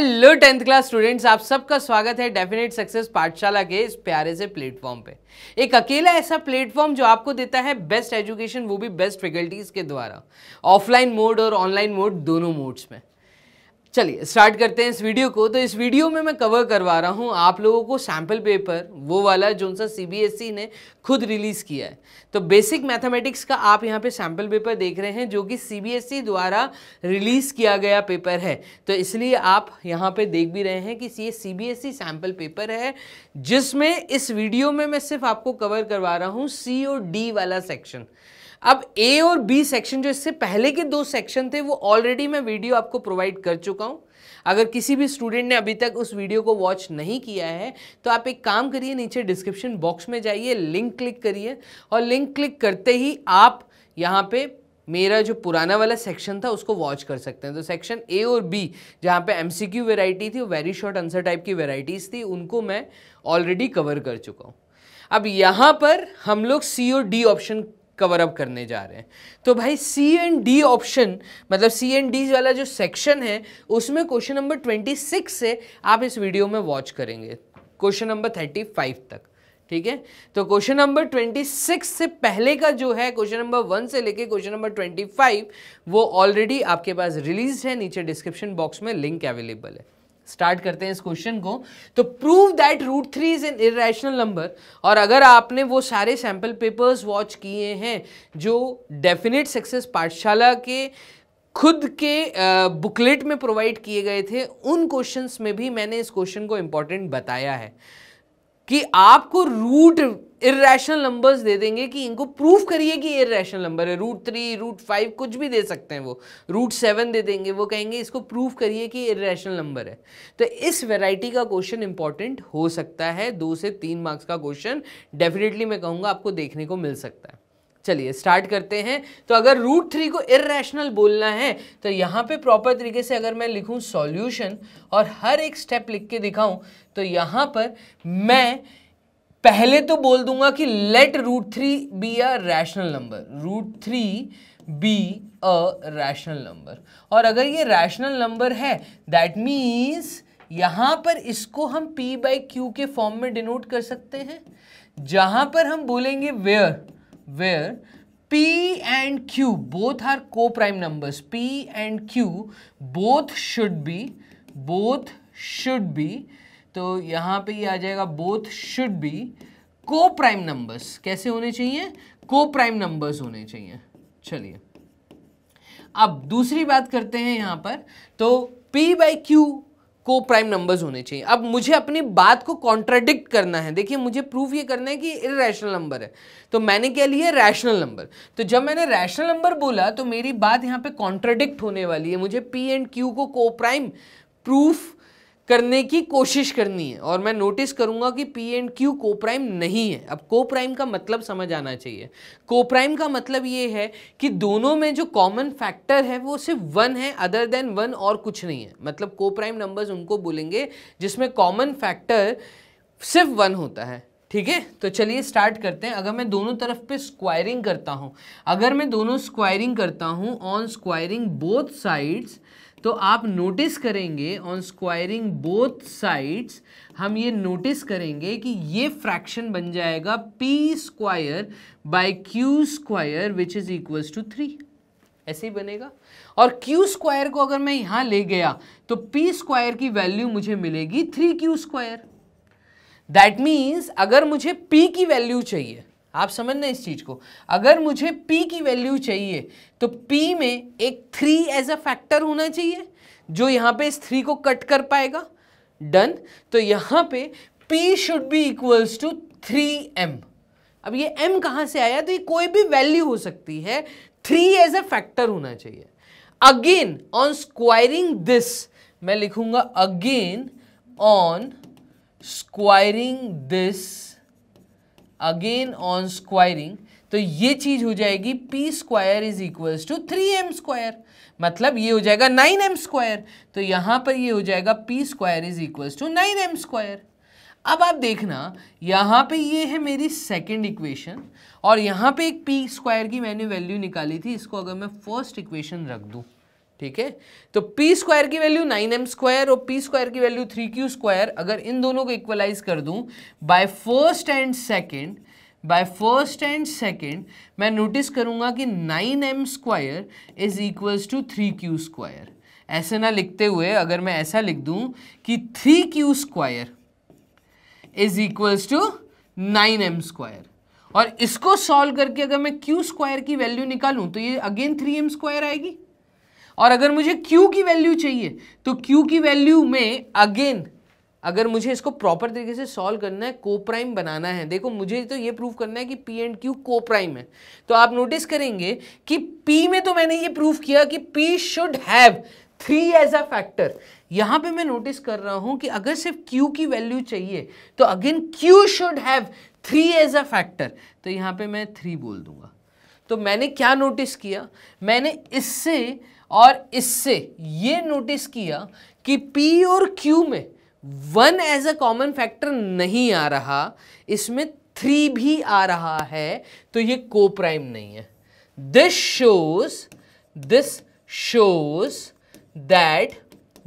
Hello tenth class students आप सबका स्वागत है डेफिनेट सक्सेस पाठशाला के इस प्यारे से प्लेटफॉर्म पे एक अकेला ऐसा प्लेटफॉर्म जो आपको देता है बेस्ट एजुकेशन वो भी बेस्ट फैकल्टीज के द्वारा ऑफलाइन मोड और ऑनलाइन मोड दोनों मोड्स में चलिए स्टार्ट करते हैं इस वीडियो को तो इस वीडियो में मैं कवर करवा रहा हूँ आप लोगों को सैम्पल पेपर वो वाला जो सा सी e ने खुद रिलीज़ किया है तो बेसिक मैथमेटिक्स का आप यहाँ पे सैम्पल पेपर देख रहे हैं जो कि सी e द्वारा रिलीज़ किया गया पेपर है तो इसलिए आप यहाँ पे देख भी रहे हैं कि ये सीबीएसई सैम्पल पेपर है जिसमें इस वीडियो में मैं सिर्फ आपको कवर करवा रहा हूँ सी डी वाला सेक्शन अब ए और बी सेक्शन जो इससे पहले के दो सेक्शन थे वो ऑलरेडी मैं वीडियो आपको प्रोवाइड कर चुका हूँ अगर किसी भी स्टूडेंट ने अभी तक उस वीडियो को वॉच नहीं किया है तो आप एक काम करिए नीचे डिस्क्रिप्शन बॉक्स में जाइए लिंक क्लिक करिए और लिंक क्लिक करते ही आप यहाँ पे मेरा जो पुराना वाला सेक्शन था उसको वॉच कर सकते हैं तो सेक्शन ए और बी जहाँ पे एमसीक्यू वैरायटी थी वेरी शॉर्ट आंसर टाइप की वेराइटीज़ थी उनको मैं ऑलरेडी कवर कर चुका हूँ अब यहाँ पर हम लोग सी और डी ऑप्शन कवर अप करने जा रहे हैं तो भाई सी एंड डी ऑप्शन मतलब सी एंड डी वाला जो सेक्शन है उसमें क्वेश्चन नंबर ट्वेंटी सिक्स से आप इस वीडियो में वॉच करेंगे क्वेश्चन नंबर थर्टी फाइव तक ठीक है तो क्वेश्चन नंबर ट्वेंटी सिक्स से पहले का जो है क्वेश्चन नंबर वन से लेके क्वेश्चन नंबर ट्वेंटी फाइव वो ऑलरेडी आपके पास रिलीज है नीचे डिस्क्रिप्शन बॉक्स में लिंक अवेलेबल है स्टार्ट करते हैं इस क्वेश्चन को तो prove that root three is an irrational number और अगर आपने वो सारे सैम्पल पेपर्स वॉच किए हैं जो डेफिनेट सक्सेस पाठशाला के खुद के बुकलेट में प्रोवाइड किए गए थे उन क्वेश्चंस में भी मैंने इस क्वेश्चन को इम्पॉर्टेंट बताया है कि आपको रूट इेशनल नंबर्स दे देंगे कि इनको प्रूफ करिए कि ये रैशनल नंबर है रूट थ्री रूट फाइव कुछ भी दे सकते हैं वो रूट सेवन दे देंगे वो कहेंगे इसको प्रूफ करिए कि ये नंबर है तो इस वेराइटी का क्वेश्चन इंपॉर्टेंट हो सकता है दो से तीन मार्क्स का क्वेश्चन डेफिनेटली मैं कहूँगा आपको देखने को मिल सकता है चलिए स्टार्ट करते हैं तो अगर रूट थ्री को इेशनल बोलना है तो यहाँ पे प्रॉपर तरीके से अगर मैं लिखूँ सॉल्यूशन और हर एक स्टेप लिख के दिखाऊँ तो यहाँ पर मैं पहले तो बोल दूंगा कि let root three be a rational number root three be a rational number और अगर ये रैशनल नंबर है दैट मीन्स यहाँ पर इसको हम p बाई क्यू के फॉर्म में डिनोट कर सकते हैं जहाँ पर हम बोलेंगे where where p and q both are coprime numbers p and q both should be both should be तो यहाँ पे ये आ जाएगा both should B coprime numbers कैसे होने चाहिए को प्राइम नंबर्स होने चाहिए चलिए अब दूसरी बात करते हैं यहाँ पर तो p by q coprime numbers होने चाहिए अब मुझे अपनी बात को कॉन्ट्राडिक्ट करना है देखिए मुझे प्रूफ ये करना है कि इरेशनल नंबर है तो मैंने क्या लिया रैशनल नंबर तो जब मैंने रैशनल नंबर बोला तो मेरी बात यहाँ पे कॉन्ट्राडिक्ट होने वाली है मुझे पी एंड क्यू को को प्राइम प्रूफ करने की कोशिश करनी है और मैं नोटिस करूंगा कि p and q coprime नहीं है अब को प्राइम का मतलब समझ आना चाहिए को प्राइम का मतलब ये है कि दोनों में जो कॉमन फैक्टर है वो सिर्फ वन है अदर देन वन और कुछ नहीं है मतलब को प्राइम नंबर्स उनको बोलेंगे जिसमें कॉमन फैक्टर सिर्फ वन होता है ठीक है तो चलिए स्टार्ट करते हैं अगर मैं दोनों तरफ पे स्क्वायरिंग करता हूँ अगर मैं दोनों स्क्वायरिंग करता हूँ ऑन स्क्वायरिंग बोथ साइड्स तो आप नोटिस करेंगे ऑन स्क्वायरिंग बोथ साइड्स हम ये नोटिस करेंगे कि ये फ्रैक्शन बन जाएगा p square by q square which is equals to three ऐसे ही बनेगा और क्यू स्क्वायर को अगर मैं यहाँ ले गया तो पी स्क्वायर की वैल्यू मुझे मिलेगी three q square that means अगर मुझे पी की वैल्यू चाहिए आप समझना इस चीज़ को अगर मुझे P की वैल्यू चाहिए तो P में एक थ्री एज अ फैक्टर होना चाहिए जो यहां पे इस थ्री को कट कर पाएगा डन तो यहां पे P should be equals to three m अब ये एम कहां से आया तो ये कोई भी वैल्यू हो सकती है थ्री एज अ फैक्टर होना चाहिए अगेन ऑन स्क्वायरिंग दिस मैं लिखूंगा again on squaring this again on squaring तो ये चीज हो जाएगी p square is equal to three m square मतलब ये हो जाएगा नाइन एम स्क्वायर तो यहाँ पर ये हो जाएगा p square is equal to nine m square अब आप देखना यहाँ पे ये है मेरी सेकंड इक्वेशन और यहाँ पे एक पी स्क्वायर की मैंने वैल्यू निकाली थी इसको अगर मैं फर्स्ट इक्वेशन रख दूँ ठीक है तो पी स्क्वायर की वैल्यू नाइन एम स्क्वायर और पी स्क्वायर की वैल्यू थ्री क्यू स्क्वायर अगर इन दोनों को इक्वलाइज कर दूं by first and second by first and second मैं नोटिस करूंगा कि nine m square is equals to three q square ऐसे ना लिखते हुए अगर मैं ऐसा लिख दूं कि three q square is equals to nine m square और इसको सॉल्व करके अगर मैं क्यू स्क्वायर की वैल्यू निकालूं तो ये अगेन थ्री एम स्क्वायर आएगी और अगर मुझे क्यू की वैल्यू चाहिए तो क्यू की वैल्यू में अगेन अगर मुझे इसको प्रॉपर तरीके से सॉल्व करना है को प्राइम बनाना है देखो मुझे तो ये प्रूव करना है कि पी एंड क्यू कोप्राइम है तो आप नोटिस करेंगे कि पी में तो मैंने ये प्रूव किया कि p should have three as a factor यहाँ पे मैं नोटिस कर रहा हूँ कि अगर सिर्फ Q की वैल्यू चाहिए तो again Q should have three as a factor तो यहाँ पर मैं थ्री बोल दूंगा तो मैंने क्या नोटिस किया मैंने इससे और इससे ये नोटिस किया कि पी और क्यू में one as a common factor नहीं आ रहा इसमें थ्री भी आ रहा है तो ये को प्राइम नहीं है this shows this shows that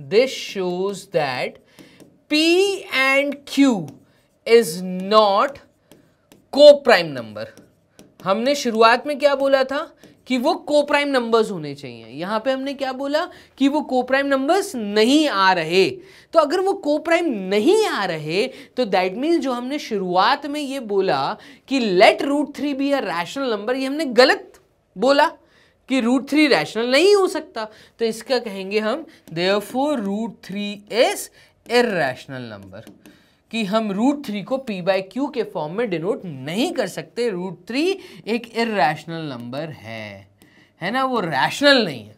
this shows that p and q is not coprime number हमने शुरुआत में क्या बोला था कि वो कोप्राइम नंबर्स होने चाहिए यहाँ पे हमने क्या बोला कि वो कोप्राइम नंबर्स नहीं आ रहे तो अगर वो कोप्राइम नहीं आ रहे तो दैट मीन्स जो हमने शुरुआत में ये बोला कि let root three be a rational number ये हमने गलत बोला कि रूट थ्री रैशनल नहीं हो सकता तो इसका कहेंगे हम therefore root three is irrational number कि हम रूट थ्री को पी बाई क्यू के फॉर्म में डिनोट नहीं कर सकते रूट थ्री एक इरेशनल नंबर है है ना वो रैशनल नहीं है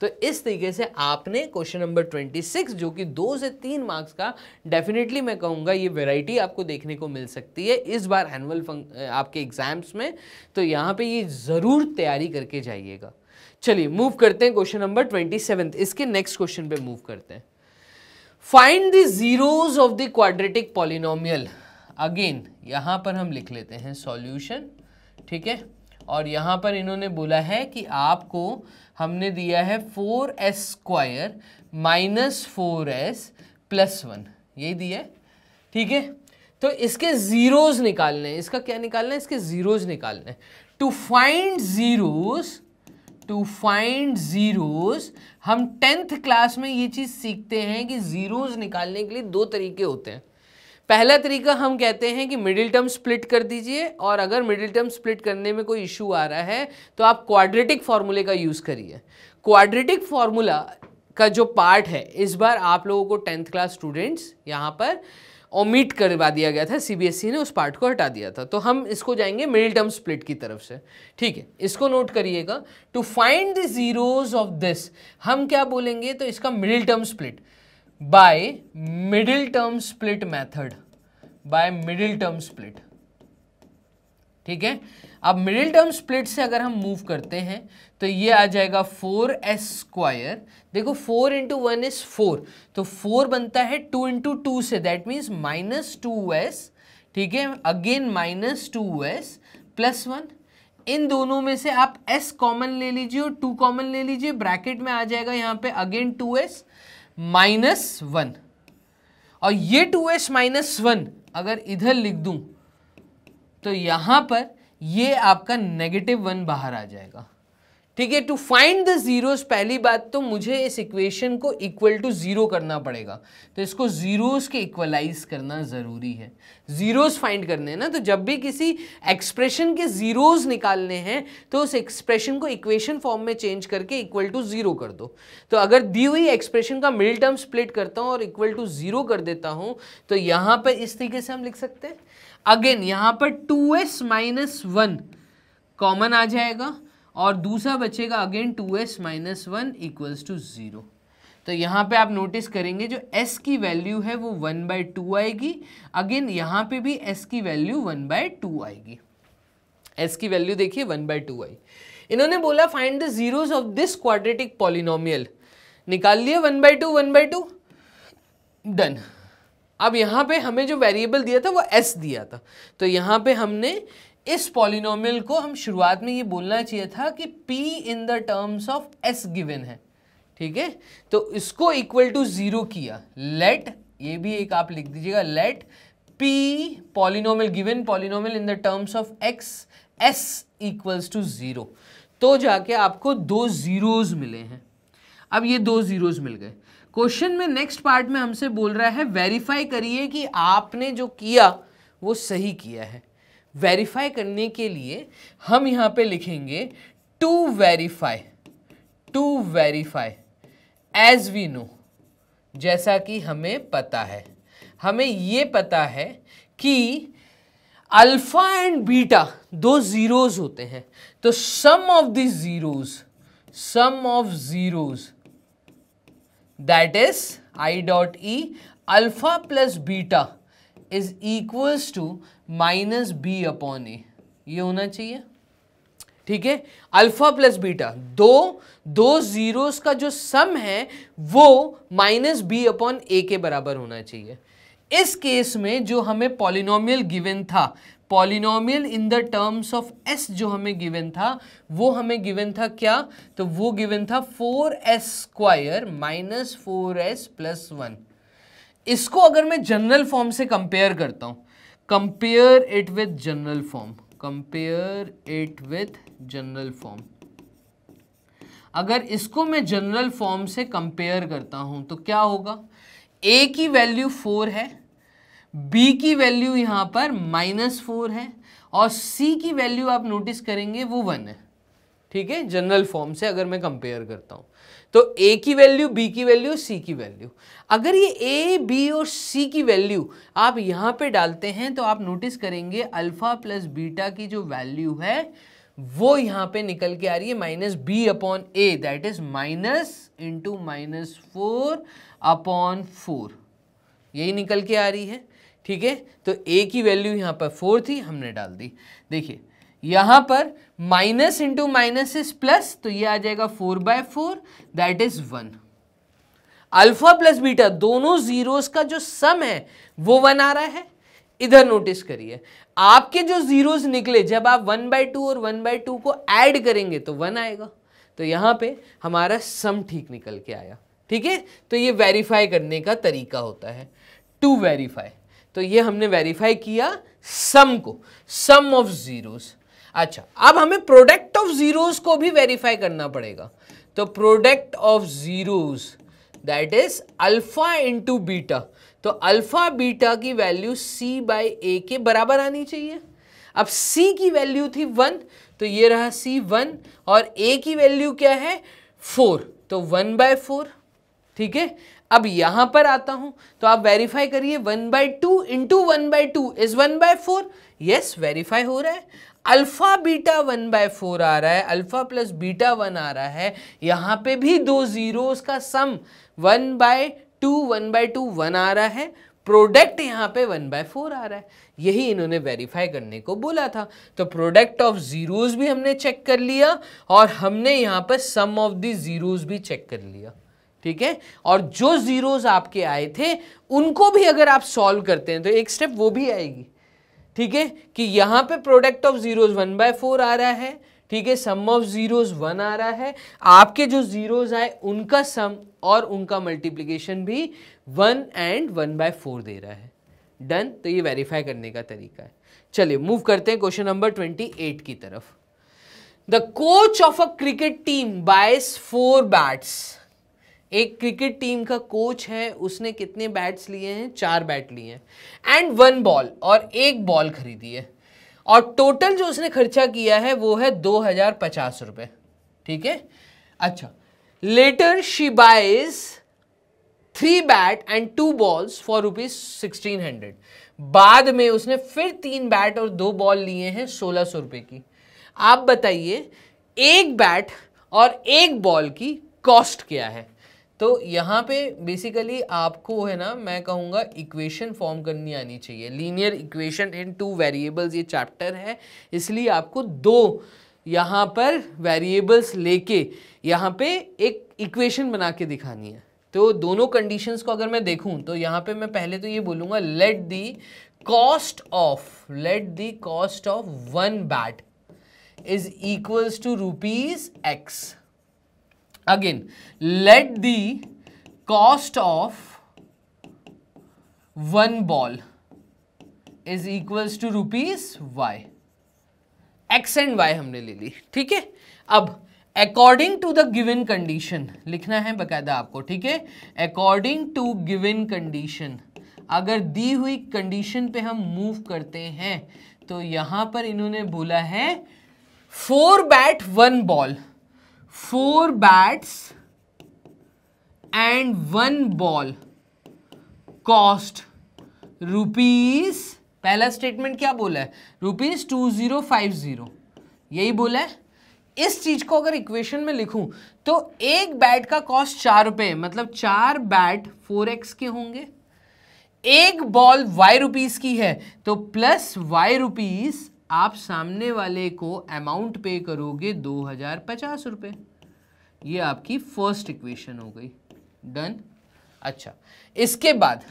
तो इस तरीके से आपने क्वेश्चन नंबर 26 जो कि दो से तीन मार्क्स का डेफिनेटली मैं कहूँगा ये वैरायटी आपको देखने को मिल सकती है इस बार एनुअल आपके एग्जाम्स में तो यहाँ पर ये ज़रूर तैयारी करके जाइएगा चलिए मूव करते हैं क्वेश्चन नंबर ट्वेंटी इसके नेक्स्ट क्वेश्चन पे मूव करते हैं find the zeros of the quadratic polynomial again यहां पर हम लिख लेते हैं सॉल्यूशन ठीक है और यहां पर इन्होंने बोला है कि आपको हमने दिया है four s square minus four s plus one यही दिया है ठीक है तो इसके ज़ीरोज़ निकालने हैं इसका क्या निकालना है इसके ज़ीरोज़ निकालने हैं to find zeros to find zeros हम टेंथ क्लास में ये चीज़ सीखते हैं कि ज़ीरोज़ निकालने के लिए दो तरीके होते हैं पहला तरीका हम कहते हैं कि मिडिल टर्म स्प्लिट कर दीजिए और अगर मिडिल टर्म स्प्लिट करने में कोई इशू आ रहा है तो आप क्वाड्रेटिक फार्मूले का यूज़ करिए क्वाड्रेटिक फार्मूला का जो पार्ट है इस बार आप लोगों को टेंथ क्लास स्टूडेंट्स यहाँ पर ओमिट करवा दिया गया था सीबीएसई e ने उस पार्ट को हटा दिया था तो हम इसको जाएंगे मिडिल टर्म स्प्लिट की तरफ से ठीक है इसको नोट करिएगा to find the zeros of this हम क्या बोलेंगे तो इसका middle term split by middle term split method by middle term split ठीक है अब मिडिल टर्म स्प्लिट से अगर हम मूव करते हैं तो ये आ जाएगा फोर एस स्क्वायर देखो four into one is four तो फोर बनता है टू इंटू टू से that means minus two s ठीक है again minus two s plus one इन दोनों में से आप s कॉमन ले लीजिए और टू कॉमन ले लीजिए ब्रैकेट में आ जाएगा यहाँ पे again two s minus one और ये टू एस माइनस वन अगर इधर लिख दूं तो यहां पर ये आपका नेगेटिव वन बाहर आ जाएगा ठीक है टू फाइंड द जीरोस पहली बात तो मुझे इस इक्वेशन को इक्वल टू ज़ीरो करना पड़ेगा तो इसको ज़ीरोस के इक्वलाइज करना ज़रूरी है ज़ीरोस फाइंड करने हैं ना तो जब भी किसी एक्सप्रेशन के ज़ीरोस निकालने हैं तो उस एक्सप्रेशन को इक्वेशन फॉर्म में चेंज करके इक्वल टू ज़ीरो कर दो तो अगर दी हुई एक्सप्रेशन का मिड टर्म स्प्लिट करता हूँ और इक्वल टू ज़ीरो कर देता हूँ तो यहाँ पर इस तरीके से हम लिख सकते हैं अगेन यहाँ पर two s minus one common आ जाएगा और दूसरा बचेगा again two s minus one equals to zero तो यहाँ पे आप नोटिस करेंगे जो s की वैल्यू है वो वन बाय टू आएगी अगेन यहाँ पे भी s की वैल्यू वन बाय टू आएगी s की वैल्यू देखिए वन बाय टू आई इन्होंने बोला find the zeros of this quadratic polynomial निकाल लिए one by two one by two done अब यहाँ पे हमें जो वेरिएबल दिया था वो एस दिया था तो यहाँ पे हमने इस पॉलिनोमियल को हम शुरुआत में ये बोलना चाहिए था कि p in the terms of s given है ठीक है तो इसको इक्वल टू ज़ीरो किया लेट ये भी एक आप लिख दीजिएगा let p polynomial given polynomial in the terms of x s equals to zero तो जाके आपको दो ज़ीरोज़ मिले हैं अब ये दो ज़ीरोज़ मिल गए क्वेश्चन में नेक्स्ट पार्ट में हमसे बोल रहा है वेरीफाई करिए कि आपने जो किया वो सही किया है वेरीफाई करने के लिए हम यहाँ पे लिखेंगे to verify to verify as we know जैसा कि हमें पता है हमें ये पता है कि अल्फा एंड बीटा दो ज़ीरोज़ होते हैं तो sum of the zeros sum of zeros that is i dot e alpha plus beta is equals to minus b upon a ये होना चाहिए ठीक है अल्फा प्लस बीटा दो दो जीरोस का जो सम है वो माइनस बी अपॉन ए के बराबर होना चाहिए इस केस में जो हमें पॉलिनोमियल गिवन था polynomial in the terms of s जो हमें गिवन था वो हमें गिवन था क्या तो वो गिवन था four s square minus four s plus one इसको अगर मैं जनरल फॉर्म से कंपेयर करता हूँ compare it with general form compare it with general form अगर इसको मैं जनरल फॉर्म से कंपेयर करता हूँ तो क्या होगा ए की वैल्यू फोर है बी की वैल्यू यहाँ पर माइनस फोर है और सी की वैल्यू आप नोटिस करेंगे वो वन है ठीक है जनरल फॉर्म से अगर मैं कंपेयर करता हूँ तो ए की वैल्यू बी की वैल्यू सी की वैल्यू अगर ये ए बी और सी की वैल्यू आप यहाँ पे डालते हैं तो आप नोटिस करेंगे अल्फ़ा प्लस बीटा की जो वैल्यू है वो यहाँ पे निकल के आ रही है minus b upon a that is minus into minus four upon four यही निकल के आ रही है ठीक है तो ए की वैल्यू यहाँ पर फोर थी हमने डाल दी देखिए यहाँ पर minus into minus is plus तो ये आ जाएगा four by four that is one alpha plus beta दोनों जीरोस का जो सम है वो वन आ रहा है इधर नोटिस करिए आपके जो जीरोस निकले जब आप वन बाय टू और वन बाय टू को ऐड करेंगे तो वन आएगा तो यहाँ पे हमारा सम ठीक निकल के आया ठीक है तो ये वेरीफाई करने का तरीका होता है टू वेरीफाई तो ये हमने वेरीफाई किया सम को सम ऑफ जीरोस अच्छा अब हमें प्रोडक्ट ऑफ जीरोस को भी वेरीफाई करना पड़ेगा तो product of zeros that is alpha into beta तो अल्फा बीटा की वैल्यू सी बाई ए के बराबर आनी चाहिए अब सी की वैल्यू थी वन तो ये रहा सी वन और ए की वैल्यू क्या है फोर तो वन बाय फोर ठीक है अब यहां पर आता हूं तो आप वेरीफाई करिए one by two into one by two is one by four yes verify हो रहा है alpha beta one by four आ रहा है अल्फा प्लस बीटा वन आ रहा है यहाँ पे भी दो जीरोस का sum one by two one by two one आ रहा है प्रोडक्ट यहाँ पे वन बाय फोर आ रहा है यही इन्होंने वेरीफाई करने को बोला था तो प्रोडक्ट ऑफ ज़ीरोज़ भी हमने चेक कर लिया और हमने यहाँ पर सम ऑफ दी ज़ीरोज़ भी चेक कर लिया ठीक है और जो ज़ीरोज़ आपके आए थे उनको भी अगर आप सॉल्व करते हैं तो एक स्टेप वो भी आएगी ठीक है कि यहां पे product of zeros one by four आ रहा है ठीक है सम ऑफ ज़ीरोज़ वन आ रहा है आपके जो ज़ीरोज़ आए उनका सम और उनका मल्टीप्लीकेशन भी one and one by four दे रहा है डन तो ये वेरीफाई करने का तरीका है चलिए मूव करते हैं क्वेश्चन नंबर ट्वेंटी एट की तरफ the coach of a cricket team buys four bats एक क्रिकेट टीम का कोच है उसने कितने बैट्स लिए हैं चार बैट लिए हैं एंड वन बॉल और एक बॉल खरीदी है और टोटल जो उसने खर्चा किया है वो है दो हजार पचास रुपये ठीक है अच्छा later she buys three bat and two balls for rupees sixteen hundred बाद में उसने फिर तीन बैट और दो बॉल लिए हैं सोलह सौ रुपये की आप बताइए एक बैट और एक बॉल की कॉस्ट क्या है तो यहाँ पे बेसिकली आपको है ना मैं कहूँगा इक्वेशन फॉर्म करनी आनी चाहिए linear equation in two variables ये चैप्टर है इसलिए आपको दो यहाँ पर वेरिएबल्स लेके यहाँ पे एक इक्वेशन बना के दिखानी है तो दोनों कंडीशंस को अगर मैं देखूँ तो यहाँ पे मैं पहले तो ये बोलूँगा let the cost of let the cost of one bat is equals to rupees x again let the cost of one ball is equals to rupees y x and y हमने ले ली ठीक है अब according to the given condition लिखना है बकायदा आपको ठीक है अकॉर्डिंग टू गिवन कंडीशन अगर दी हुई कंडीशन पे हम मूव करते हैं तो यहां पर इन्होंने बोला है four bat one ball four bats and one ball cost rupees पहला स्टेटमेंट क्या बोला है rupees two zero five zero यही बोला है इस चीज को अगर इक्वेशन में लिखूं तो एक बैट का कॉस्ट चार रुपए मतलब चार बैट फोर एक्स के होंगे एक बॉल वाई रुपीज की है तो प्लस वाई रुपीज आप सामने वाले को अमाउंट पे करोगे दो हज़ार पचास रुपये ये आपकी फर्स्ट इक्वेशन हो गई डन अच्छा इसके बाद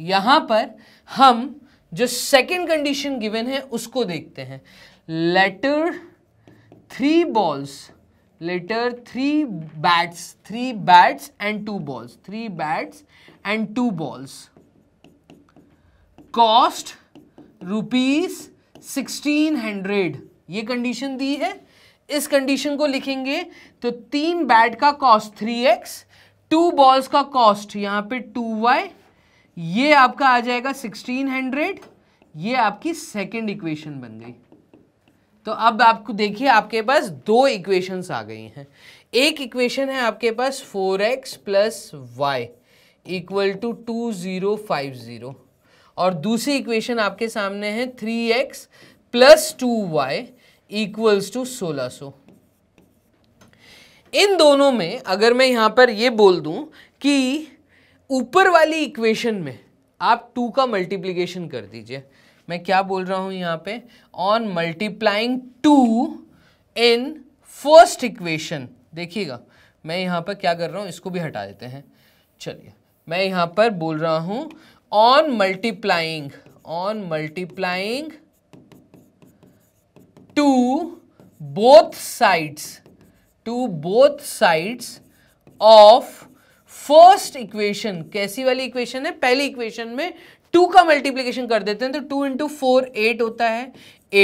यहाँ पर हम जो सेकंड कंडीशन गिवन है उसको देखते हैं later three balls later three bats three bats and two balls three bats and two balls cost rupees sixteen hundred ये कंडीशन दी है इस कंडीशन को लिखेंगे तो तीन बैट का cost three x two balls का कॉस्ट यहाँ पे टू वाई ये आपका आ जाएगा सिक्सटीन हंड्रेड ये आपकी सेकेंड इक्वेशन बन गई तो अब आपको देखिए आपके पास दो इक्वेशंस आ गई हैं एक इक्वेशन है आपके पास four x plus y equal to two zero five zero और दूसरी इक्वेशन आपके सामने है three x plus two y equals to सोलह सो इन दोनों में अगर मैं यहां पर ये बोल दूं कि ऊपर वाली इक्वेशन में आप टू का मल्टीप्लीकेशन कर दीजिए मैं क्या बोल रहा हूं यहां पे on multiplying two in first equation देखिएगा मैं यहां पर क्या कर रहा हूं इसको भी हटा देते हैं चलिए मैं यहां पर बोल रहा हूं on multiplying on multiplying to both sides to both sides of first equation कैसी वाली इक्वेशन है पहली इक्वेशन में टू का मल्टीप्लीकेशन कर देते हैं तो टू इंटू फोर एट होता है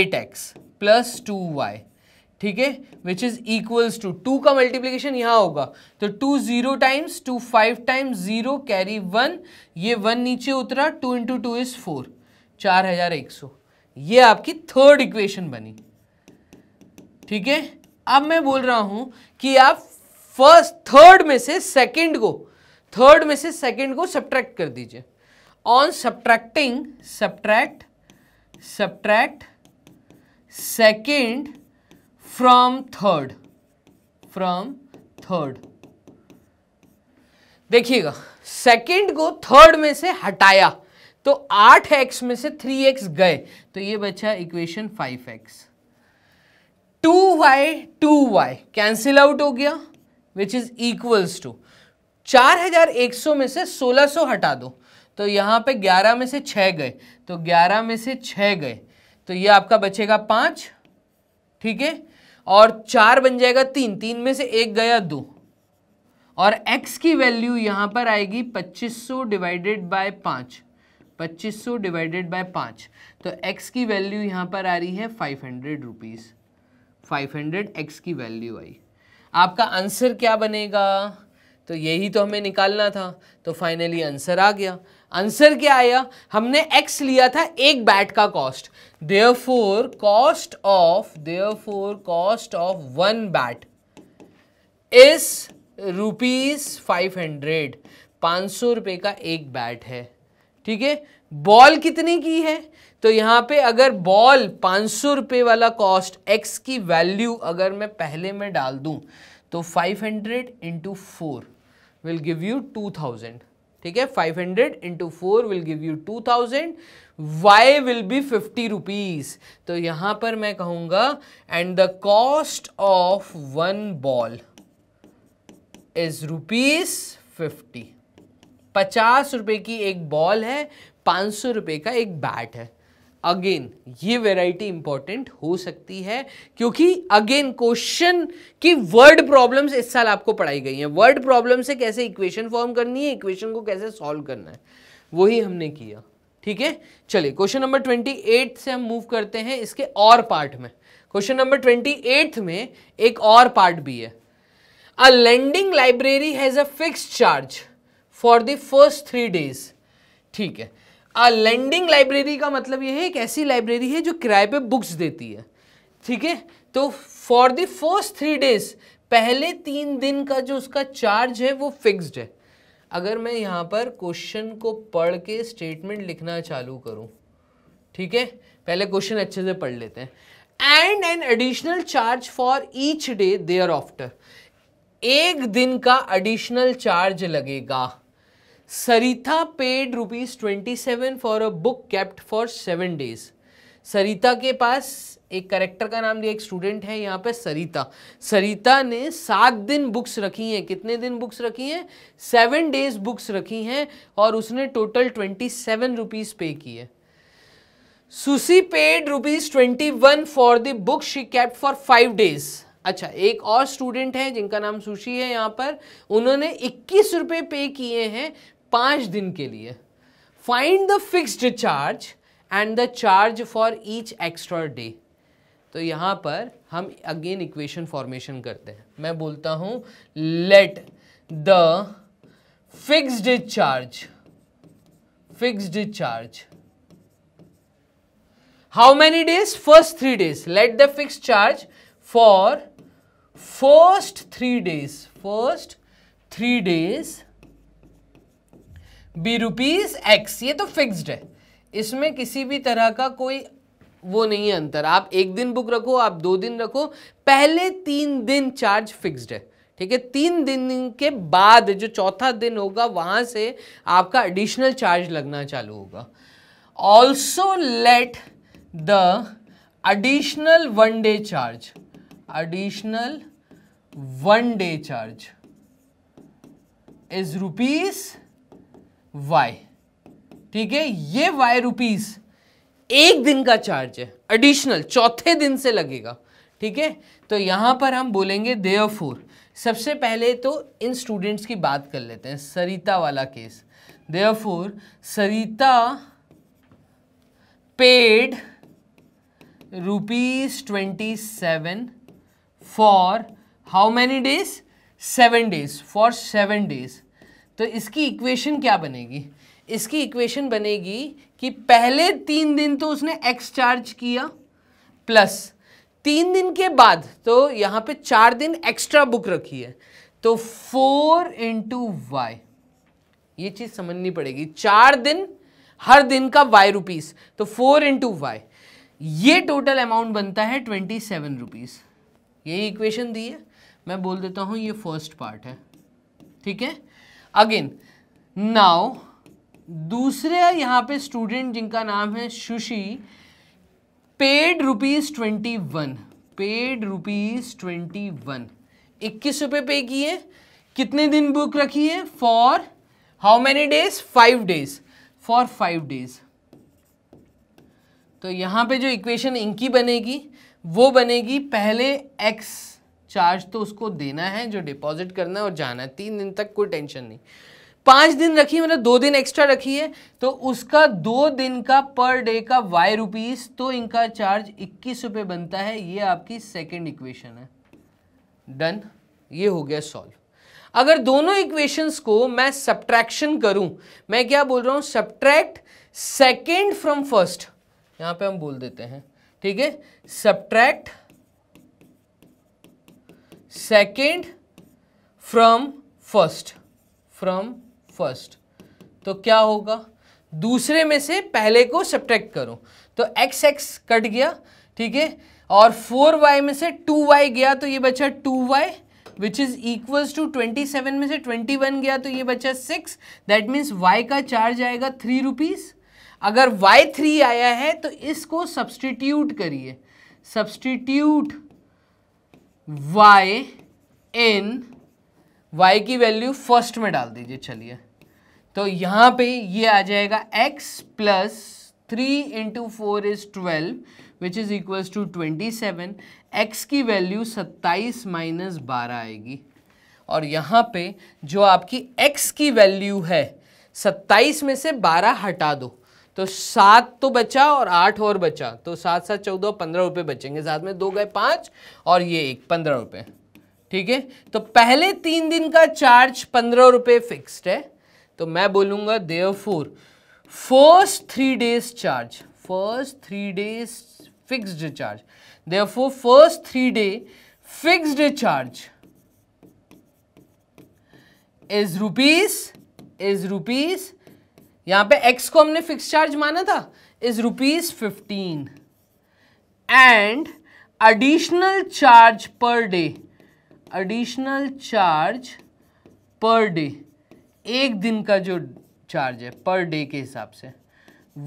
eight x plus two y ठीक है which is equals to two का मल्टीप्लीकेशन यहाँ होगा तो two zero times two five times zero carry one ये वन नीचे उतरा two into two is four चार हजार एक सौ ये आपकी थर्ड इक्वेशन बनी ठीक है अब मैं बोल रहा हूं कि आप फर्स्ट थर्ड में से सेकंड को थर्ड में से सेकंड को सब्ट्रैक्ट कर दीजिए on subtracting subtract subtract second from third from third देखिएगा सेकेंड को थर्ड में से हटाया तो आठ एक्स में से थ्री एक्स गए तो ये बचा equation five x two y two y cancel out हो गया विच इज इक्वल्स टू चार हजार एक सौ में से सोलह सौ हटा दो तो यहां पे ग्यारह में से छह गए तो ग्यारह में से छह गए तो ये आपका बचेगा पांच ठीक है और चार बन जाएगा तीन तीन में से एक गया दो और x की वैल्यू यहाँ पर आएगी 2500 डिवाइडेड बाय पाँच 2500 डिवाइडेड बाय पाँच तो x की वैल्यू यहाँ पर आ रही है 500 hundred rupees five hundred x की वैल्यू आई आपका आंसर क्या बनेगा तो यही तो हमें निकालना था तो फाइनली आंसर आ गया आंसर क्या आया हमने एक्स लिया था एक बैट का cost cost of cost cost of one bat is rupees five hundred पाँच सौ रुपए का एक बैट है ठीक है बॉल कितने की है तो यहाँ पे अगर बॉल सौ रुपए वाला कॉस्ट एक्स की वैल्यू अगर मैं पहले में डाल दूँ तो five hundred into four will give you two thousand ठीक है five hundred into four will give you two thousand y will be 50 rupees तो यहां पर मैं कहूंगा and the cost of one ball is rupees 50 पचास रुपए की एक बॉल है पांच सौ रुपए का एक बैट है अगेन ये वेराइटी इंपॉर्टेंट हो सकती है क्योंकि अगेन क्वेश्चन की वर्ड प्रॉब्लम्स इस साल आपको पढ़ाई गई हैं वर्ड प्रॉब्लम से कैसे इक्वेशन फॉर्म करनी है इक्वेशन को कैसे सॉल्व करना है वही हमने किया ठीक है चलिए क्वेश्चन नंबर ट्वेंटी एट से हम मूव करते हैं इसके और पार्ट में क्वेश्चन नंबर ट्वेंटी एट में एक और पार्ट भी है a lending library has a fix charge for the first three days ठीक है अ लैंडिंग लाइब्रेरी का मतलब यह है एक ऐसी लाइब्रेरी है जो किराए पे बुक्स देती है ठीक है तो for the first three days पहले तीन दिन का जो उसका चार्ज है वो फिक्स्ड है अगर मैं यहाँ पर क्वेश्चन को पढ़ के स्टेटमेंट लिखना चालू करूँ ठीक है पहले क्वेश्चन अच्छे से पढ़ लेते हैं and an additional charge for each day thereafter एक दिन का एडिशनल चार्ज लगेगा Sarita paid rupees twenty seven for a book kept for seven days Sarita के पास एक करेक्टर का नाम दिया एक स्टूडेंट है यहाँ पे सरिता सरिता ने सात दिन बुक्स रखी हैं कितने दिन बुक्स रखी हैं सेवन डेज बुक्स रखी हैं और उसने टोटल ट्वेंटी सेवन रुपीज़ पे किए Susy paid rupees twenty one for the book she kept for five days अच्छा एक और स्टूडेंट है जिनका नाम सुशी है यहाँ पर उन्होंने इक्कीस रुपये पे किए हैं पाँच दिन के लिए find the fixed charge and the charge for each extra day तो यहाँ पर हम अगेन इक्वेशन फॉर्मेशन करते हैं मैं बोलता हूँ let the fixed charge fixed charge how many days first three days let the fix charge for first three days first three days be rupees x ये तो फिक्स्ड है इसमें किसी भी तरह का कोई वो नहीं है अंतर आप एक दिन बुक रखो आप दो दिन रखो पहले तीन दिन चार्ज फिक्स्ड है ठीक है तीन दिन के बाद जो चौथा दिन होगा वहां से आपका एडिशनल चार्ज लगना चालू होगा also let the additional one day charge additional one day charge is rupees y ठीक है ये वाई रुपीज़ एक दिन का चार्ज है एडिशनल चौथे दिन से लगेगा ठीक है तो यहाँ पर हम बोलेंगे देयर फोर सबसे पहले तो इन स्टूडेंट्स की बात कर लेते हैं सरिता वाला case therefore Sarita paid rupees twenty seven for how many days seven days for seven days तो इसकी इक्वेशन क्या बनेगी इसकी इक्वेशन बनेगी कि पहले तीन दिन तो उसने एक्स चार्ज किया प्लस तीन दिन के बाद तो यहां पे चार दिन एक्स्ट्रा बुक रखी है तो फोर इंटू वाई ये चीज़ समझनी पड़ेगी चार दिन हर दिन का वाई रुपीज़ तो फोर इंटू वाई ये टोटल अमाउंट बनता है ट्वेंटी सेवन रुपीज़ यही इक्वेशन दी है मैं बोल देता हूँ ये फर्स्ट पार्ट है ठीक है अगेन नाउ दूसरे यहाँ पे स्टूडेंट जिनका नाम है Susy paid rupees twenty one paid rupees twenty one इक्कीस रुपये पे किए कितने दिन बुक रखी है for how many days five days for five days तो यहाँ पे जो इक्वेशन इनकी बनेगी वो बनेगी पहले एक्स चार्ज तो उसको देना है जो डिपॉजिट करना है और जाना है तीन दिन तक कोई टेंशन नहीं पांच दिन रखी मतलब दो दिन एक्स्ट्रा रखी है तो उसका दो दिन का पर डे का वाई रुपीज़ तो इनका चार्ज इक्कीस रुपए बनता है ये आपकी सेकेंड इक्वेशन है डन ये हो गया सॉल्व अगर दोनों इक्वेशंस को मैं सब्ट्रैक्शन करूं मैं क्या बोल रहा हूं सब्ट्रैक्ट सेकेंड फ्रॉम फर्स्ट यहां पे हम बोल देते हैं ठीक है subtract second from first from first तो क्या होगा दूसरे में से पहले को सब्ट्रैक्ट करो तो एक्स एक्स कट गया ठीक है और फोर वाई में से टू वाई गया तो ये बचा two y which is equals to twenty seven में से ट्वेंटी वन गया तो ये बचा सिक्स दैट मीन्स वाई का चार्ज आएगा थ्री रुपीज़ अगर वाई थ्री आया है तो इसको सब्सटीट्यूट करिए सब्सटीट्यूट वाई इन वाई की वैल्यू फर्स्ट में डाल दीजिए चलिए तो यहाँ पे ये आ जाएगा x plus three into four is twelve which is equals to twenty seven x की वैल्यू सत्ताईस माइनस बारह आएगी और यहाँ पे जो आपकी x की वैल्यू है सत्ताईस में से बारह हटा दो तो सात तो बचा और आठ और बचा तो सात सात चौदह पंद्रह रुपये बचेंगे साथ में दो गए पाँच और ये एक पंद्रह रुपये ठीक है तो पहले तीन दिन का चार्ज पंद्रह रुपये फिक्स्ड है तो मैं बोलूंगा देव for first three days charge first three days fixed charge देव for first three day fixed charge is rupees is rupees यहां पे एक्स को हमने फिक्स चार्ज माना था is rupees fifteen and additional charge per day additional charge per day एक दिन का जो चार्ज है पर डे के हिसाब से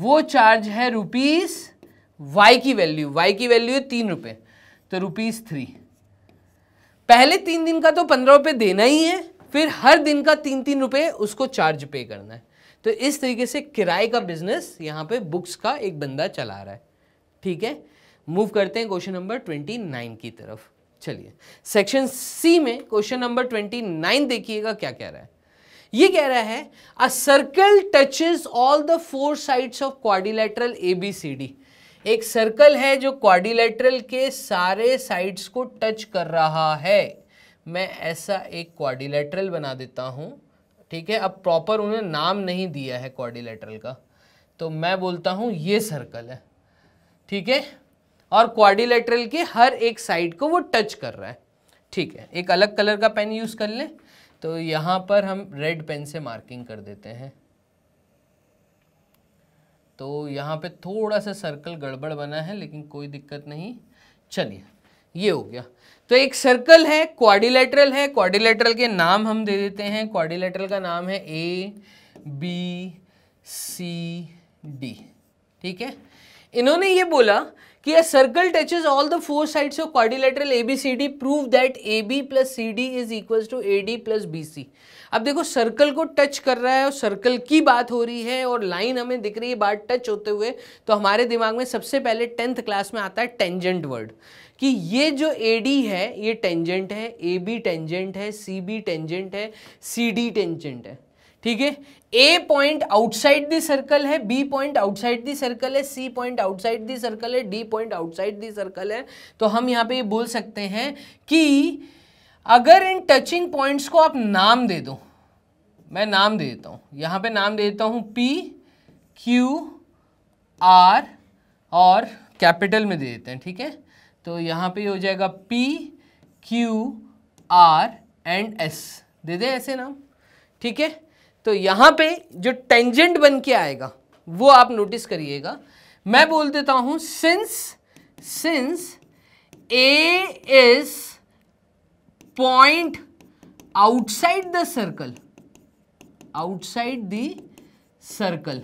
वो चार्ज है रुपीस वाई की वैल्यू वाई की वैल्यू है तीन रुपये तो रुपीस थ्री पहले तीन दिन का तो पंद्रह रुपये देना ही है फिर हर दिन का तीन तीन रुपये उसको चार्ज पे करना है तो इस तरीके से किराए का बिजनेस यहाँ पे बुक्स का एक बंदा चला रहा है ठीक है मूव करते हैं क्वेश्चन नंबर ट्वेंटी नाइन की तरफ चलिए सेक्शन सी में क्वेश्चन नंबर ट्वेंटी नाइन देखिएगा क्या कह रहा है ये कह रहा है a circle touches all the four sides of quadrilateral A B C D एक सर्कल है जो क्वाडिलेटरल के सारे साइड्स को टच कर रहा है मैं ऐसा एक क्वाडिलेटरल बना देता हूँ ठीक है अब प्रॉपर उन्हें नाम नहीं दिया है क्वाडिलेटरल का तो मैं बोलता हूँ ये सर्कल है ठीक है और क्वाडिलेटरल के हर एक साइड को वो टच कर रहा है ठीक है एक अलग कलर का पेन यूज़ कर लें तो यहाँ पर हम रेड पेन से मार्किंग कर देते हैं तो यहाँ पे थोड़ा सा सर्कल गड़बड़ बना है लेकिन कोई दिक्कत नहीं चलिए ये हो गया तो एक सर्कल है क्वाडिलेटरल है क्वाडिलेटरल के नाम हम दे देते हैं क्वाडिलेटरल का नाम है ए बी सी डी ठीक है इन्होंने ये बोला कि circle all the four sides of quadrilateral A B C D prove that A B plus C D is equal to A D plus B C अब देखो सर्कल को touch कर रहा है और सर्कल की बात हो रही है और लाइन हमें दिख रही है बात टच होते हुए तो हमारे दिमाग में सबसे पहले टेंथ क्लास में आता है टेंजेंट वर्ड कि ये जो ए डी है ये टेंजेंट है ए बी टेंजेंट है सी बी टेंजेंट है सी डी टेंजेंट है ठीक है A point outside the circle है B point outside the circle है C point outside the circle है D point outside the circle है तो हम यहाँ पे ये बोल सकते हैं कि अगर इन टचिंग पॉइंट्स को आप नाम दे दो मैं नाम दे देता हूँ यहाँ पे नाम दे देता हूँ पी क्यू आर और कैपिटल में दे देते हैं ठीक है तो यहाँ पर हो जाएगा P Q R and S दे दें ऐसे नाम ठीक है तो यहां पे जो टेंजेंट बन के आएगा वो आप नोटिस करिएगा मैं बोल देता हूं since since A is point outside the circle outside the circle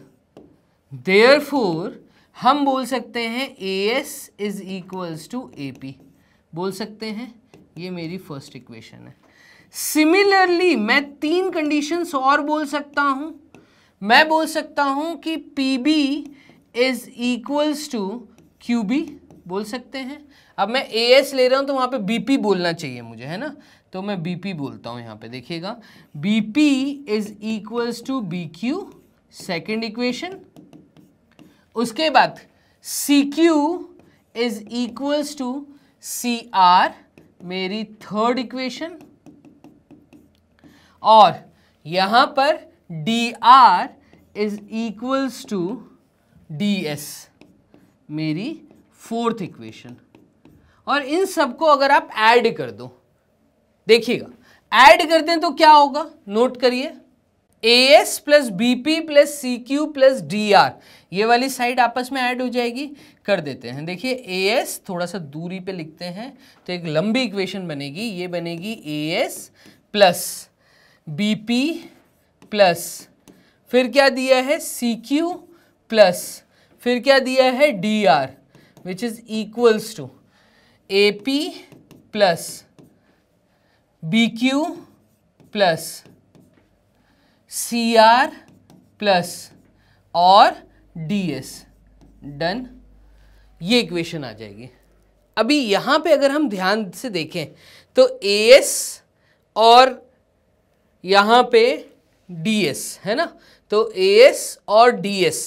therefore हम बोल सकते हैं A S is equals to A P बोल सकते हैं ये मेरी फर्स्ट इक्वेशन है सिमिलरली मैं तीन कंडीशंस और बोल सकता हूं मैं बोल सकता हूं कि P B is equals to Q B बोल सकते हैं अब मैं ए एस ले रहा हूं तो वहां पे बी पी बोलना चाहिए मुझे है ना तो मैं बी पी बोलता हूं यहाँ पे देखिएगा B P is equals to B Q second equation उसके बाद C Q is equals to C R मेरी थर्ड इक्वेशन और यहाँ पर D R is equals to D S मेरी फोर्थ इक्वेशन और इन सबको अगर आप ऐड कर दो देखिएगा ऐड कर दें तो क्या होगा नोट करिए A S plus B P plus C Q plus D R ये वाली साइड आपस में ऐड हो जाएगी कर देते हैं देखिए ए एस थोड़ा सा दूरी पे लिखते हैं तो एक लंबी इक्वेशन बनेगी ये बनेगी A S plus B P plus फिर क्या दिया है सी क्यू प्लस फिर क्या दिया है D R which is equals to A P plus B Q plus C R plus और डी एस डन ये इक्वेशन आ जाएगी अभी यहाँ पे अगर हम ध्यान से देखें तो ए एस और यहाँ पे डी एस है ना तो ए एस और डी एस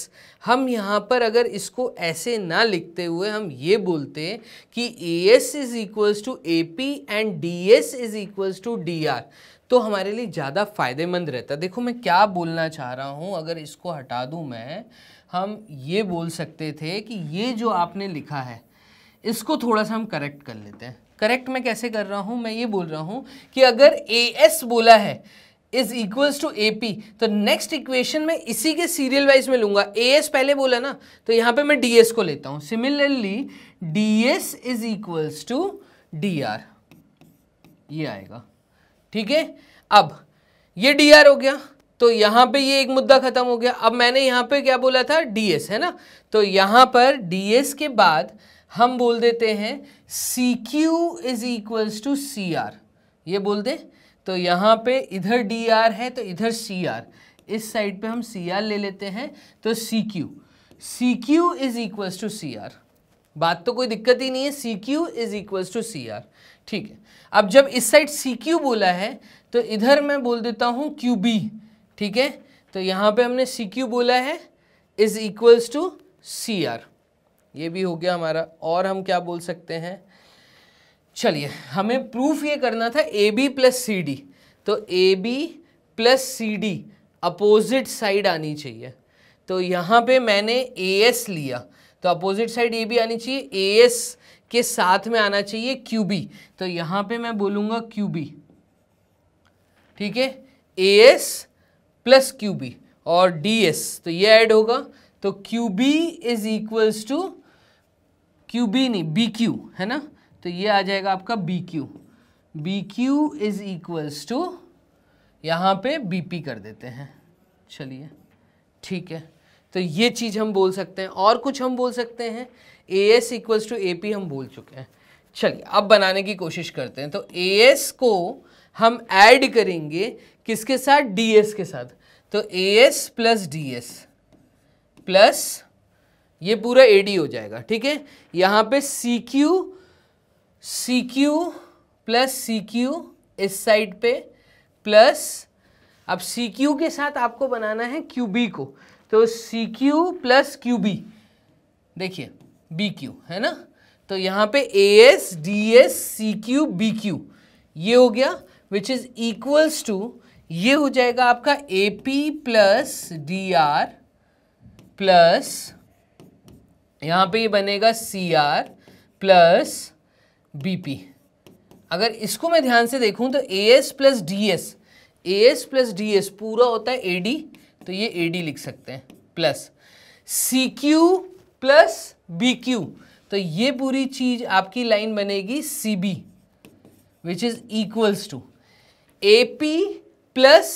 हम यहाँ पर अगर इसको ऐसे ना लिखते हुए हम ये बोलते हैं कि A S is equals to A P and D S is equals to D R तो हमारे लिए ज़्यादा फ़ायदेमंद रहता देखो मैं क्या बोलना चाह रहा हूँ अगर इसको हटा दूँ मैं हम ये बोल सकते थे कि ये जो आपने लिखा है इसको थोड़ा सा हम करेक्ट कर लेते हैं करेक्ट मैं कैसे कर रहा हूँ मैं ये बोल रहा हूँ कि अगर ए एस बोला है is equals to A P तो नेक्स्ट इक्वेशन में इसी के सीरियल वाइज में लूंगा ए एस पहले बोला ना तो यहां पे मैं डी एस को लेता हूं similarly D S is equals to D R ये आएगा ठीक है अब ये डी आर हो गया तो यहां पे ये एक मुद्दा खत्म हो गया अब मैंने यहां पे क्या बोला था डी एस है ना तो यहां पर डी एस के बाद हम बोल देते हैं C Q is equals to C R ये बोल दे तो यहाँ पे इधर डी आर है तो इधर सी आर इस साइड पे हम सी आर ले लेते हैं तो C Q C Q is equals to C R बात तो कोई दिक्कत ही नहीं है C Q is equals to C R ठीक है अब जब इस साइड सी क्यू बोला है तो इधर मैं बोल देता हूँ क्यू बी ठीक है तो यहाँ पे हमने सी क्यू बोला है is equals to C R ये भी हो गया हमारा और हम क्या बोल सकते हैं चलिए हमें प्रूफ ये करना था A B plus C D तो A B plus C D opposite side आनी चाहिए तो यहाँ पे मैंने ए एस लिया तो अपोजिट साइड ए बी आनी चाहिए ए एस के साथ में आना चाहिए क्यू बी तो यहाँ पे मैं बोलूँगा क्यू बी ठीक है A S plus Q B और डी एस तो ये ऐड होगा तो Q B is equals to Q B नहीं बी क्यू है ना तो ये आ जाएगा आपका B Q B Q is equals to यहाँ पे बी पी कर देते हैं चलिए ठीक है तो ये चीज़ हम बोल सकते हैं और कुछ हम बोल सकते हैं A S equals to A P हम बोल चुके हैं चलिए अब बनाने की कोशिश करते हैं तो ए एस को हम ऐड करेंगे किसके साथ डी एस के साथ तो A S plus D S plus ये पूरा ए डी हो जाएगा ठीक है यहाँ पे C Q C Q plus C Q इस साइड पे प्लस अब सी क्यू के साथ आपको बनाना है क्यू बी को तो C Q plus Q B देखिए बी क्यू है ना तो यहाँ पे A S D S C Q B Q ये हो गया विच इज़ इक्वल्स टू ये हो जाएगा आपका A P plus D R plus यहाँ पे ये बनेगा सी आर प्लस बीपी अगर इसको मैं ध्यान से देखूं तो A S plus D S A S plus D S पूरा होता है ए डी तो ये ए डी लिख सकते हैं plus C Q plus B Q तो ये पूरी चीज़ आपकी लाइन बनेगी C B which is equals to A P plus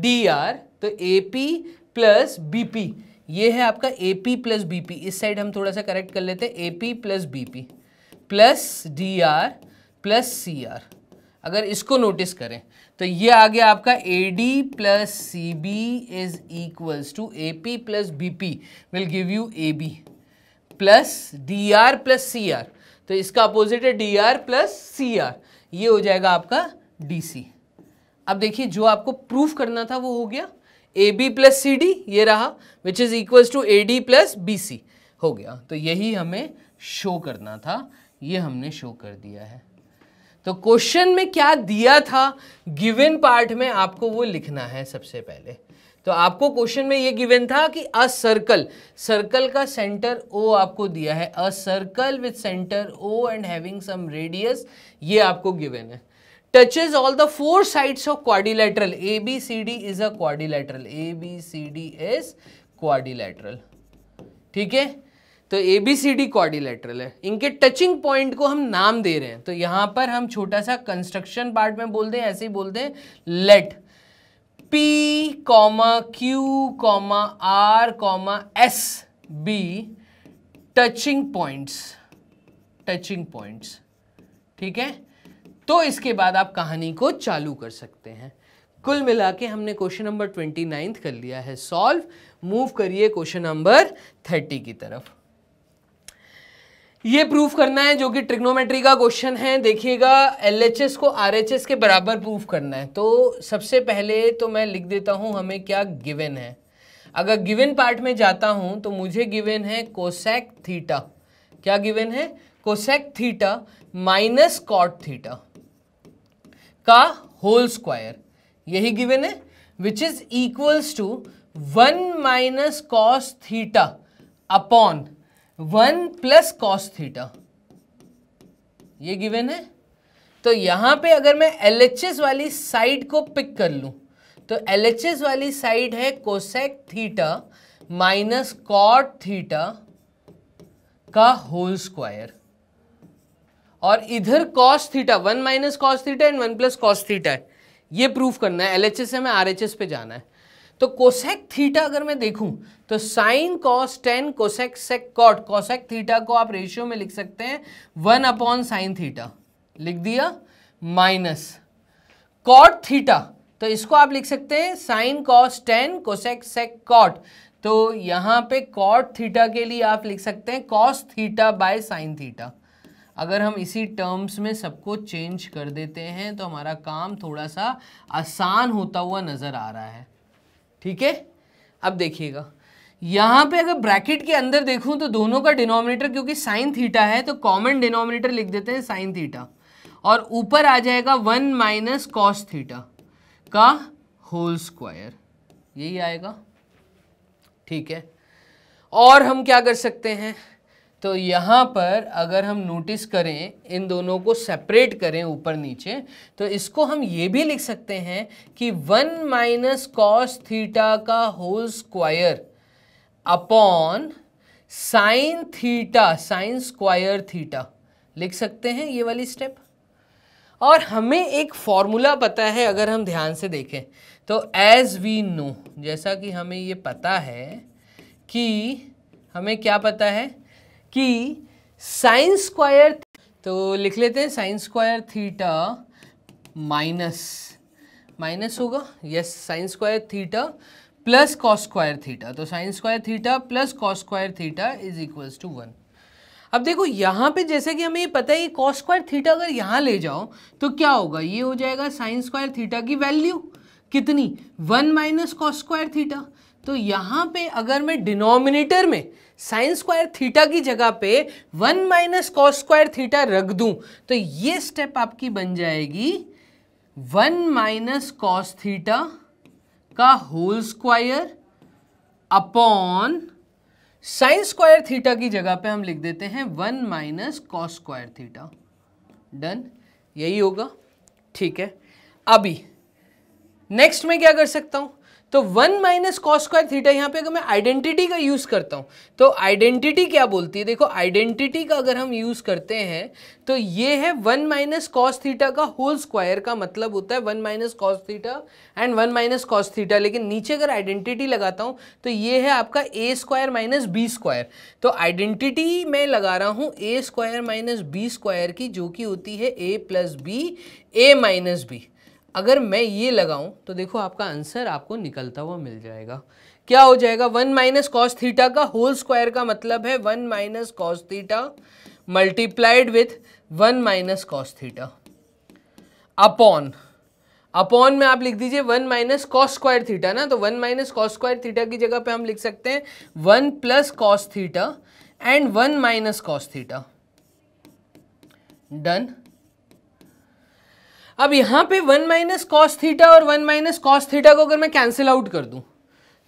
D R तो A P plus B P ये है आपका A P plus B P इस साइड हम थोड़ा सा करेक्ट कर लेते हैं A P plus B P plus D R plus C R अगर इसको नोटिस करें तो ये आ गया आपका A D plus C B is equals to A P plus B P will give you A B plus D R plus C R तो इसका अपोजिट है D R plus C R ये हो जाएगा आपका डी सी अब देखिए जो आपको प्रूफ करना था वो हो गया A B plus C D ये रहा which is equals to A D plus B C हो गया तो यही हमें शो करना था ये हमने शो कर दिया है तो क्वेश्चन में क्या दिया था गिवन पार्ट में आपको वो लिखना है सबसे पहले तो आपको क्वेश्चन में ये गिवन था कि अ सर्कल सर्कल का सेंटर ओ आपको दिया है a circle with centre O and having some radius ये आपको गिवन है all the four sides of quadrilateral A B C D is a quadrilateral A B C D is quadrilateral ठीक है तो A B C D quadrilateral है इनके touching point को हम नाम दे रहे हैं तो यहां पर हम छोटा सा कंस्ट्रक्शन पार्ट में बोल दें ऐसे ही बोल दें let P comma Q comma R comma S be touching points touching points ठीक है तो इसके बाद आप कहानी को चालू कर सकते हैं कुल मिला के हमने क्वेश्चन नंबर ट्वेंटी नाइन्थ कर लिया है सॉल्व मूव करिए क्वेश्चन नंबर थर्टी की तरफ ये प्रूफ करना है जो कि ट्रिग्नोमेट्री का क्वेश्चन है देखिएगा एल को आर के बराबर प्रूफ करना है तो सबसे पहले तो मैं लिख देता हूँ हमें क्या गिवन है अगर गिवन पार्ट में जाता हूँ तो मुझे गिवन है कोसेक थीटा क्या गिवन है cosec theta minus cot theta का होल स्क्वायर यही गिवन है which is equals to one minus cos theta upon one plus cos theta ये गिवन है तो यहां पे अगर मैं एल वाली साइड को पिक कर लू तो एल वाली साइड है cosec theta minus cot theta का होल स्क्वायर और इधर cos theta one minus cos theta and one plus cos theta है ये प्रूफ करना है एल एच एस हमें आर पे जाना है तो कोसेक थीटा अगर मैं देखूं तो sin cos tan cosec sec cot cosec theta को आप रेशियो में लिख सकते हैं वन अपॉन साइन थीटा लिख दिया माइनस कॉट थीटा तो इसको आप लिख सकते हैं sin cos tan cosec sec cot तो यहाँ पे कॉट थीटा के लिए आप लिख सकते हैं cos theta by sin theta अगर हम इसी टर्म्स में सबको चेंज कर देते हैं तो हमारा काम थोड़ा सा आसान होता हुआ नज़र आ रहा है ठीक है अब देखिएगा यहां पे अगर ब्रैकेट के अंदर देखूं तो दोनों का डिनोमिनेटर क्योंकि साइन थीटा है तो कॉमन डिनोमिनेटर लिख देते हैं साइन थीटा और ऊपर आ जाएगा वन माइनस कॉस थीटा का होल स्क्वायर यही आएगा ठीक है और हम क्या कर सकते हैं तो यहाँ पर अगर हम नोटिस करें इन दोनों को सेपरेट करें ऊपर नीचे तो इसको हम ये भी लिख सकते हैं कि वन माइनस कॉस थीटा का whole square upon sin theta sin square theta लिख सकते हैं ये वाली स्टेप और हमें एक फॉर्मूला पता है अगर हम ध्यान से देखें तो एज वी नो जैसा कि हमें ये पता है कि हमें क्या पता है कि साइन स्क्वायर तो लिख लेते हैं sin square theta minus minus होगा yes sin square theta plus cos square theta तो sin square theta plus cos square theta is equals to one अब देखो यहाँ पे जैसे कि हमें ये पता है ये कॉस स्क्वायर थीटा अगर यहाँ ले जाओ तो क्या होगा ये हो जाएगा साइन स्क्वायर थीटा की वैल्यू कितनी one minus cos square theta तो यहाँ पे अगर मैं डिनोमिनेटर में साइन स्क्वायर थीटा की जगह पे one minus cos square theta रख दूँ तो ये स्टेप आपकी बन जाएगी वन माइनस कॉस थीटा का whole square upon sin square theta की जगह पे हम लिख देते हैं one minus cos square theta done यही होगा ठीक है अभी नेक्स्ट में क्या कर सकता हूं तो one minus cos square theta यहाँ पे अगर मैं आइडेंटिटी का यूज़ करता हूँ तो आइडेंटिटी क्या बोलती है देखो आइडेंटिटी का अगर हम यूज़ करते हैं तो ये है वन माइनस कॉस थीटा का होल स्क्वायर का मतलब होता है one minus cos theta and one minus cos theta लेकिन नीचे अगर आइडेंटिटी लगाता हूँ तो ये है आपका A square minus B square तो आइडेंटिटी मैं लगा रहा हूँ A square minus B square की जो कि होती है ए प्लस बी ए माइनस बी अगर मैं ये लगाऊं तो देखो आपका आंसर आपको निकलता हुआ मिल जाएगा क्या हो जाएगा वन माइनस कॉस थीटा का होल स्क्वायर का मतलब है one minus cos theta multiplied with one minus cos theta upon upon में आप लिख दीजिए one minus cos square theta ना तो one minus cos square theta की जगह पे हम लिख सकते हैं one plus cos theta and one minus cos theta done अब यहाँ पे वन माइनस कॉस थीटा और वन माइनस कॉस थीटा को अगर मैं कैंसिल आउट कर दूँ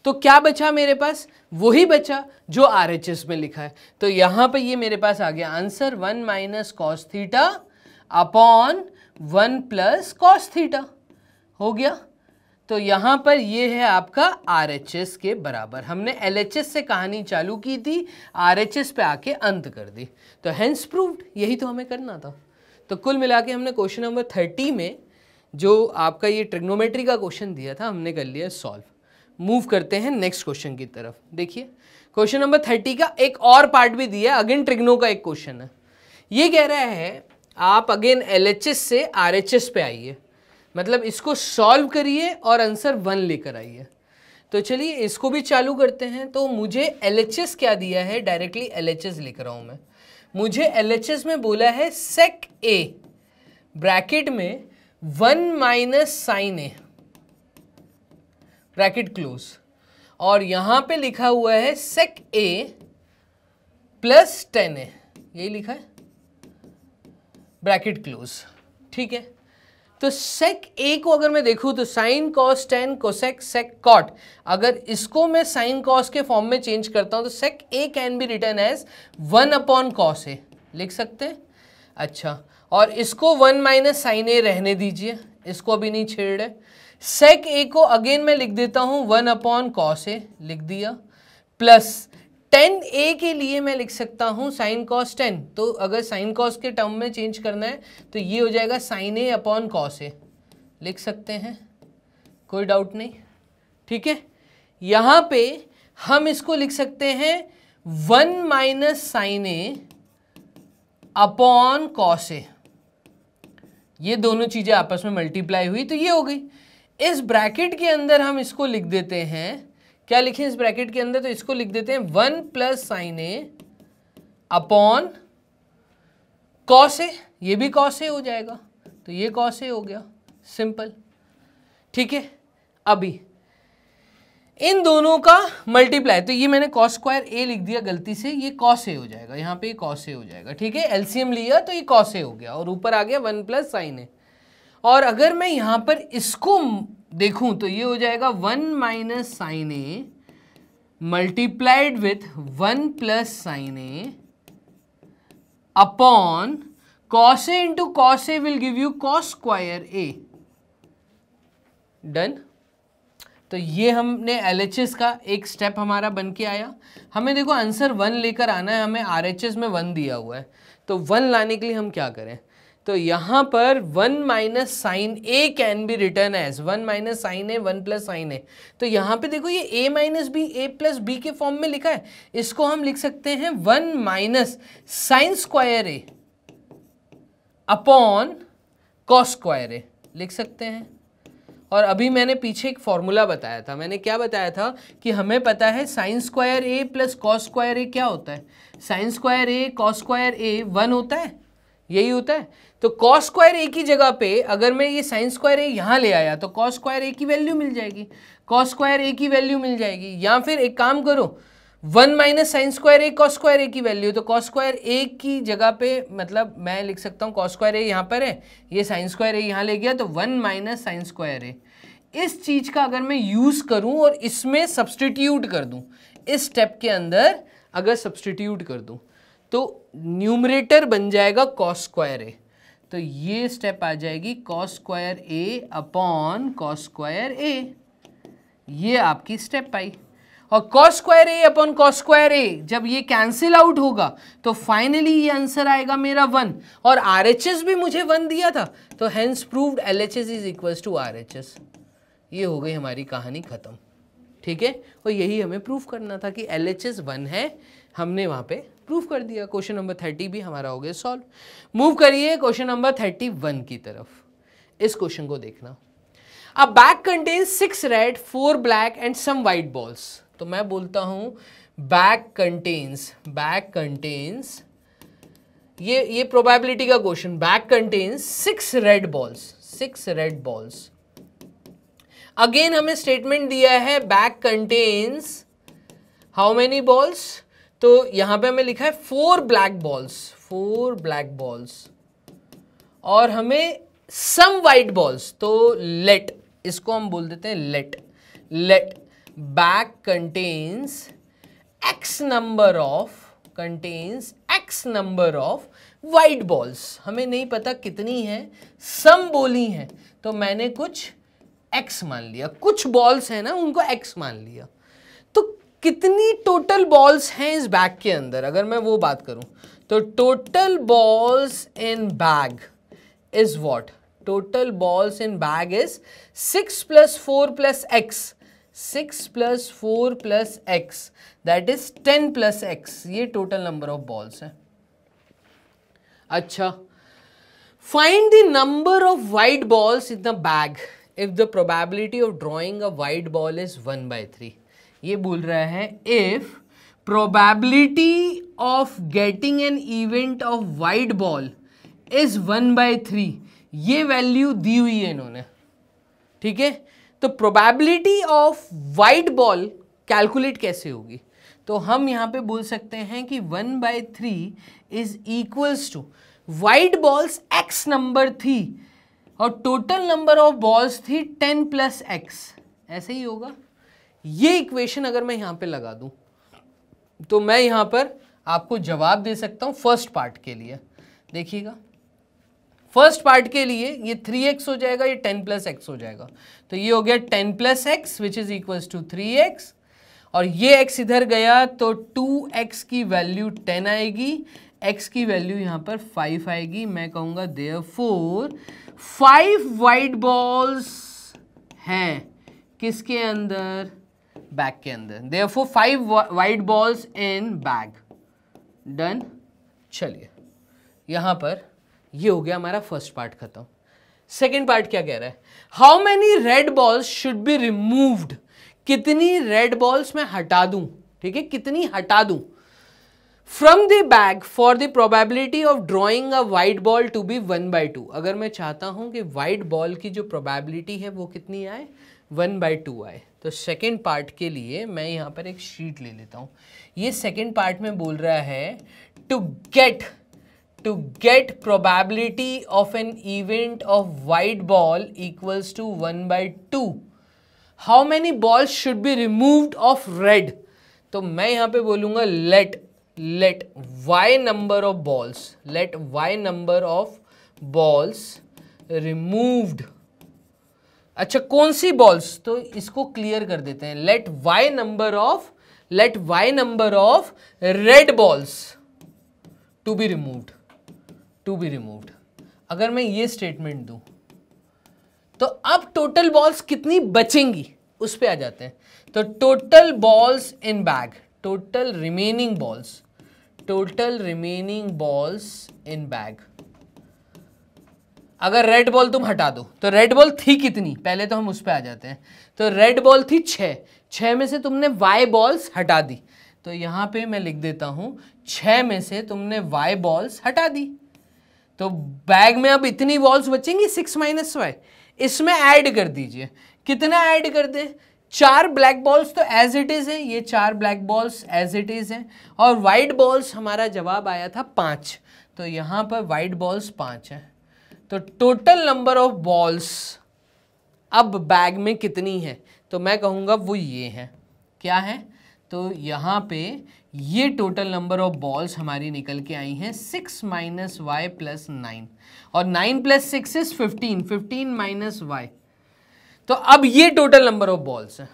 तो क्या बचा मेरे पास वही बचा जो आर एच एस में लिखा है तो यहाँ पे ये मेरे पास आ गया answer one minus cos theta upon one plus cos theta हो गया तो यहाँ पर ये है आपका आर के बराबर हमने एल से कहानी चालू की थी आर पे आके अंत कर दी तो हैंस प्रूव्ड यही तो हमें करना था तो कुल मिला के हमने क्वेश्चन नंबर थर्टी में जो आपका ये ट्रिग्नोमेट्री का क्वेश्चन दिया था हमने कर लिया सॉल्व मूव करते हैं नेक्स्ट क्वेश्चन की तरफ देखिए क्वेश्चन नंबर थर्टी का एक और पार्ट भी दिया अगेन ट्रिग्नो का एक क्वेश्चन है ये कह रहा है आप अगेन एल से आर पे आइए मतलब इसको सॉल्व करिए और आंसर वन लेकर आइए तो चलिए इसको भी चालू करते हैं तो मुझे एल क्या दिया है डायरेक्टली एल लेकर आऊँ मैं मुझे एल में बोला है सेक ए ब्रैकेट में one minus sine A bracket close और यहां पे लिखा हुआ है सेक ए प्लस टेन ए यही लिखा है ब्रैकेट क्लोज ठीक है तो सेक ए को अगर मैं देखूँ तो साइन कॉस टेन को सेक कॉट अगर इसको मैं साइन कॉस के फॉर्म में चेंज करता हूँ तो sec A can be written as one upon cos A लिख सकते हैं अच्छा और इसको वन माइनस साइन ए रहने दीजिए इसको अभी नहीं छेड़ रहे सेक ए को अगेन मैं लिख देता हूँ वन अपॉन कॉस ए लिख दिया प्लस टेन ए के लिए मैं लिख सकता हूँ साइन कॉस टेन तो अगर साइन कॉस के टर्म में चेंज करना है तो ये हो जाएगा sine A upon cos A लिख सकते हैं कोई डाउट नहीं ठीक है यहां पे हम इसको लिख सकते हैं one minus sine A upon cos A ये दोनों चीज़ें आपस में मल्टीप्लाई हुई तो ये हो गई इस ब्रैकेट के अंदर हम इसको लिख देते हैं क्या लिखें इस ब्रैकेट के अंदर तो इसको लिख देते हैं one plus sine A upon cos A ये भी कॉस ए हो जाएगा तो ये कॉस ए हो गया सिंपल ठीक है अभी इन दोनों का मल्टीप्लाई तो ये मैंने कॉस स्क्वायर ए लिख दिया गलती से ये कॉस ए हो जाएगा यहाँ पे कॉस ए हो जाएगा ठीक है एलसीएम लिया तो ये कॉस ए हो गया और ऊपर आ गया वन प्लस साइन ए और अगर मैं यहाँ पर इसको देखूं तो ये हो जाएगा one minus sine A multiplied with one plus sine A upon cos A into cos A will give you cos square A done तो ये हमने एल का एक स्टेप हमारा बन के आया हमें देखो आंसर वन लेकर आना है हमें आर में वन दिया हुआ है तो वन लाने के लिए हम क्या करें तो यहां पर one minus sine A can be written as one minus sine A one plus sine A तो यहां पे देखो ये A minus B A plus B के फॉर्म में लिखा है इसको हम लिख सकते हैं one minus sine square A upon cos square A लिख सकते हैं और अभी मैंने पीछे एक फॉर्मूला बताया था मैंने क्या बताया था कि हमें पता है sine square A plus cos square A क्या होता है sine square A cos square A one होता है यही होता है तो कॉस स्क्वायर ए की जगह पे अगर मैं ये साइन स्क्वायर ए यहाँ ले आया तो कॉस स्क्वायर ए की वैल्यू मिल जाएगी कॉस स्क्वायर ए की वैल्यू मिल जाएगी या फिर एक काम करो one minus sine square A cos square A की वैल्यू तो कॉस स्क्वायर ए की जगह पे मतलब मैं लिख सकता हूँ कॉस स्क्वायर ए यहाँ पर है ये साइन स्क्वायर ए यहाँ ले गया तो one minus sine square A इस चीज़ का अगर मैं यूज़ करूँ और इसमें सब्सटीट्यूट कर दूँ इस स्टेप के अंदर अगर सब्सटीट्यूट कर दूँ तो न्यूमरेटर बन जाएगा कॉस स्क्वायर ए तो ये स्टेप आ जाएगी cos square A upon cos square A ये आपकी स्टेप आई और cos square A upon cos square A जब ये कैंसिल आउट होगा तो फाइनली ये आंसर आएगा मेरा वन और आर एच एस भी मुझे वन दिया था तो hence proved L H S is equal to R H S ये हो गई हमारी कहानी ख़त्म ठीक है और यही हमें प्रूफ करना था कि एल एच एस वन है हमने वहाँ पे प्रूफ कर दिया क्वेश्चन नंबर थर्टी भी हमारा हो गया सॉल्व मूव करिए क्वेश्चन नंबर थर्टी वन की तरफ इस क्वेश्चन को देखना अब bag contain six red four black and some white balls तो मैं बोलता हूं बैग कंटेन्स बैग कंटेन्स ये ये प्रोबेबिलिटी का question bag contains six red balls six red balls again हमें स्टेटमेंट दिया है bag contains how many balls तो यहां पे हमें लिखा है four black balls four black balls और हमें सम वाइट बॉल्स तो लेट इसको हम बोल देते हैं let let bag contains x number of contains x number of white balls हमें नहीं पता कितनी है सम बोली है तो मैंने कुछ एक्स मान लिया कुछ बॉल्स है ना उनको एक्स मान लिया तो कितनी टोटल बॉल्स हैं इस बैग के अंदर अगर मैं वो बात करूं तो total balls in bag is what total balls in bag is six plus four plus x six plus four plus x that is ten plus x ये टोटल नंबर ऑफ बॉल्स हैं अच्छा find the number of white balls in the bag if the probability of drawing a white ball is one by three ये बोल रहा है if probability of getting an event of white ball is one by three ये value दी हुई है इन्होंने ठीक है तो probability of white ball calculate कैसे होगी तो हम यहाँ पे बोल सकते हैं कि one by three is equals to white balls x number थी और टोटल नंबर ऑफ बॉल्स थी टेन प्लस एक्स ऐसे ही होगा ये इक्वेशन अगर मैं यहां पे लगा दूं तो मैं यहां पर आपको जवाब दे सकता हूं फर्स्ट पार्ट के लिए देखिएगा फर्स्ट पार्ट के लिए ये थ्री एक्स हो जाएगा ये टेन प्लस एक्स हो जाएगा तो ये हो गया ten plus x which is equal to three x और ये एक्स इधर गया तो टू एक्स की वैल्यू टेन आएगी एक्स की वैल्यू यहां पर फाइव आएगी मैं कहूंगा there four five white balls हैं किसके अंदर बैग के अंदर four five white balls in bag done चलिए यहाँ पर ये हो गया हमारा फर्स्ट पार्ट खत्म सेकेंड पार्ट क्या कह रहा है how many red balls should be removed कितनी रेड बॉल्स मैं हटा दूं ठीक है कितनी हटा दूं from the bag for the probability of drawing a white ball to be one by two अगर मैं चाहता हूं कि वाइट बॉल की जो प्रोबेबिलिटी है वो कितनी आए वन बाई टू आए तो सेकेंड पार्ट के लिए मैं यहाँ पर एक शीट ले लेता हूँ ये सेकेंड पार्ट में बोल रहा है to get to get probability of an event of white ball equals to one by two how many ball should be removed of red तो मैं यहाँ पे बोलूँगा let let y number of balls let y number of balls removed अच्छा कौन सी balls तो इसको clear कर देते हैं let y number of let y number of red balls to be removed to be removed अगर मैं ये स्टेटमेंट दू तो अब टोटल बॉल्स कितनी बचेंगी उस पर आ जाते हैं तो total balls in bag total remaining balls total remaining balls in bag अगर रेड बॉल तुम हटा दो तो रेड बॉल थी कितनी पहले तो हम उस पर आ जाते हैं तो रेड बॉल थी छः छः में से तुमने वाई बॉल्स हटा दी तो यहाँ पे मैं लिख देता हूँ छः में से तुमने वाई बॉल्स हटा दी तो बैग में अब इतनी बॉल्स बचेंगी सिक्स माइनस वाई इसमें ऐड कर दीजिए कितना ऐड कर दे चार ब्लैक बॉल्स तो एज इट इज़ है ये चार black balls as it is हैं और वाइट बॉल्स हमारा जवाब आया था पाँच तो यहाँ पर वाइट बॉल्स पाँच हैं तो टोटल नंबर ऑफ बॉल्स अब बैग में कितनी है तो मैं कहूँगा वो ये हैं क्या है तो यहाँ पे ये टोटल नंबर ऑफ बॉल्स हमारी निकल के आई हैं six minus y plus nine और nine plus six is fifteen fifteen minus y तो अब ये टोटल नंबर ऑफ बॉल्स हैं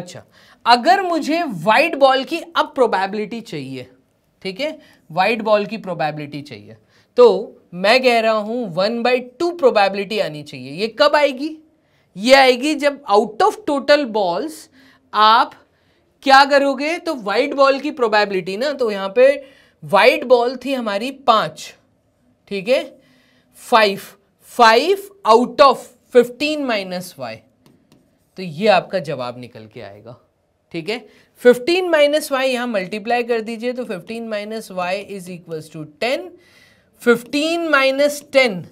अच्छा अगर मुझे वाइट बॉल की अब प्रोबेबिलिटी चाहिए ठीक है वाइट बॉल की प्रोबेबिलिटी चाहिए तो मैं कह रहा हूं वन बाई टू प्रोबेबिलिटी आनी चाहिए ये कब आएगी ये आएगी जब आउट ऑफ टोटल बॉल्स आप क्या करोगे तो वाइट बॉल की प्रोबेबिलिटी ना तो यहां पे वाइट बॉल थी हमारी पांच ठीक है five five out of fifteen minus y तो ये आपका जवाब निकल के आएगा ठीक है फिफ्टीन माइनस वाई यहां मल्टीप्लाई कर दीजिए तो fifteen minus y is equal to ten fifteen minus ten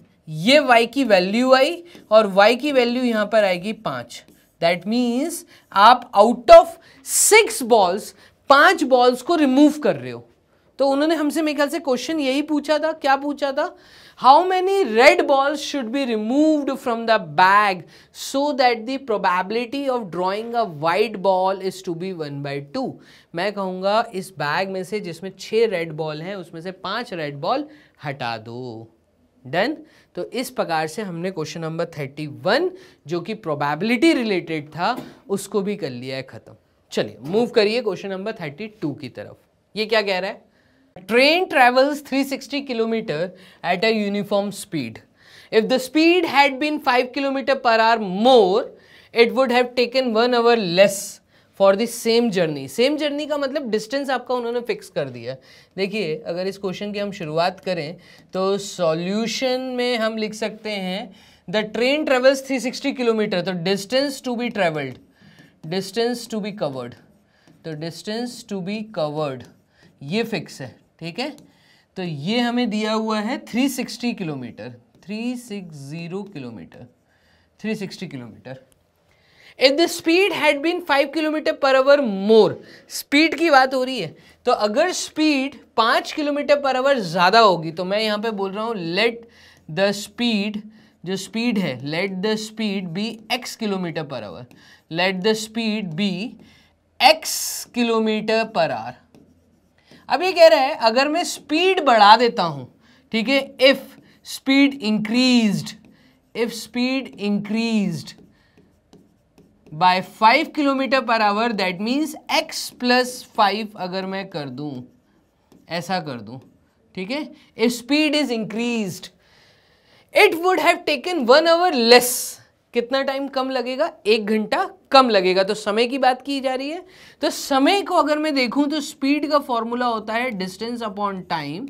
ये y की वैल्यू आई और y की वैल्यू यहाँ पर आएगी पाँच दैट मीन्स आप आउट ऑफ सिक्स बॉल्स पांच बॉल्स को रिमूव कर रहे हो तो उन्होंने हमसे मेरे ख्याल से क्वेश्चन यही पूछा था क्या पूछा था how many red balls should be removed from the bag so that the probability of drawing a white ball is to be one by two मैं कहूँगा इस बैग में से जिसमें छह रेड बॉल हैं उसमें से पांच रेड बॉल हटा दो डन तो इस प्रकार से हमने क्वेश्चन नंबर थर्टी वन जो कि प्रोबेबिलिटी रिलेटेड था उसको भी कर लिया है ख़त्म चलिए मूव करिए क्वेश्चन नंबर थर्टी टू की तरफ ये क्या कह रहा है train travels 360 kilometre at a uniform speed if the speed had been 5 kilometre per hour more it would have taken one hour less for the same journey same journey का मतलब distance आपका उन्होंने फिक्स कर दिया देखिए अगर इस question की हम शुरुआत करें तो सॉल्यूशन में हम लिख सकते हैं द ट्रेन ट्रेवल्स 360 किलोमीटर तो distance to be travelled distance to be covered तो डिस्टेंस टू बी कवर्ड ये फिक्स है ठीक है तो ये हमें दिया हुआ है 360 kilometre 360 kilometre 360 kilometre if the speed had been five kilometre per hour more speed की बात हो रही है तो अगर स्पीड पाँच किलोमीटर पर आवर ज़्यादा होगी तो मैं यहाँ पे बोल रहा हूँ लेट द स्पीड जो स्पीड है let the speed be x kilometre per hour let the speed be x kilometre per hour अब ये कह रहा है अगर मैं स्पीड बढ़ा देता हूँ ठीक है if speed increased if speed increased by five kilometre per hour that means x plus five अगर मैं कर दूं ऐसा कर दूं ठीक है if speed is increase it would have taken one hour less कितना टाइम कम लगेगा एक घंटा कम लगेगा तो समय की बात की जा रही है तो समय को अगर मैं देखूं तो स्पीड का फॉर्मूला होता है डिस्टेंस अपॉन टाइम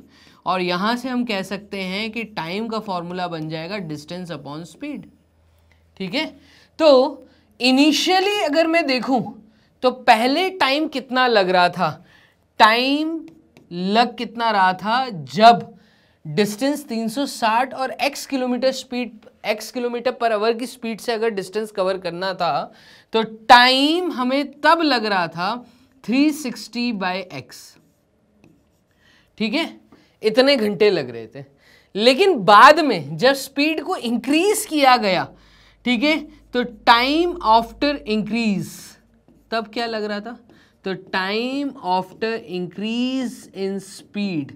और यहां से हम कह सकते हैं कि टाइम का फॉर्मूला बन जाएगा डिस्टेंस अपॉन स्पीड ठीक है तो इनिशियली अगर मैं देखूं तो पहले टाइम कितना लग रहा था टाइम लग कितना रहा था जब डिस्टेंस 360 और x kilometre speed x kilometre per hour की स्पीड से अगर डिस्टेंस कवर करना था तो टाइम हमें तब लग रहा था 360 सिक्सटी बाई एक्स ठीक है इतने घंटे लग रहे थे लेकिन बाद में जब स्पीड को इंक्रीज किया गया ठीक है तो टाइम आफ्टर इंक्रीज तब क्या लग रहा था तो time after increase in speed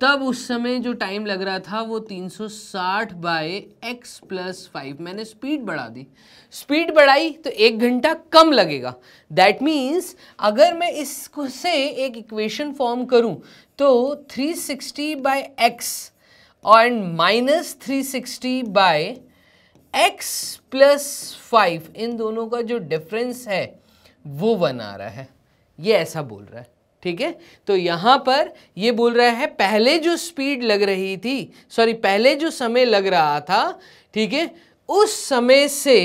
तब उस समय जो टाइम लग रहा था वो 360 सौ साठ बाय एक्स प्लस फाइव मैंने स्पीड बढ़ा दी स्पीड बढ़ाई तो एक घंटा कम लगेगा दैट मीन्स अगर मैं इसको से एक इक्वेशन फॉर्म करूं तो 360 सिक्सटी बाय एक्स और minus three sixty by x plus five इन दोनों का जो डिफरेंस है वो वन आ रहा है ये ऐसा बोल रहा है ठीक है तो यहाँ पर ये बोल रहा है पहले जो स्पीड लग रही थी सॉरी पहले जो समय लग रहा था ठीक है उस समय से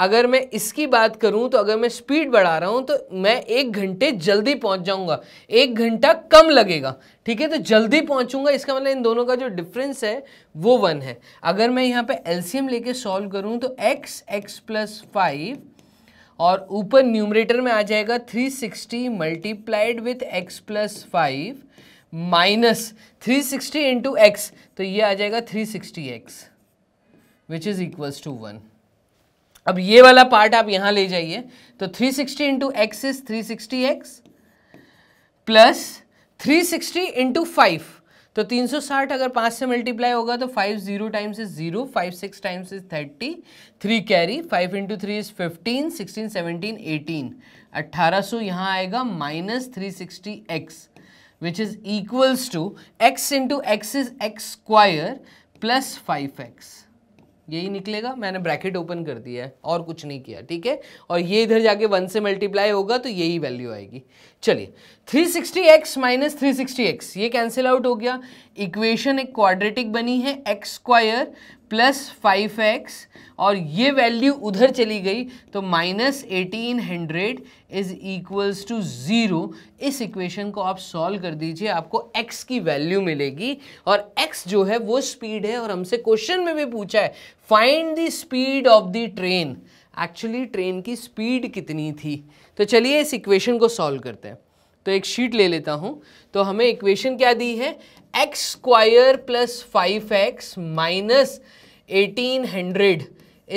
अगर मैं इसकी बात करूं तो अगर मैं स्पीड बढ़ा रहा हूं तो मैं एक घंटे जल्दी पहुंच जाऊंगा एक घंटा कम लगेगा ठीक है तो जल्दी पहुंचूंगा इसका मतलब इन दोनों का जो डिफरेंस है वो वन है अगर मैं यहाँ पे एलसीएम लेके सॉल्व करूँ तो एक्स एक्स प्लस फाइव और ऊपर न्यूमरेटर में आ जाएगा three sixty multiplied with x plus five minus three sixty into x तो ये आ जाएगा three sixty x which is equals to one अब ये वाला पार्ट आप यहाँ ले जाइए तो 360 sixty into x is three sixty x plus three sixty into five तो 360 अगर पाँच से मल्टीप्लाई होगा तो five zero times is zero five six times is thirty three carry five into three is fifteen sixteen seventeen eighteen अट्ठारह सौ यहाँ आएगा minus three sixty x which is equals to x into x is x square plus five x यही निकलेगा मैंने bracket open कर दिया है और कुछ नहीं किया ठीक है और ये इधर जाके वन से मल्टीप्लाई होगा तो यही वैल्यू आएगी चलिए 360x sixty x minus three ये कैंसिल आउट हो गया इक्वेशन एक क्वाड्रेटिक बनी है x square plus five x और ये वैल्यू उधर चली गई तो minus eighteen hundred is equals to zero इस इक्वेशन को आप सॉल्व कर दीजिए आपको एक्स की वैल्यू मिलेगी और एक्स जो है वो स्पीड है और हमसे क्वेश्चन में भी पूछा है find the speed of the train actually train की स्पीड कितनी थी तो चलिए इस इक्वेशन को सॉल्व करते हैं तो एक शीट ले लेता हूँ तो हमें इक्वेशन क्या दी है x square plus five x minus eighteen hundred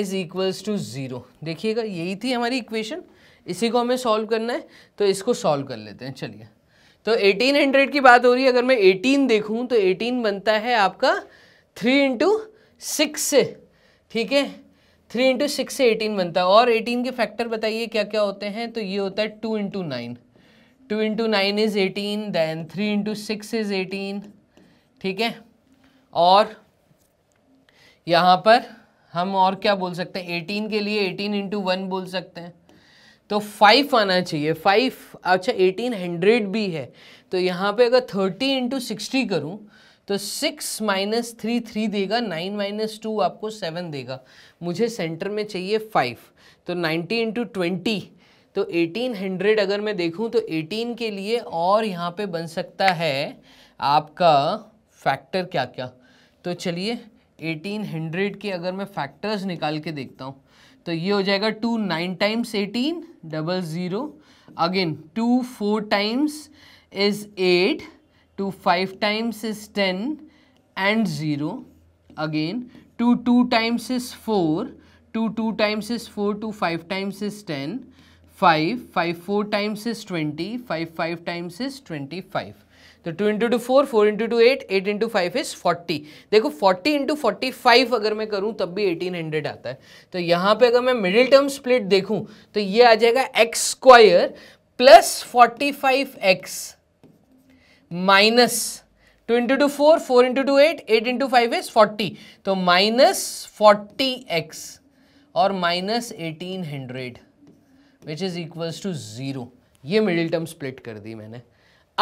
is equals to zero देखिएगा यही थी हमारी इक्वेशन इसी को हमें सॉल्व करना है तो इसको सॉल्व कर लेते हैं चलिए तो 1800 की बात हो रही है अगर मैं 18 देखूं तो 18 बनता है आपका 3 इंटू सिक्स से ठीक है 3 इंटू सिक्स से 18 बनता है और 18 के फैक्टर बताइए क्या क्या होते हैं तो ये होता है 2 into nine two into nine is eighteen then three into six is eighteen ठीक है और यहाँ पर हम और क्या बोल सकते हैं एटीन के लिए एटीन इंटू वन बोल सकते हैं तो फाइव आना चाहिए फाइव अच्छा एटीन हंड्रेड भी है तो यहाँ पे अगर थर्टी इंटू सिक्सटी करूँ तो सिक्स माइनस थ्री थ्री देगा नाइन माइनस टू आपको सेवन देगा मुझे सेंटर में चाहिए फाइव तो नाइन्टी इंटू ट्वेंटी तो 1800 अगर मैं देखूं तो 18 के लिए और यहाँ पे बन सकता है आपका फैक्टर क्या क्या तो चलिए 1800 के अगर मैं फैक्टर्स निकाल के देखता हूँ तो ये हो जाएगा two nine times eighteen double zero again two four times is eight two five times is ten and zero again two two times is four two two times is four two five times is ten five five four times is twenty five five times is twenty five तो two into two four four into two eight eight into five is forty देखो forty into forty five अगर मैं करूँ तब भी eighteen hundred आता है तो यहाँ पे अगर मैं मिडिल टर्म स्प्लिट देखूँ तो ये आ जाएगा x square plus forty five x minus two into two four four into two eight eight into five is forty तो माइनस फोर्टी एक्स और minus eighteen hundred which is equals to zero ये middle term split कर दी मैंने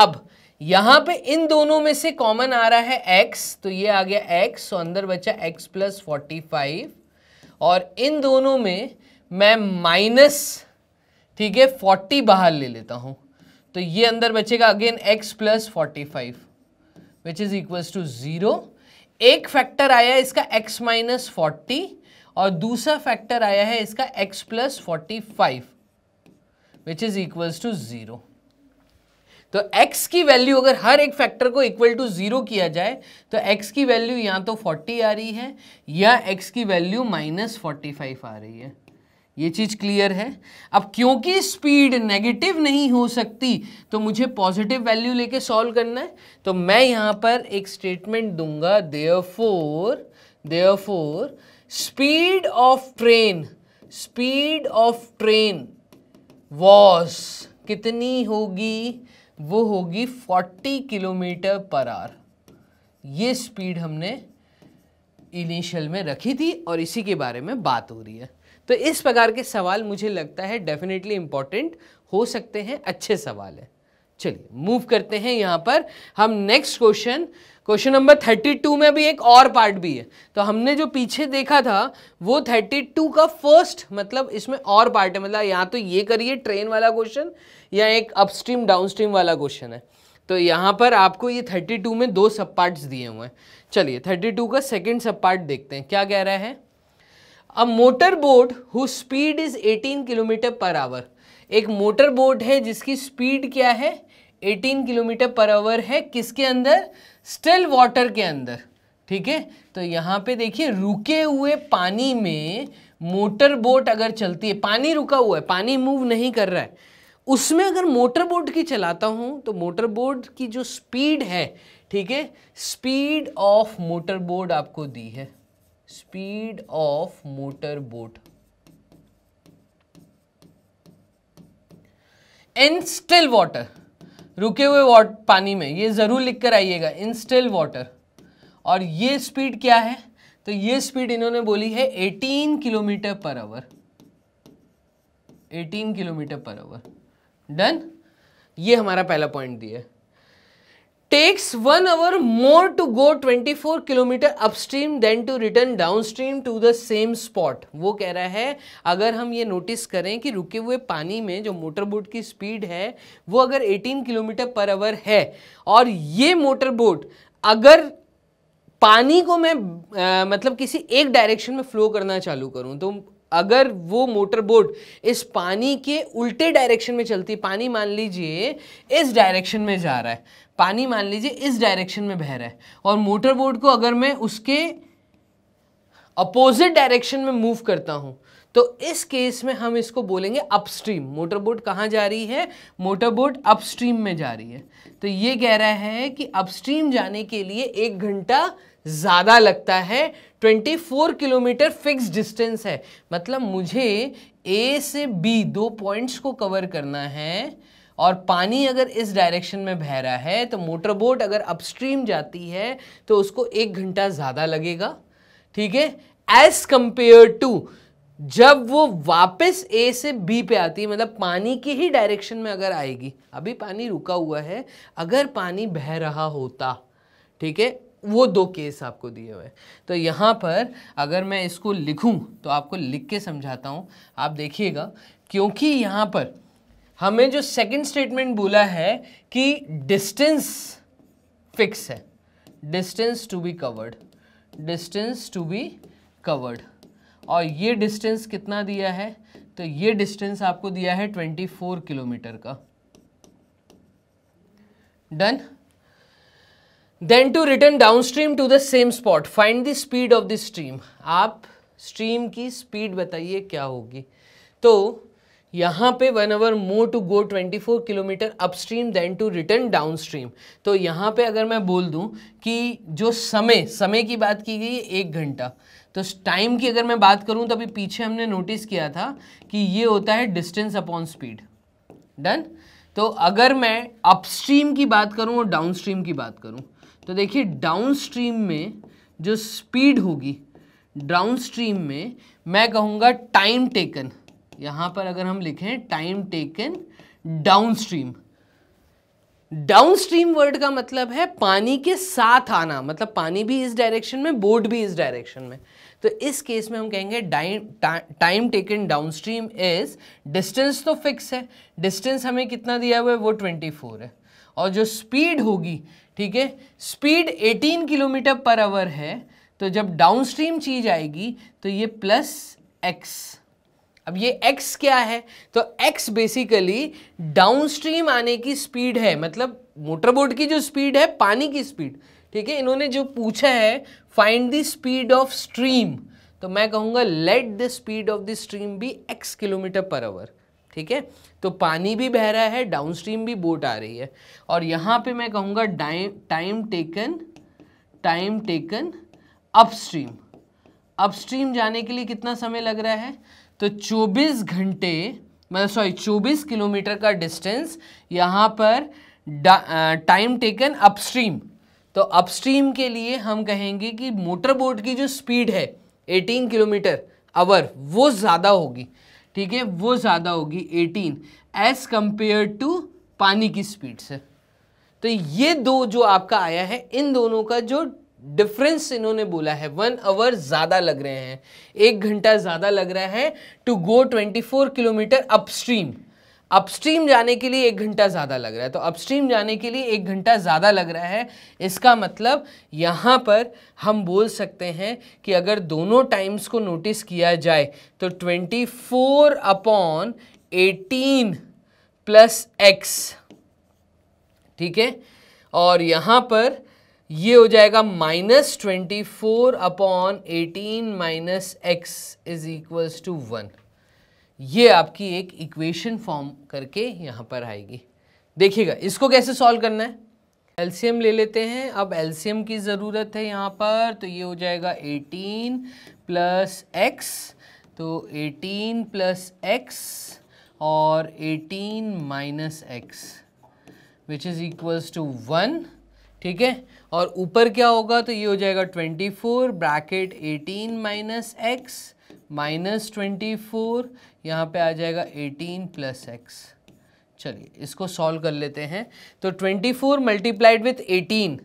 अब यहाँ पे इन दोनों में से कॉमन आ रहा है x तो ये आ गया x तो अंदर बचा x प्लस फोर्टी फाइव और इन दोनों में मैं माइनस ठीक है फोर्टी बाहर ले लेता हूँ तो ये अंदर बचेगा again x plus forty five which is equals to zero एक फैक्टर आया है इसका x माइनस फोर्टी और दूसरा फैक्टर आया है इसका x plus forty five which is equal to zero तो x की वैल्यू अगर हर एक फैक्टर को इक्वल टू ज़ीरो किया जाए तो x की वैल्यू या तो 40 आ रही है या x की वैल्यू माइनस फोर्टी आ रही है ये चीज़ क्लियर है अब क्योंकि स्पीड नेगेटिव नहीं हो सकती तो मुझे पॉजिटिव वैल्यू लेके सॉल्व करना है तो मैं यहाँ पर एक स्टेटमेंट दूंगा therefore therefore speed of train speed of train was कितनी होगी वो होगी 40 किलोमीटर पर आर ये स्पीड हमने इनिशियल में रखी थी और इसी के बारे में बात हो रही है तो इस प्रकार के सवाल मुझे लगता है डेफिनेटली इम्पॉर्टेंट हो सकते हैं अच्छे सवाल है चलिए मूव करते हैं यहां पर हम नेक्स्ट क्वेश्चन क्वेश्चन नंबर 32 में भी एक और पार्ट भी है तो हमने जो पीछे देखा था वो 32 का फर्स्ट मतलब इसमें और पार्ट है मतलब यहाँ तो ये करिए ट्रेन वाला क्वेश्चन या एक अपस्ट्रीम डाउनस्ट्रीम वाला क्वेश्चन है तो यहाँ पर आपको ये 32 में दो सब पार्ट्स दिए हुए हैं चलिए 32 का सेकेंड सब पार्ट देखते हैं क्या कह रहा है a motor boat whose speed is 18 kilometre per hour एक मोटर बोट है जिसकी स्पीड क्या है 18 किलोमीटर पर आवर है किसके अंदर स्टिल वाटर के अंदर ठीक है तो यहाँ पे देखिए रुके हुए पानी में मोटर बोट अगर चलती है पानी रुका हुआ है पानी मूव नहीं कर रहा है उसमें अगर मोटर बोट की चलाता हूँ तो मोटर बोट की जो स्पीड है ठीक है स्पीड ऑफ मोटर बोट आपको दी है speed of motor boat in still water रुके हुए वाटर पानी में ये ज़रूर लिख कर आइएगा इन स्टिल वाटर और ये स्पीड क्या है तो ये स्पीड इन्होंने बोली है 18 kilometre per hour 18 kilometre per hour done ये हमारा पहला पॉइंट दिया है takes one hour more to go 24 kilometre upstream then to return stream to the same spot वो कह रहा है अगर हम ये नोटिस करें कि रुके हुए पानी में जो मोटर बोट की स्पीड है वो अगर 18 किलोमीटर पर आवर है और ये मोटर बोट अगर पानी को मैं आ, मतलब किसी एक डायरेक्शन में फ्लो करना चालू करूं तो अगर वो मोटर बोट इस पानी के उल्टे डायरेक्शन में चलती पानी मान लीजिए इस डायरेक्शन में जा रहा है पानी मान लीजिए इस डायरेक्शन में बह रहा है और मोटर बोट को अगर मैं उसके अपोजिट डायरेक्शन में मूव करता हूँ तो इस केस में हम इसको बोलेंगे अपस्ट्रीम मोटर बोट कहाँ जा रही है मोटर बोट अपस्ट्रीम में जा रही है तो ये कह रहा है कि अपस्ट्रीम जाने के लिए एक घंटा ज़्यादा लगता है 24 किलोमीटर फिक्स डिस्टेंस है मतलब मुझे ए से बी दो पॉइंट्स को कवर करना है और पानी अगर इस डायरेक्शन में बह रहा है तो मोटर बोट अगर अपस्ट्रीम जाती है तो उसको एक घंटा ज़्यादा लगेगा ठीक है एज कंपेयर टू जब वो वापस ए से बी पे आती है मतलब पानी की ही डायरेक्शन में अगर आएगी अभी पानी रुका हुआ है अगर पानी बह रहा होता ठीक है वो दो केस आपको दिए हुए हैं तो यहाँ पर अगर मैं इसको लिखूँ तो आपको लिख के समझाता हूँ आप देखिएगा क्योंकि यहाँ पर हमें जो सेकंड स्टेटमेंट बोला है कि डिस्टेंस फिक्स है distance to be covered distance to be covered और ये डिस्टेंस कितना दिया है तो ये डिस्टेंस आपको दिया है 24 किलोमीटर का done then to return downstream to the same spot find the speed of the stream आप स्ट्रीम की स्पीड बताइए क्या होगी तो यहाँ पे one hour more to go 24 kilometre upstream then to return downstream तो यहाँ पे अगर मैं बोल दूँ कि जो समय समय की बात की गई है एक घंटा तो टाइम की अगर मैं बात करूँ तो अभी पीछे हमने नोटिस किया था कि ये होता है डिस्टेंस अपॉन स्पीड डन तो अगर मैं अपस्ट्रीम की बात करूँ और डाउनस्ट्रीम की बात करूँ तो देखिए डाउन स्ट्रीम में जो स्पीड होगी डाउन स्ट्रीम में मैं कहूँगा टाइम टेकन यहाँ पर अगर हम लिखें time taken downstream downstream word का मतलब है पानी के साथ आना मतलब पानी भी इस डायरेक्शन में बोट भी इस डायरेक्शन में तो इस केस में हम कहेंगे time taken downstream is distance तो फिक्स है डिस्टेंस हमें कितना दिया हुआ है वो 24 है और जो स्पीड होगी ठीक है स्पीड 18 किलोमीटर पर आवर है तो जब डाउनस्ट्रीम चीज आएगी तो ये प्लस एक्स अब ये एक्स क्या है तो एक्स बेसिकली डाउनस्ट्रीम आने की स्पीड है मतलब मोटरबोट की जो स्पीड है पानी की स्पीड ठीक है इन्होंने जो पूछा है find the speed of stream तो मैं कहूँगा let the speed of the stream be x kilometre per hour ठीक है तो पानी भी बह रहा है डाउन स्ट्रीम भी बोट आ रही है और यहाँ पे मैं कहूँगा time taken time taken upstream upstream जाने के लिए कितना समय लग रहा है तो 24 घंटे मतलब सॉरी 24 किलोमीटर का डिस्टेंस यहाँ पर टाइम टेकन अपस्ट्रीम तो अपस्ट्रीम के लिए हम कहेंगे कि मोटर बोट की जो स्पीड है 18 किलोमीटर आवर वो ज़्यादा होगी ठीक है वो ज़्यादा होगी 18 एज़ कंपेयर टू पानी की स्पीड से तो ये दो जो आपका आया है इन दोनों का जो डिफरेंस इन्होंने बोला है वन आवर ज़्यादा लग रहे हैं एक घंटा ज़्यादा लग रहा है to go 24 kilometre upstream upstream जाने के लिए एक घंटा ज़्यादा लग रहा है तो अपस्ट्रीम जाने के लिए एक घंटा ज़्यादा लग रहा है इसका मतलब यहाँ पर हम बोल सकते हैं कि अगर दोनों टाइम्स को नोटिस किया जाए तो twenty four upon eighteen plus x ठीक है और यहाँ पर ये हो जाएगा minus twenty four upon eighteen minus x is equals to one ये आपकी एक इक्वेशन फॉर्म करके यहाँ पर आएगी देखिएगा इसको कैसे सॉल्व करना है एलसीएम ले लेते हैं अब एलसीएम की ज़रूरत है यहाँ पर तो ये हो जाएगा 18 प्लस एक्स तो 18 प्लस एक्स और 18 minus x which is equals to one ठीक है और ऊपर क्या होगा तो ये हो जाएगा 24 bracket 18 minus x minus twenty four यहाँ पे आ जाएगा 18 प्लस एक्स चलिए इसको सॉल्व कर लेते हैं तो 24 फोर मल्टीप्लाइड विथ एटीन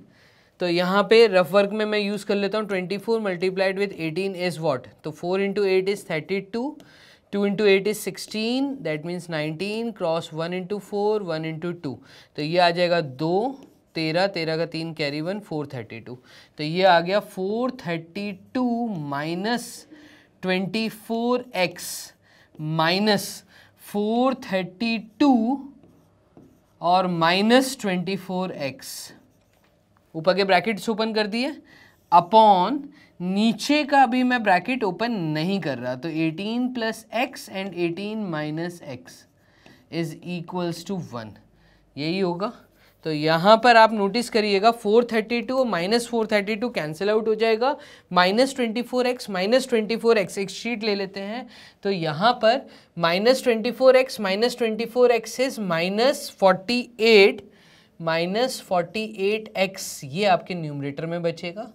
तो यहाँ पे रफ वर्क में मैं यूज़ कर लेता हूँ 24 four multiplied with eighteen is what तो 4 into eight is thirty two two into eight is sixteen that means nineteen cross one into four one into two तो ये आ जाएगा दो तेरह तेरह का तीन carry one four thirty two तो ये आ गया four thirty two minus twenty four x minus four thirty two और माइनस ट्वेंटी फोर एक्स ऊपर के ब्रैकेट्स ओपन कर दिए अपॉन नीचे का भी मैं ब्रैकेट ओपन नहीं कर रहा तो 18 plus x and 18 minus x is equals to one यही होगा तो यहाँ पर आप नोटिस करिएगा 432 और माइनस फोर कैंसिल आउट हो जाएगा minus twenty four x minus twenty four x एक शीट ले लेते हैं तो यहाँ पर minus twenty four x minus twenty four x is minus forty eight minus forty eight x ये आपके न्यूमरेटर में बचेगा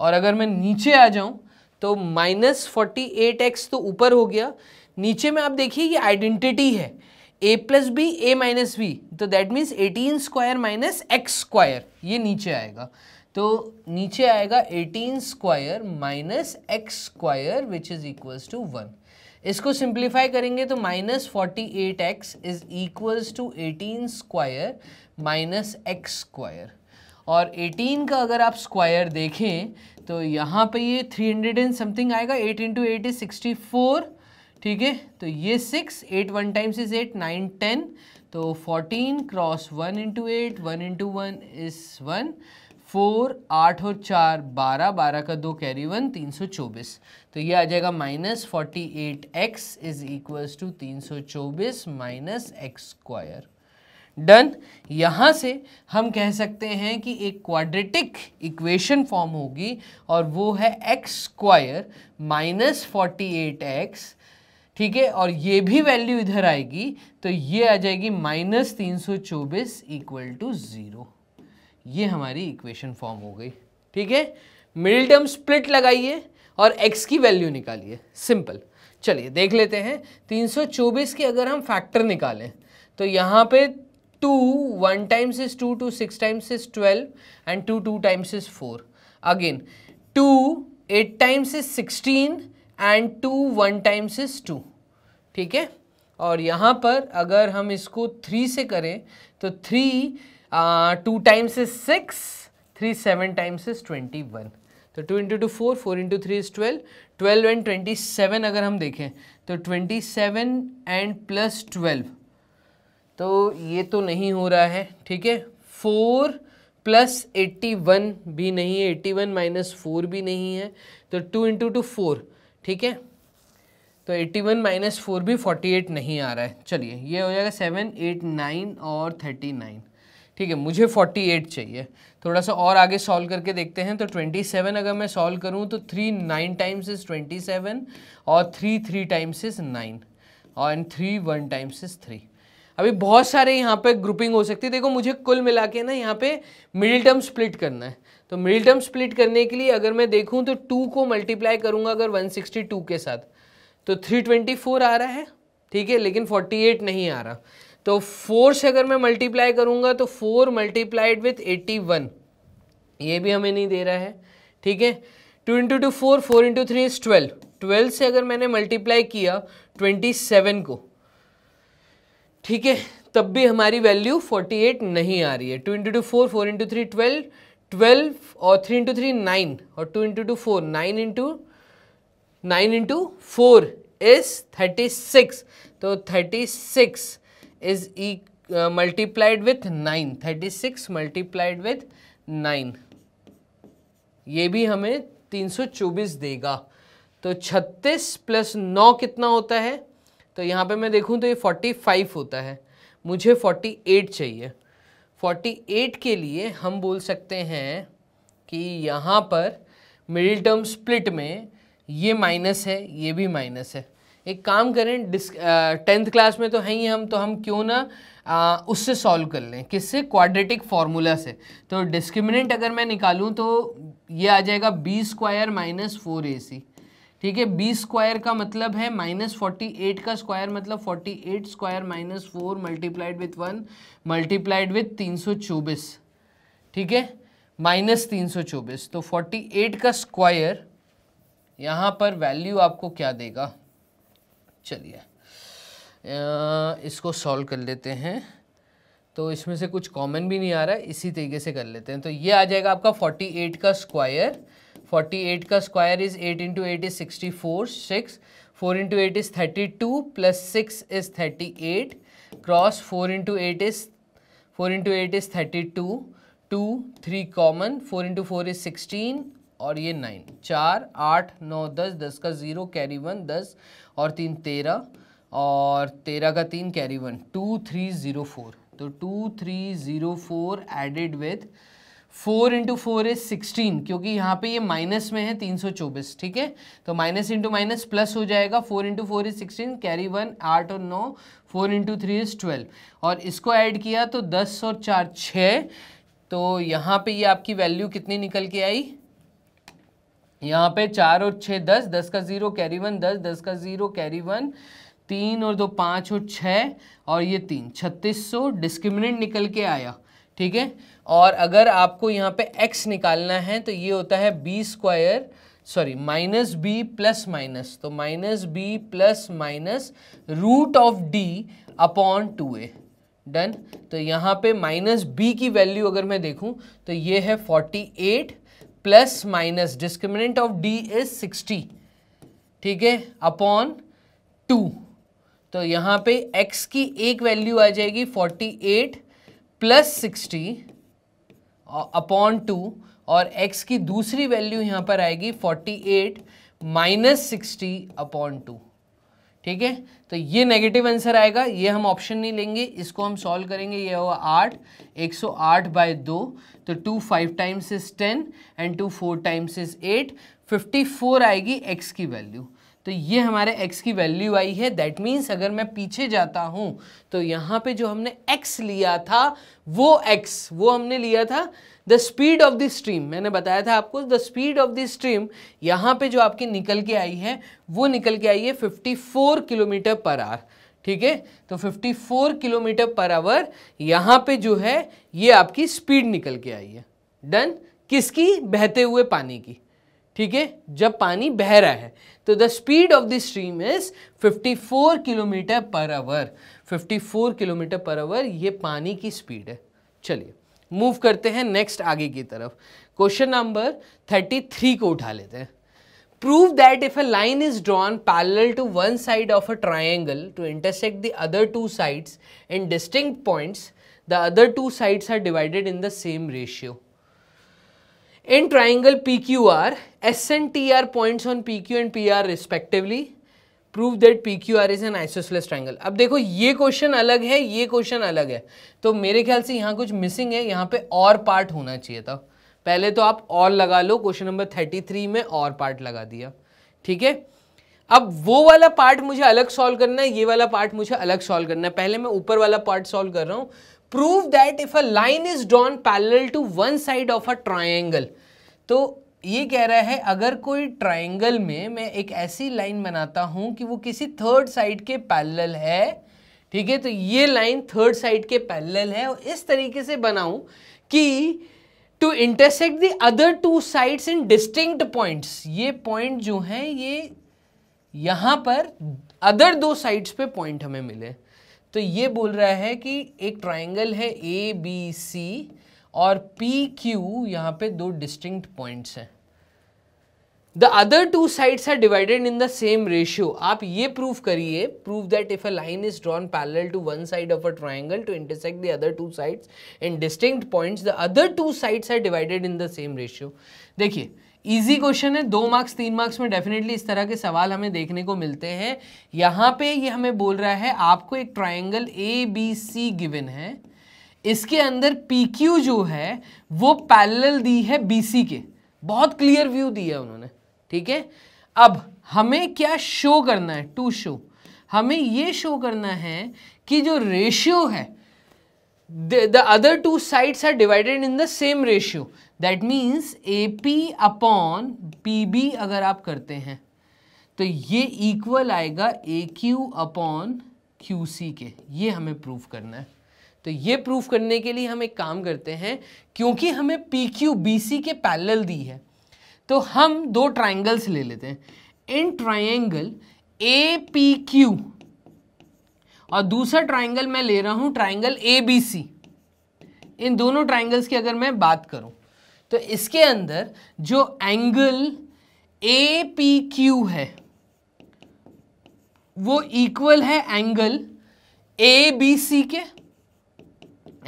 और अगर मैं नीचे आ जाऊँ तो माइनस फोर्टी एट एक्स तो ऊपर हो गया नीचे में आप देखिए ये आइडेंटिटी है ए प्लस बी ए माइनस बी तो that means eighteen square minus x square ये नीचे आएगा तो नीचे आएगा eighteen square minus x square which is equals to one इसको सिंप्लीफाई करेंगे तो minus forty eight x is equals to eighteen square minus x square और 18 का अगर आप स्क्वायर देखें तो यहाँ पे ये 300 एंड समथिंग आएगा 8 into eight is sixty four ठीक है तो ये six eight one times is eight nine ten तो fourteen cross one into eight one into one is one four आठ और चार बारह बारह का दो कैरी वन तीन सौ चौबीस तो ये आ जाएगा minus forty eight x is equals to तीन सौ चौबीस माइनस एक्स स्क्वायर डन यहाँ से हम कह सकते हैं कि एक क्वाड्रेटिक इक्वेशन फॉर्म होगी और वो है x square minus forty eight x ठीक है और ये भी वैल्यू इधर आएगी तो ये आ जाएगी माइनस तीन सौ चौबीस इक्वल टू ज़ीरो ये हमारी इक्वेशन फॉर्म हो गई ठीक है मिडिल टर्म स्प्लिट लगाइए और एक्स की वैल्यू निकालिए सिंपल चलिए देख लेते हैं 324 के अगर हम फैक्टर निकालें तो यहाँ पे two one times is two two six times is twelve and two two times is four again two eight times is sixteen and two one times is two ठीक है और यहाँ पर अगर हम इसको थ्री से करें तो three two times is six three seven times is twenty one तो two into two four four into three is twelve twelve and twenty seven अगर हम देखें तो twenty seven and plus twelve तो ये तो नहीं हो रहा है ठीक है फोर प्लस एट्टी वन भी नहीं है एट्टी वन माइनस फोर भी नहीं है तो टू इंटू टू फोर ठीक है तो 81 वन माइनस फोर भी 48 नहीं आ रहा है चलिए ये हो जाएगा 7, 8, 9 और 39 ठीक है मुझे 48 चाहिए थोड़ा सा और आगे सॉल्व करके देखते हैं तो 27 अगर मैं सॉल्व करूं तो 3 नाइन टाइम्स इज 27 और 3 थ्री टाइम्स इज 9 और and three one times is 3 अभी बहुत सारे यहाँ पे ग्रुपिंग हो सकती है देखो मुझे कुल मिला के ना यहाँ पे मिडिल टर्म स्प्लिट करना है तो मिडिल टर्म स्प्लिट करने के लिए अगर मैं देखूं तो टू को मल्टीप्लाई करूंगा अगर 162 के साथ तो 324 आ रहा है ठीक है लेकिन 48 नहीं आ रहा तो फोर से अगर मैं मल्टीप्लाई करूंगा तो four multiplied with eighty one ये भी हमें नहीं दे रहा है ठीक है two into two four four into three is twelve twelve से अगर मैंने मल्टीप्लाई किया ट्वेंटी सेवन को ठीक है तब भी हमारी वैल्यू फोर्टी एट नहीं आ रही है two into two four four into three twelve twelve और थ्री इंटू थ्री नाइन और two into two four nine into nine into four is thirty six तो थर्टी सिक्स इज ई multiplied with nine thirty six multiplied with nine ये भी हमें तीन सौ चौबीस देगा तो छत्तीस प्लस नौ कितना होता है तो यहाँ पे मैं देखूँ तो ये फोर्टी फाइव होता है मुझे फोर्टी एट चाहिए 48 के लिए हम बोल सकते हैं कि यहाँ पर मिडिल टर्म स्प्लिट में ये माइनस है ये भी माइनस है एक काम करें डिस टेंथ क्लास में तो हैं ही हम तो हम क्यों ना आ, उससे सॉल्व कर लें किससे क्वाड्रेटिक फार्मूला से तो डिस्क्रिमिनेंट अगर मैं निकालूं तो ये आ जाएगा B square minus four A C ठीक है बी स्क्वायर का मतलब है माइनस फोर्टी एट का स्क्वायर मतलब forty eight square minus four multiplied with one multiplied with तीन सौ चौबीस ठीक है माइनस तीन सौ चौबीस तो फोर्टी एट का स्क्वायर यहाँ पर वैल्यू आपको क्या देगा चलिए इसको सॉल्व कर लेते हैं तो इसमें से कुछ कॉमन भी नहीं आ रहा है इसी तरीके से कर लेते हैं तो ये आ जाएगा आपका फोर्टी एट का स्क्वायर फोर्टी एट का square is eight into eight is sixty four six four into eight is thirty two plus six is thirty eight cross four into eight is four into eight is thirty two two three common four into four is sixteen और ये nine चार आठ नौ दस दस का zero carry one दस और तीन तेरह और तेरह का तीन carry one two three zero four तो two three zero four added with four into four is sixteen क्योंकि यहाँ पे ये माइनस में है तीन सौ चौबीस ठीक है तो माइनस इंटू माइनस प्लस हो जाएगा four into four is sixteen carry one आठ और नौ four into three is twelve और इसको ऐड किया तो दस और चार छः तो यहाँ पे ये आपकी वैल्यू कितनी निकल के आई यहाँ पे चार और छः दस दस का ज़ीरो कैरी वन दस दस का ज़ीरो कैरी वन तीन और दो पाँच और छः और ये तीन छत्तीस सौ डिस्क्रिमिनेंट निकल के आया ठीक है और अगर आपको यहाँ पे x निकालना है तो ये होता है B square sorry minus B plus minus तो minus B plus minus root of D upon two A done तो यहाँ पे माइनस बी की वैल्यू अगर मैं देखूँ तो ये है forty eight plus minus discriminant of D is sixty ठीक है अपॉन टू तो यहाँ पे x की एक वैल्यू आ जाएगी forty eight plus sixty upon two और x की दूसरी वैल्यू यहाँ पर आएगी 48 eight minus sixty upon two ठीक है तो ये नेगेटिव आंसर आएगा ये हम ऑप्शन नहीं लेंगे इसको हम सॉल्व करेंगे ये होगा आठ एक सौ आठ बाय दो तो two five times is ten and two four times is eight fifty four आएगी एक्स की वैल्यू तो ये हमारे x की वैल्यू आई है दैट मीन्स अगर मैं पीछे जाता हूँ तो यहाँ पे जो हमने x लिया था वो x वो हमने लिया था the speed of the stream मैंने बताया था आपको the speed of the stream यहाँ पे जो आपकी निकल के आई है वो निकल के आई है 54 किलोमीटर पर आवर ठीक है तो 54 किलोमीटर पर आवर यहाँ पे जो है ये आपकी स्पीड निकल के आई है डन किसकी बहते हुए पानी की ठीक है जब पानी बह रहा है तो the speed of the stream is 54 kilometre per hour 54 kilometre per hour ये पानी की स्पीड है चलिए मूव करते हैं नेक्स्ट आगे की तरफ क्वेश्चन नंबर 33 को उठा लेते हैं prove that if a line is drawn parallel to one side of a triangle to intersect the other two sides in distinct points the other two sides are divided in the same ratio in triangle P Q R S and T are points on P Q and P R respectively prove that P Q R is an isosceles triangle अब देखो ये question अलग है ये question अलग है तो मेरे ख्याल से यहाँ कुछ मिसिंग है यहाँ पे और पार्ट होना चाहिए था पहले तो आप और लगा लो क्वेश्चन नंबर थर्टी थ्री में और पार्ट लगा दिया ठीक है अब वो वाला पार्ट मुझे अलग सॉल्व करना है ये वाला पार्ट मुझे अलग सॉल्व करना है पहले मैं ऊपर वाला पार्ट सॉल्व कर रहा हूँ prove that if a line is drawn parallel to one side of a triangle तो ये कह रहा है अगर कोई ट्राइंगल में मैं एक ऐसी लाइन बनाता हूँ कि वो किसी थर्ड साइड के पैरेलल है ठीक है तो ये लाइन थर्ड साइड के पैरेलल है और इस तरीके से बनाऊँ कि to intersect the other two sides in distinct points ये पॉइंट जो हैं ये यहाँ पर अदर दो साइड्स पे पॉइंट हमें मिले तो ये बोल रहा है कि एक ट्राइंगल है ए बी सी और पी क्यू यहाँ पे दो डिस्टिंक्ट पॉइंट्स हैं the other two sides are divided in the same ratio आप ये प्रूव करिए prove that if a line is drawn parallel to one side of a triangle to intersect the other two sides in distinct points the other two sides are divided in the same ratio देखिए easy question है दो marks तीन marks में definitely इस तरह के सवाल हमें देखने को मिलते हैं यहां पे ये हमें बोल रहा है आपको एक triangle A B C given है इसके अंदर पी क्यू जो है वो पैरेलल दी है बी सी के बहुत क्लियर व्यू दिया उन्होंने ठीक है अब हमें क्या शो करना है टू शो हमें ये शो करना है कि जो रेशियो है the other two sides are divided in the same ratio that means A P upon P B अगर आप करते हैं तो ये इक्वल आएगा A Q upon Q C के ये हमें प्रूफ करना है तो ये प्रूफ करने के लिए हम एक काम करते हैं क्योंकि हमें पी क्यू बी सी के पैरेलल दी है तो हम दो ट्राइंगल्स ले लेते हैं in triangle A P Q और दूसरा ट्राइंगल मैं ले रहा हूँ ट्राइंगल ए बी सी इन दोनों ट्राइंगल्स की अगर मैं बात करूँ तो इसके अंदर जो एंगल ए पी क्यू है वो इक्वल है एंगल ए बी सी के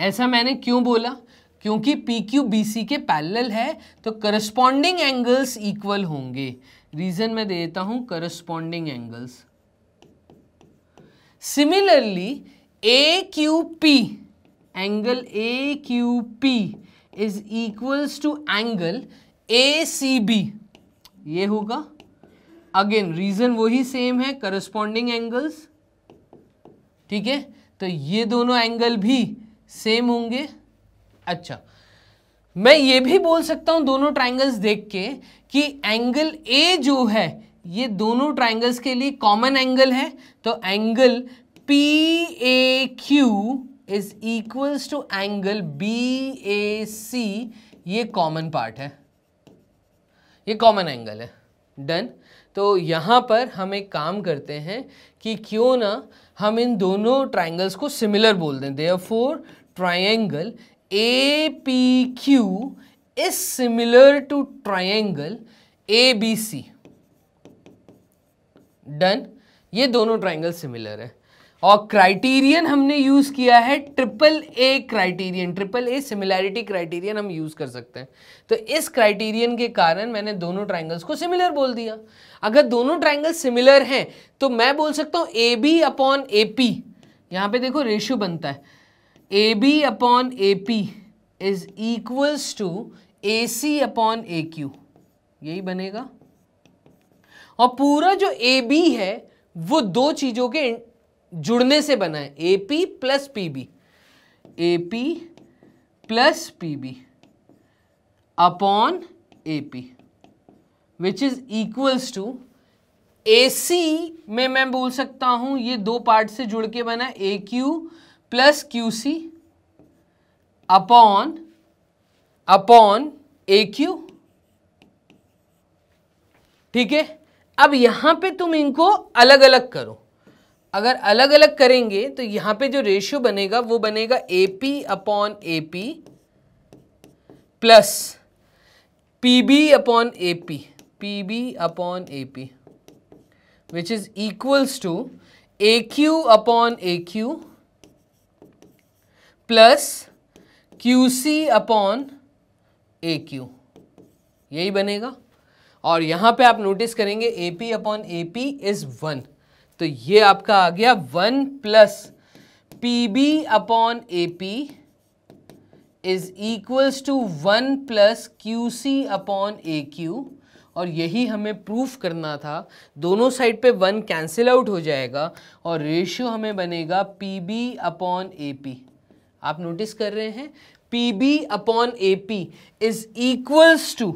ऐसा मैंने क्यों बोला क्योंकि पी क्यू बी सी के पैरेलल है तो करस्पॉन्डिंग एंगल्स इक्वल होंगे रीज़न मैं दे देता हूं corresponding angles similarly A Q P angle A Q P is equals to angle A C B ये होगा अगेन रीजन वही सेम है करस्पॉन्डिंग एंगल्स ठीक है तो ये दोनों एंगल भी सेम होंगे अच्छा मैं ये भी बोल सकता हूं दोनों ट्राइंगल्स देख के कि एंगल ए जो है ये दोनों ट्राइंगल्स के लिए कॉमन एंगल है तो angle P A Q is equals to angle B A C ये कॉमन पार्ट है ये कॉमन एंगल है डन तो यहाँ पर हम एक काम करते हैं कि क्यों ना हम इन दोनों ट्राइंगल्स को सिमिलर बोल दें therefore triangle A P Q is similar to triangle A B C done ये दोनों ट्राइंगल सिमिलर है और क्राइटेरियन हमने यूज़ किया है triple A criterion triple A similarity criterion हम यूज़ कर सकते हैं तो इस क्राइटेरियन के कारण मैंने दोनों ट्राइंगल्स को सिमिलर बोल दिया अगर दोनों ट्राइंगल सिमिलर हैं तो मैं बोल सकता हूं A B upon A P यहां पर देखो रेशियो बनता है A B upon A P is equals to A C upon A Q यही बनेगा और पूरा जो ए बी है वो दो चीज़ों के जुड़ने से बना है A P plus P B A P plus P B upon A P which is equals to A C में मैं बोल सकता हूं ये दो पार्ट से जुड़ के बना A Q plus Q C upon upon A Q ठीक है अब यहां पे तुम इनको अलग अलग करो अगर अलग अलग करेंगे तो यहां पे जो रेशियो बनेगा वो बनेगा A P upon A P plus P B upon A P P B upon A P which is equals to A Q upon A Q plus Q C upon A Q यही बनेगा और यहां पे आप notice करेंगे A P upon A P is one तो ये आपका आ गया one plus P B upon A P is equals to one plus Q C upon A Q और यही हमें प्रूफ करना था दोनों साइड पे वन कैंसिल आउट हो जाएगा और रेशियो हमें बनेगा P B upon A P आप नोटिस कर रहे हैं P B upon A P is equals to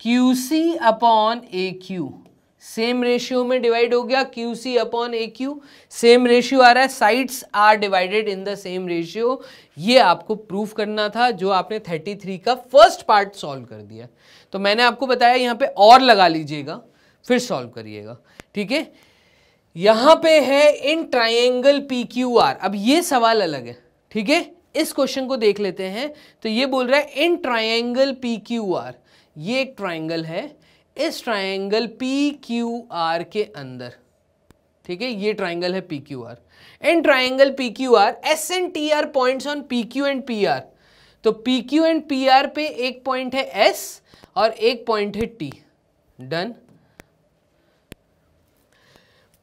Q C upon A Q same ratio में डिवाइड हो गया Q C upon A Q same ratio आ रहा है sides are divided in the same ratio ये आपको प्रूफ करना था जो आपने 33 का फर्स्ट पार्ट सॉल्व कर दिया तो मैंने आपको बताया यहाँ पे और लगा लीजिएगा फिर सॉल्व करिएगा ठीक है यहाँ पे है in triangle P Q R अब ये सवाल अलग है ठीक है इस क्वेश्चन को देख लेते हैं तो ये बोल रहा है in triangle P Q R ये एक ट्राइंगल है इस ट्राइंगल पी क्यू आर के अंदर ठीक है ये ट्राइंगल है P Q R and triangle P Q R S and T are point on P Q and P R तो P Q and P R पे एक पॉइंट है एस और एक पॉइंट है T done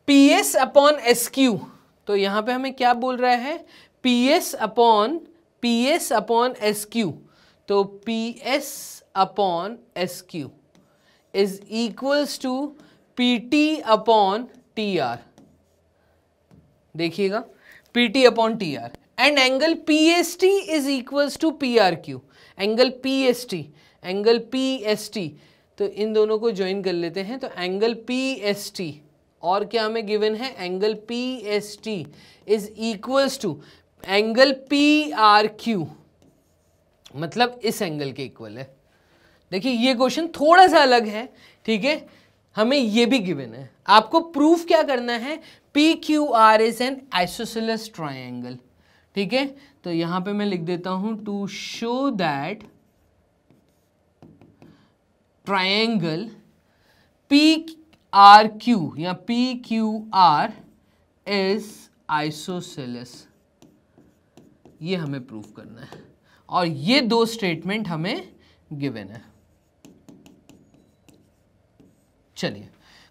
P S upon S Q तो यहां पे हमें क्या बोल रहा है P S upon P S upon S Q तो P S upon S Q is equals to P T upon T R देखिएगा P T upon T R and angle P S T is equals to P R Q angle P S T angle P S T तो इन दोनों को join कर लेते हैं तो angle P S T और क्या हमें गिवन है angle P S T is equals to angle P R Q मतलब इस एंगल के इक्वल है देखिए ये क्वेश्चन थोड़ा सा अलग है ठीक है हमें ये भी गिवन है आपको प्रूफ क्या करना है P Q R is an isosceles triangle ठीक है तो यहां पे मैं लिख देता हूं to show that triangle P R Q या P Q R is isosceles ये हमें प्रूफ करना है और ये दो स्टेटमेंट हमें गिवन है चलिए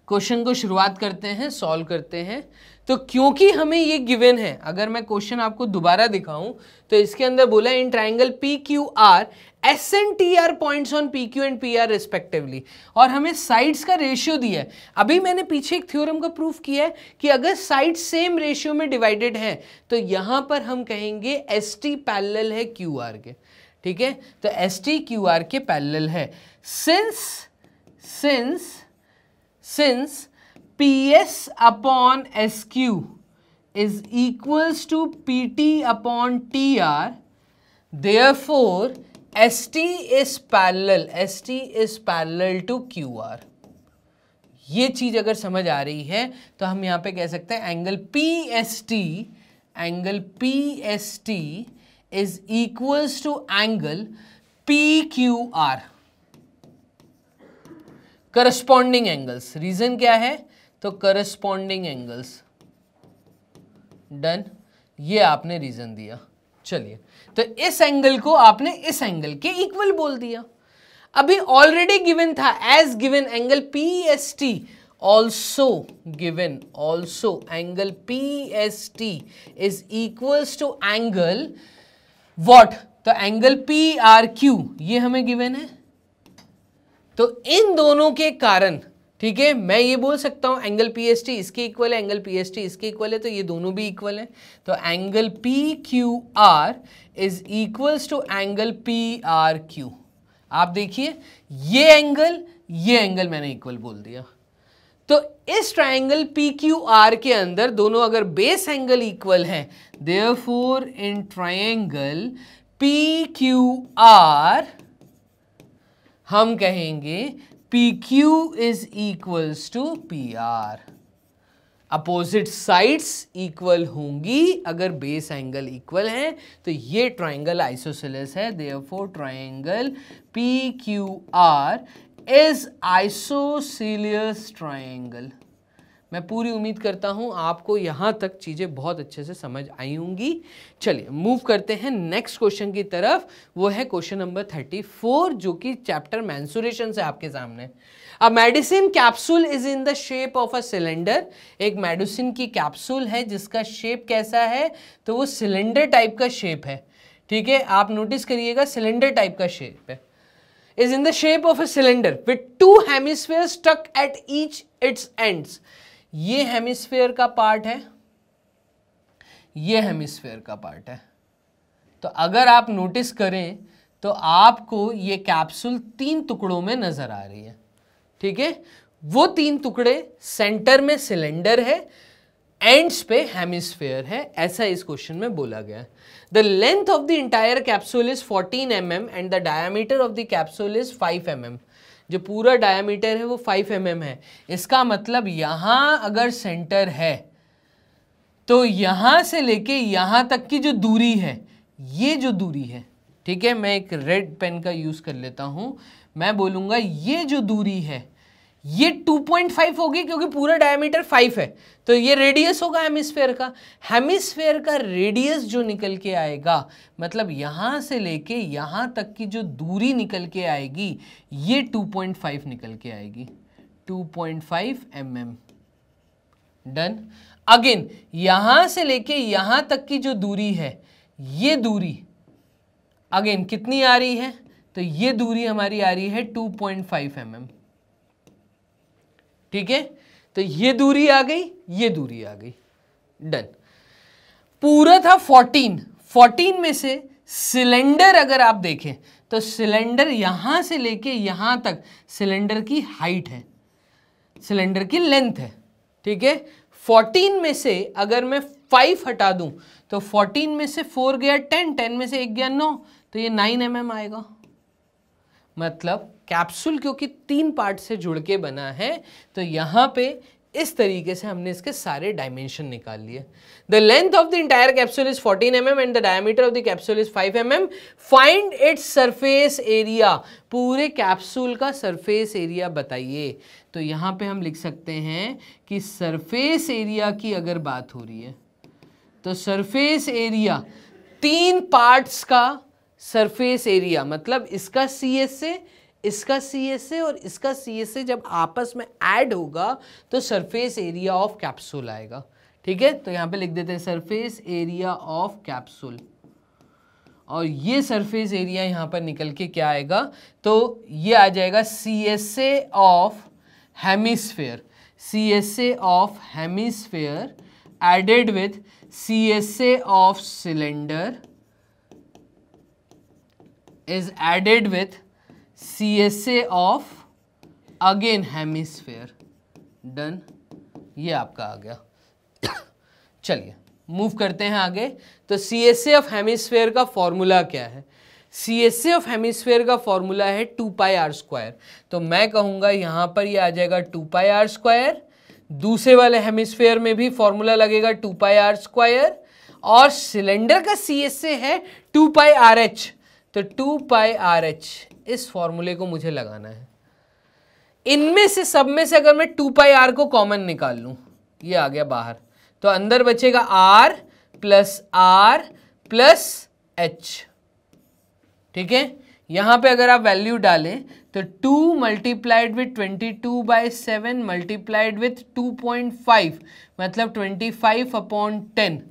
क्वेश्चन को शुरुआत करते हैं सॉल्व करते हैं तो क्योंकि हमें ये गिवन है अगर मैं क्वेश्चन आपको दोबारा दिखाऊं तो इसके अंदर बोला in triangle P Q R S and T are point on P Q and P R respectively और हमें साइड्स का रेशियो दिया है अभी मैंने पीछे एक थ्योरम का प्रूफ किया है कि अगर साइड सेम रेशियो में डिवाइडेड हैं तो यहां पर हम कहेंगे एस टी पैरल है क्यू आर के ठीक है तो एस टी क्यू आर के पैरल है since since since P S upon S Q is equals to P T upon T R therefore S T is parallel S T is parallel to Q R ये चीज अगर समझ आ रही है तो हम यहां पे कह सकते हैं angle P S T angle P S T is equals to angle P Q R corresponding angles reason क्या है तो करस्पॉन्डिंग एंगल्स डन ये आपने रीजन दिया चलिए तो इस एंगल को आपने इस एंगल के इक्वल बोल दिया अभी ऑलरेडी गिवन था as given angle P S T also given also angle P S T is equals to angle what तो एंगल पी आर क्यू ये हमें गिवन है तो इन दोनों के कारण ठीक है मैं ये बोल सकता हूँ एंगल पी एस टी इसके इक्वल है एंगल पी एस टी इसके इक्वल है तो ये दोनों भी इक्वल हैं तो angle P Q R is equals to angle P R Q आप देखिए ये एंगल ये एंगल मैंने इक्वल बोल दिया तो इस ट्राइंगल पी क्यू आर के अंदर दोनों अगर बेस एंगल इक्वल है therefore in triangle P Q R हम कहेंगे P Q is equals to P R opposite sides equal होंगी अगर बेस एंगल इक्वल है तो ये ट्राइंगल आइसोसेलेस है for triangle P Q R is isosceles triangle मैं पूरी उम्मीद करता हूँ आपको यहाँ तक चीज़ें बहुत अच्छे से समझ आई होंगी चलिए मूव करते हैं नेक्स्ट क्वेश्चन की तरफ वो है क्वेश्चन नंबर थर्टी फोर जो कि चैप्टर मैंसुरेशन से आपके सामने a medicine capsule is in the shape of a cylinder एक मेडिसिन की कैप्सूल है जिसका शेप कैसा है तो वो सिलेंडर टाइप का शेप है ठीक है आप नोटिस करिएगा सिलेंडर टाइप का शेप है is in the shape of a cylinder with two hemisphere stuck at each its ends ये हेमिस्फेयर का पार्ट है ये हेमिस्फेयर का पार्ट है तो अगर आप नोटिस करें तो आपको ये कैप्सूल तीन टुकड़ों में नज़र आ रही है ठीक है वो तीन टुकड़े सेंटर में सिलेंडर है एंड्स पे हेमिस्फेयर है ऐसा इस क्वेश्चन में बोला गया the length of the entire capsule is 14 M M and the diameter of the capsule is 5 M M जो पूरा डायमीटर है वो फाइव एम mm है इसका मतलब यहाँ अगर सेंटर है तो यहाँ से लेके यहाँ तक की जो दूरी है ये जो दूरी है ठीक है मैं एक रेड पेन का यूज़ कर लेता हूँ मैं बोलूँगा ये जो दूरी है ये 2.5 होगी क्योंकि पूरा डायमीटर 5 है तो ये रेडियस होगा हेमिस्फेयर का हेमिस्फेयर का रेडियस जो निकल के आएगा मतलब यहां से लेके यहां तक की जो दूरी निकल के आएगी ये 2.5 निकल के आएगी 2.5 पॉइंट mm. डन अगेन यहां से लेके यहां तक की जो दूरी है ये दूरी अगेन कितनी आ रही है तो ये दूरी हमारी आ रही है 2.5 पॉइंट mm. ठीक है तो ये दूरी आ गई ये दूरी आ गई डन पूरा था फोर्टीन फोर्टीन में से सिलेंडर अगर आप देखें तो सिलेंडर यहां से लेके यहां तक सिलेंडर की हाइट है सिलेंडर की लेंथ है ठीक है 14 में से अगर मैं 5 हटा दूं तो 14 में से 4 गया 10 10 में से एक गया 9 तो ये 9 एम mm आएगा मतलब कैप्सूल क्योंकि तीन पार्ट से जुड़ के बना है तो यहाँ पे इस तरीके से हमने इसके सारे डायमेंशन निकाल लिए the length of the entire capsule is 14 M M and the diameter of the capsule is 5 M m find its surface area पूरे कैप्सूल का सरफेस एरिया बताइए तो यहाँ पे हम लिख सकते हैं कि सरफेस एरिया की अगर बात हो रही है तो सरफेस एरिया तीन पार्ट्स का सरफेस एरिया मतलब इसका सी एस ए इसका सी एस ए और इसका सी एस ए जब आपस में ऐड होगा तो सरफेस एरिया ऑफ कैप्सूल आएगा ठीक है तो यहाँ पे लिख देते हैं सरफेस एरिया ऑफ कैप्सूल और ये सरफेस एरिया यहाँ पर निकल के क्या आएगा तो ये आ जाएगा C S A of hemisphere C S A of hemisphere added with C S A of cylinder is added with CSA of again hemisphere. Done ये आपका आ गया चलिए मूव करते हैं आगे तो C S A of hemisphere का फॉर्मूला क्या है C S A of hemisphere का फॉर्मूला है टू पाई आर स्क्वायर तो मैं कहूँगा यहाँ पर ये यह आ जाएगा टू पाई आर स्क्वायर दूसरे वाले हेमिसफेयर में भी फॉर्मूला लगेगा टू पाई आर स्क्वायर और सिलेंडर का सी एस ए है टू पाई आर एच तो टू पाई आर एच इस फॉर्मूले को मुझे लगाना है इनमें से सब में से अगर मैं टू पाई आर को कॉमन निकाल लूं ये आ गया बाहर तो अंदर बचेगा r plus r plus h ठीक है यहां पे अगर आप वैल्यू डालें तो two multiplied with twenty two by seven multiplied with two point five मतलब twenty five upon ten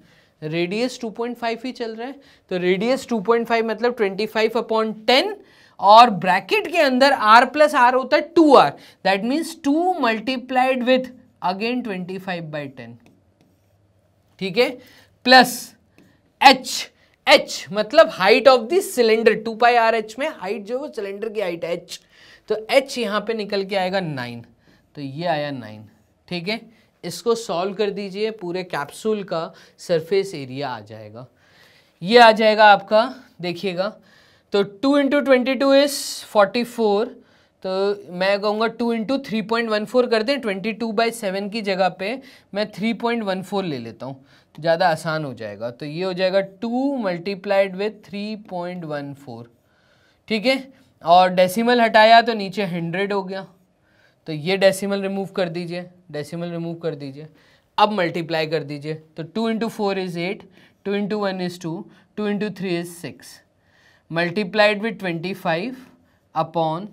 radius 2.5 ही चल रहा है तो रेडियस 2.5 मतलब 25 फाइव अपॉन टेन और ब्रैकेट के अंदर r प्लस आर होता है two r that means two multiplied with again 25 five by ten ठीक है प्लस h h मतलब height of the cylinder two pi r h में हाइट जो है वो सिलेंडर की हाइट h तो h यहां पे निकल के आएगा नाइन तो ये आया नाइन ठीक है इसको सॉल्व कर दीजिए पूरे कैप्सूल का सरफेस एरिया आ जाएगा ये आ जाएगा आपका देखिएगा तो two into twenty two is forty four तो मैं कहूँगा two into three point one four कर दें ट्वेंटी टू बाई सेवन की जगह पे मैं थ्री पॉइंट वन फोर ले लेता हूँ तो ज़्यादा आसान हो जाएगा तो ये हो जाएगा two multiplied with three point one four ठीक है और डेसिमल हटाया तो नीचे हंड्रेड हो गया तो ये डेसिमल रिमूव कर दीजिए डेसिमल रिमूव कर दीजिए अब मल्टीप्लाई कर दीजिए तो two into four is eight two into one is two two into three is six multiplied with twenty five upon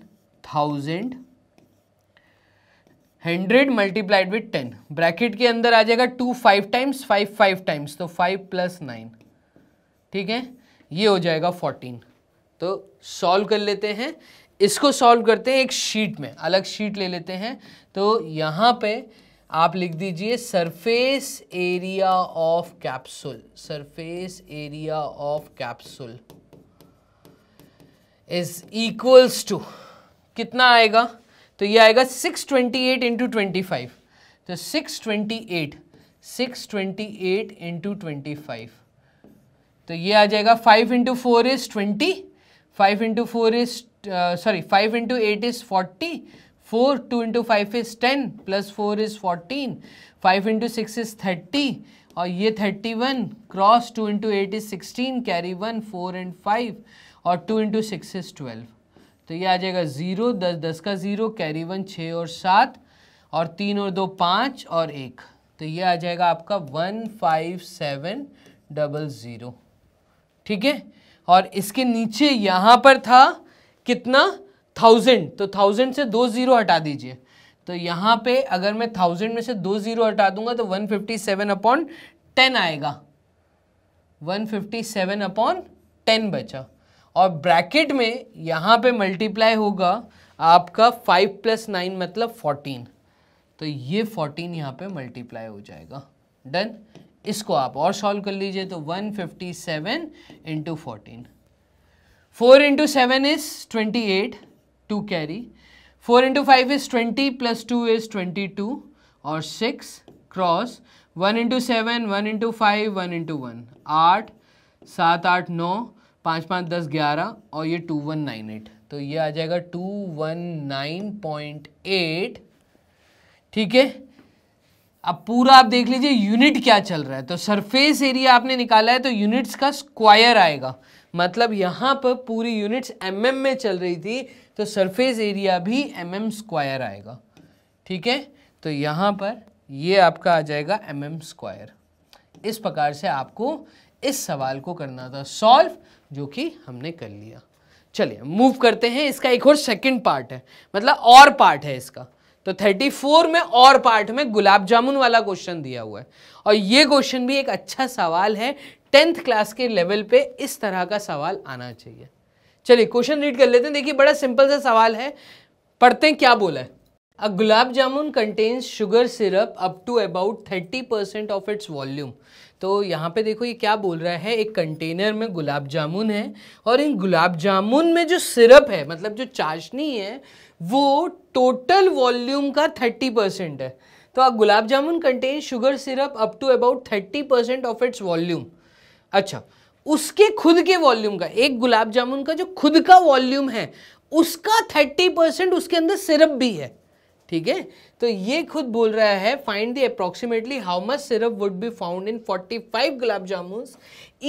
thousand hundred multiplied with ten bracket के अंदर आ जाएगा two five times five five times तो five plus nine ठीक है ये हो जाएगा फोर्टीन तो सॉल्व कर लेते हैं इसको सॉल्व करते हैं एक शीट में अलग शीट ले लेते हैं तो यहाँ पे आप लिख दीजिए surface area of capsule surface area of capsule is equals to कितना आएगा तो ये आएगा 628 twenty eight into twenty five तो 628 twenty eight six twenty eight into twenty five तो ये आ जाएगा five into four is twenty five into four is sorry five into eight is forty four two into five is ten plus four is fourteen five into six is thirty और ये thirty one cross two into eight is sixteen carry one four and five और two into six is twelve तो ये आ जाएगा zero दस दस का ज़ीरो कैरी वन छः और सात और तीन और दो पाँच और एक तो ये आ जाएगा आपका one five seven double zero ठीक है और इसके नीचे यहाँ पर था कितना थाउजेंड तो थाउजेंड से दो ज़ीरो हटा दीजिए तो यहाँ पे अगर मैं थाउजेंड में से दो ज़ीरो हटा दूंगा तो one fifty seven upon ten आएगा one fifty seven upon ten बचा और ब्रैकेट में यहाँ पे मल्टीप्लाई होगा आपका फाइव प्लस नाइन मतलब फोर्टीन तो ये फोर्टीन यहाँ पे मल्टीप्लाई हो जाएगा डन इसको आप और सॉल्व कर लीजिए तो one fifty seven into fourteen four into seven is twenty eight two carry four into five is twenty plus two is twenty two और six cross one into seven one into five one into one आठ सात आठ नौ पाँच पाँच दस ग्यारह और ये टू वन नाइन एट तो ये आ जाएगा two one nine point eight ठीक है अब पूरा आप देख लीजिए यूनिट क्या चल रहा है तो सरफेस एरिया आपने निकाला है तो यूनिट्स का स्क्वायर आएगा मतलब यहाँ पर पूरी यूनिट्स एम mm में चल रही थी तो सरफेस एरिया भी एम एम स्क्वायर आएगा ठीक है तो यहाँ पर ये आपका आ जाएगा एम एम स्क्वायर इस प्रकार से आपको इस सवाल को करना था सॉल्व जो कि हमने कर लिया चलिए मूव करते हैं इसका एक और सेकंड पार्ट है मतलब और पार्ट है इसका तो 34 में और पार्ट में गुलाब जामुन वाला क्वेश्चन दिया हुआ है और ये क्वेश्चन भी एक अच्छा सवाल है टेंथ क्लास के लेवल पे इस तरह का सवाल आना चाहिए चलिए क्वेश्चन रीड कर लेते हैं देखिए बड़ा सिंपल सा सवाल है पढ़ते हैं क्या बोला है a gulab jamun contains sugar syrup up to about thirty percent of its volume तो यहाँ पे देखो ये क्या बोल रहा है एक कंटेनर में गुलाब जामुन है और इन गुलाब जामुन में जो सिरप है मतलब जो चाशनी है वो टोटल वॉल्यूम का थर्टी परसेंट है तो a gulab jamun contains sugar syrup up to about thirty percent of its volume अच्छा उसके खुद के वॉल्यूम का एक गुलाब जामुन का जो खुद का वॉल्यूम है उसका थर्टी परसेंट उसके अंदर सिरप भी है ठीक है तो ये खुद बोल रहा है find the approximately how much syrup would be found in 45 gulab jamun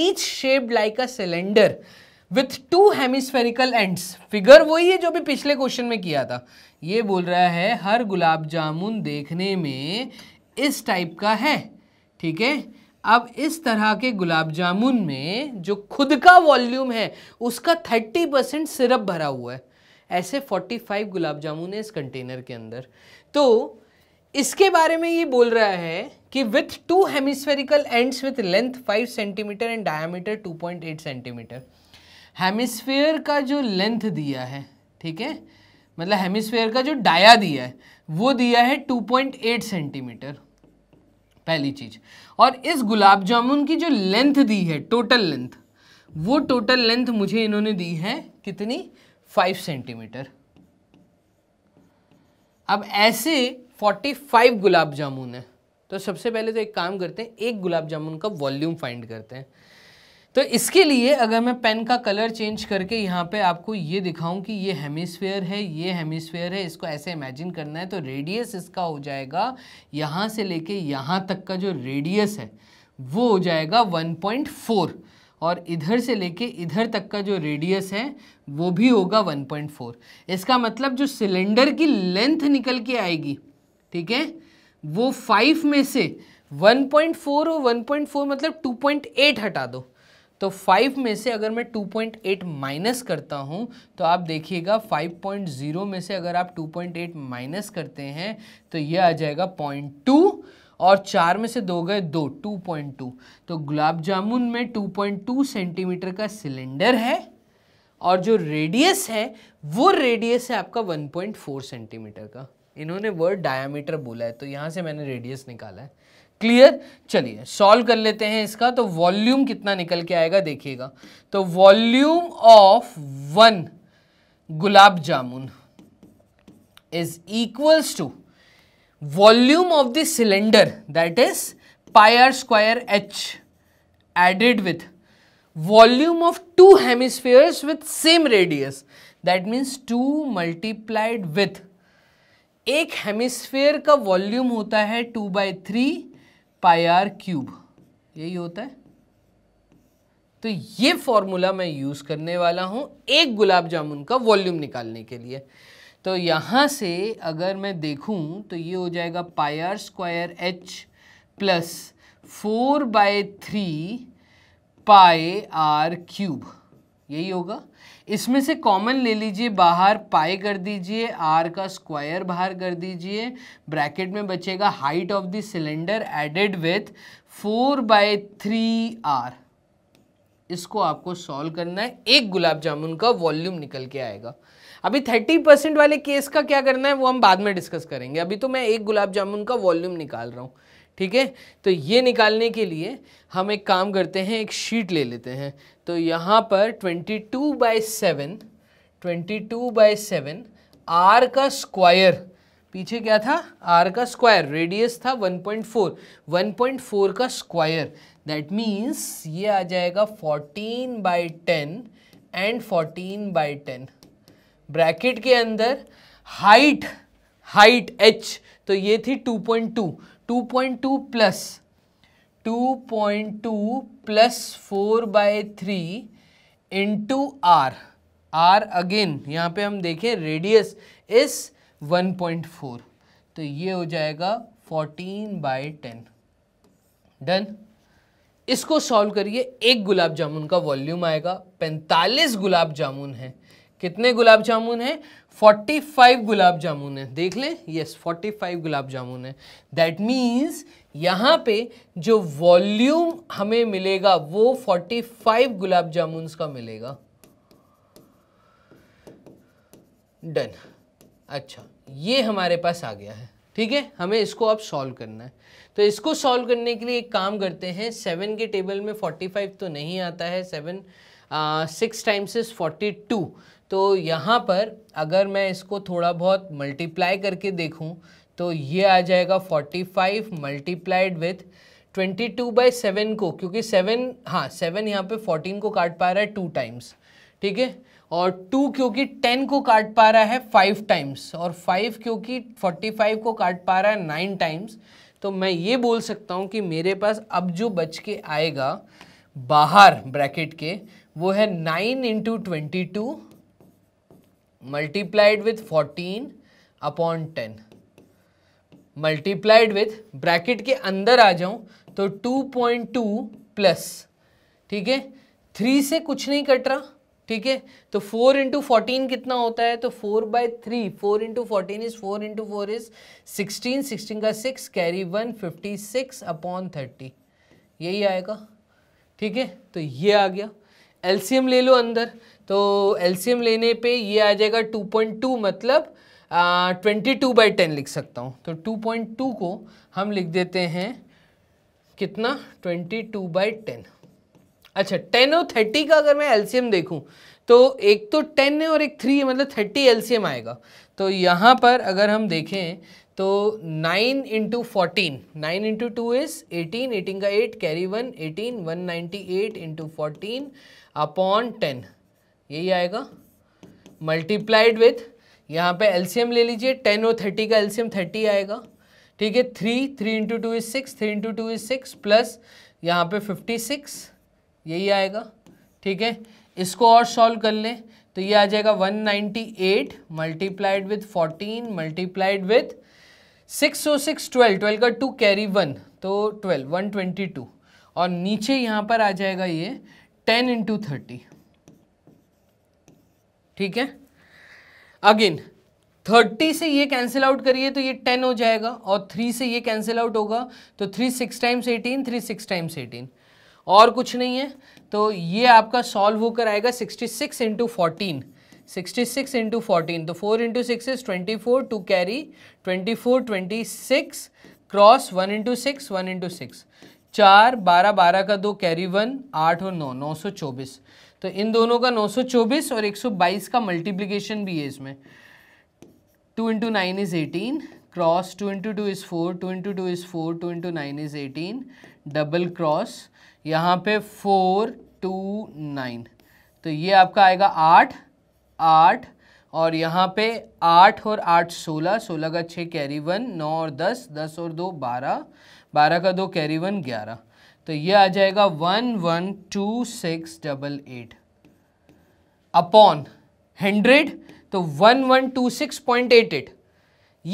each shape like a cylinder with two hemispherical ends figure वही है जो भी पिछले क्वेश्चन में किया था ये बोल रहा है हर गुलाब जामुन देखने में इस टाइप का है ठीक है अब इस तरह के गुलाब जामुन में जो खुद का वॉल्यूम है उसका थर्टी परसेंट सिरप भरा हुआ है ऐसे फोर्टी फाइव गुलाब जामुन है इस कंटेनर के अंदर तो इसके बारे में ये बोल रहा है कि with two hemispherical ends with length five centimetre and diameter two point eight centimetre hemisphere का जो लेंथ दिया है ठीक है मतलब हेमिस्फेयर का जो डाया दिया है वो दिया है टू पॉइंट एट सेंटीमीटर पहली चीज़ और इस गुलाब जामुन की जो लेंथ दी है टोटल लेंथ वो टोटल लेंथ मुझे इन्होंने दी है कितनी फाइव सेंटीमीटर अब ऐसे फोर्टी फाइव गुलाब जामुन है तो सबसे पहले तो एक काम करते हैं एक गुलाब जामुन का वॉल्यूम फाइंड करते हैं तो इसके लिए अगर मैं पेन का कलर चेंज करके यहाँ पे आपको ये दिखाऊं कि ये हेमिस्फेयर है ये हेमिस्फेयर है इसको ऐसे इमेजिन करना है तो रेडियस इसका हो जाएगा यहाँ से लेके यहाँ तक का जो रेडियस है वो हो जाएगा 1.4 और इधर से लेके इधर तक का जो रेडियस है वो भी होगा 1.4 इसका मतलब जो सिलेंडर की लेंथ निकल के आएगी ठीक है वो फाइव में से वन और वन मतलब टू हटा दो तो फाइव में से अगर मैं टू पॉइंट एट माइनस करता हूँ तो आप देखिएगा फाइव पॉइंट ज़ीरो में से अगर आप टू पॉइंट एट माइनस करते हैं तो ये आ जाएगा पॉइंट टू और चार में से दो गए दो टू पॉइंट टू तो गुलाब जामुन में टू पॉइंट टू सेंटीमीटर का सिलेंडर है और जो रेडियस है वो रेडियस है आपका वन पॉइंट फोर सेंटीमीटर का इन्होंने वर्ड डायामीटर बोला है तो यहाँ से मैंने रेडियस निकाला है क्लियर चलिए सॉल्व कर लेते हैं इसका तो वॉल्यूम कितना निकल के आएगा देखिएगा तो volume of one gulab jamun is equals to volume of the cylinder that is pi r square h added with volume of two hemispheres with same radius that means two multiplied with एक हेमिस्फेयर का volume होता है two by three pi r cube यही होता है तो ये formula मैं यूज़ करने वाला हूँ एक गुलाब जामुन का वॉल्यूम निकालने के लिए तो यहाँ से अगर मैं देखूँ तो ये हो जाएगा pi r square h plus four by three pi r cube यही होगा इसमें से कॉमन ले लीजिए बाहर पाई कर दीजिए आर का स्क्वायर बाहर कर दीजिए ब्रैकेट में बचेगा height of the cylinder added with four by three r इसको आपको सॉल्व करना है एक गुलाब जामुन का वॉल्यूम निकल के आएगा अभी थर्टी परसेंट वाले केस का क्या करना है वो हम बाद में डिस्कस करेंगे अभी तो मैं एक गुलाब जामुन का वॉल्यूम निकाल रहा हूँ ठीक है तो ये निकालने के लिए हम एक काम करते हैं एक शीट ले लेते हैं तो यहाँ पर 22 two by seven twenty two by seven r का स्क्वायर पीछे क्या था आर का स्क्वायर रेडियस था 1.4 1.4 का स्क्वायर दैट मीन्स ये आ जाएगा 14 by ten and 14 by ten bracket के अंदर हाइट हाइट एच तो ये थी 2.2 2.2 plus two point two plus four by three into r r again यहाँ पे हम देखें रेडियस इस वन पॉइंट फोर तो ये हो जाएगा फोर्टीन बाय टेन डन इसको सॉल्व करिए एक गुलाब जामुन का वॉल्यूम आएगा पैंतालीस गुलाब जामुन है कितने गुलाब जामुन है 45 गुलाब जामुन है देख लें यस 45 गुलाब जामुन है दैट मीन्स यहाँ पे जो वॉल्यूम हमें मिलेगा वो 45 गुलाब जामुन का मिलेगा डन अच्छा ये हमारे पास आ गया है ठीक है हमें इसको अब सॉल्व करना है तो इसको सॉल्व करने के लिए एक काम करते हैं सेवन के टेबल में फोर्टी फाइव तो नहीं आता है seven six times is forty two तो यहाँ पर अगर मैं इसको थोड़ा बहुत मल्टीप्लाई करके देखूँ तो ये आ जाएगा 45 multiplied with twenty two by seven को क्योंकि सेवन हाँ सेवन यहाँ पे 14 को काट पा रहा है टू टाइम्स ठीक है और टू क्योंकि टेन को काट पा रहा है फाइव टाइम्स और फाइव क्योंकि फोर्टी फाइव को काट पा रहा है नाइन टाइम्स तो मैं ये बोल सकता हूँ कि मेरे पास अब जो बच के आएगा बाहर ब्रैकेट के वो है nine into twenty two multiplied with fourteen upon ten multiplied with bracket के अंदर आ जाऊं तो 2.2 प्लस ठीक है थ्री से कुछ नहीं कट रहा ठीक है तो फोर इंटू फोर्टीन कितना होता है तो four by three four into fourteen is four into four is sixteen sixteen का six carry one fifty six upon thirty यही आएगा ठीक है तो ये आ गया एलसीएम ले लो अंदर तो एलसीएम लेने पे ये आ जाएगा 2.2 मतलब ट्वेंटी टू बाई टेन लिख सकता हूँ तो टू पॉइंट टू को हम लिख देते हैं कितना ट्वेंटी टू बाई टेन अच्छा टेन और थर्टी का अगर मैं एलसीएम देखूं तो एक तो टेन है और एक थ्री है मतलब थर्टी एलसीएम आएगा तो यहाँ पर अगर हम देखें तो nine into fourteen nine into two is eighteen eighteen का eight carry one eighteen one ninety eight into fourteen upon ten यही आएगा मल्टीप्लाइड विथ यहाँ पे एलसीएम ले लीजिए टेन और थर्टी का एलसीएम थर्टी आएगा ठीक है three three into two is six three into two is six plus यहाँ पे फिफ्टी सिक्स यही आएगा ठीक है इसको और सॉल्व कर लें तो ये आ जाएगा one ninety eight multiplied with fourteen multiplied with six o six twelve twelve का टू कैरी वन तो ट्वेल्व वन ट्वेंटी टू और नीचे यहाँ पर आ जाएगा ये टेन इंटू थर्टी ठीक है अगेन थर्टी से ये कैंसिल आउट करिए तो ये टेन हो जाएगा और थ्री से ये कैंसिल आउट होगा तो three six times eighteen three six times eighteen और कुछ नहीं है तो ये आपका सॉल्व होकर आएगा sixty six into fourteen sixty six into fourteen तो four into six is twenty four two carry twenty four twenty six cross one into six one into six चार बारह बारह का दो कैरी वन आठ और नौ नौ सौ चौबीस तो इन दोनों का 924 और 122 का मल्टीप्लिकेशन भी है इसमें two into nine is eighteen cross two into two is four two into two is four two into nine is eighteen double cross यहाँ पे फोर टू नाइन तो ये आपका आएगा आठ आठ और यहाँ पे आठ और आठ सोलह सोलह का छः कैरी वन नौ और दस दस और दो बारह बारह का दो कैरी वन ग्यारह तो ये आ जाएगा one one two six double eight upon hundred तो one one two six point eight eight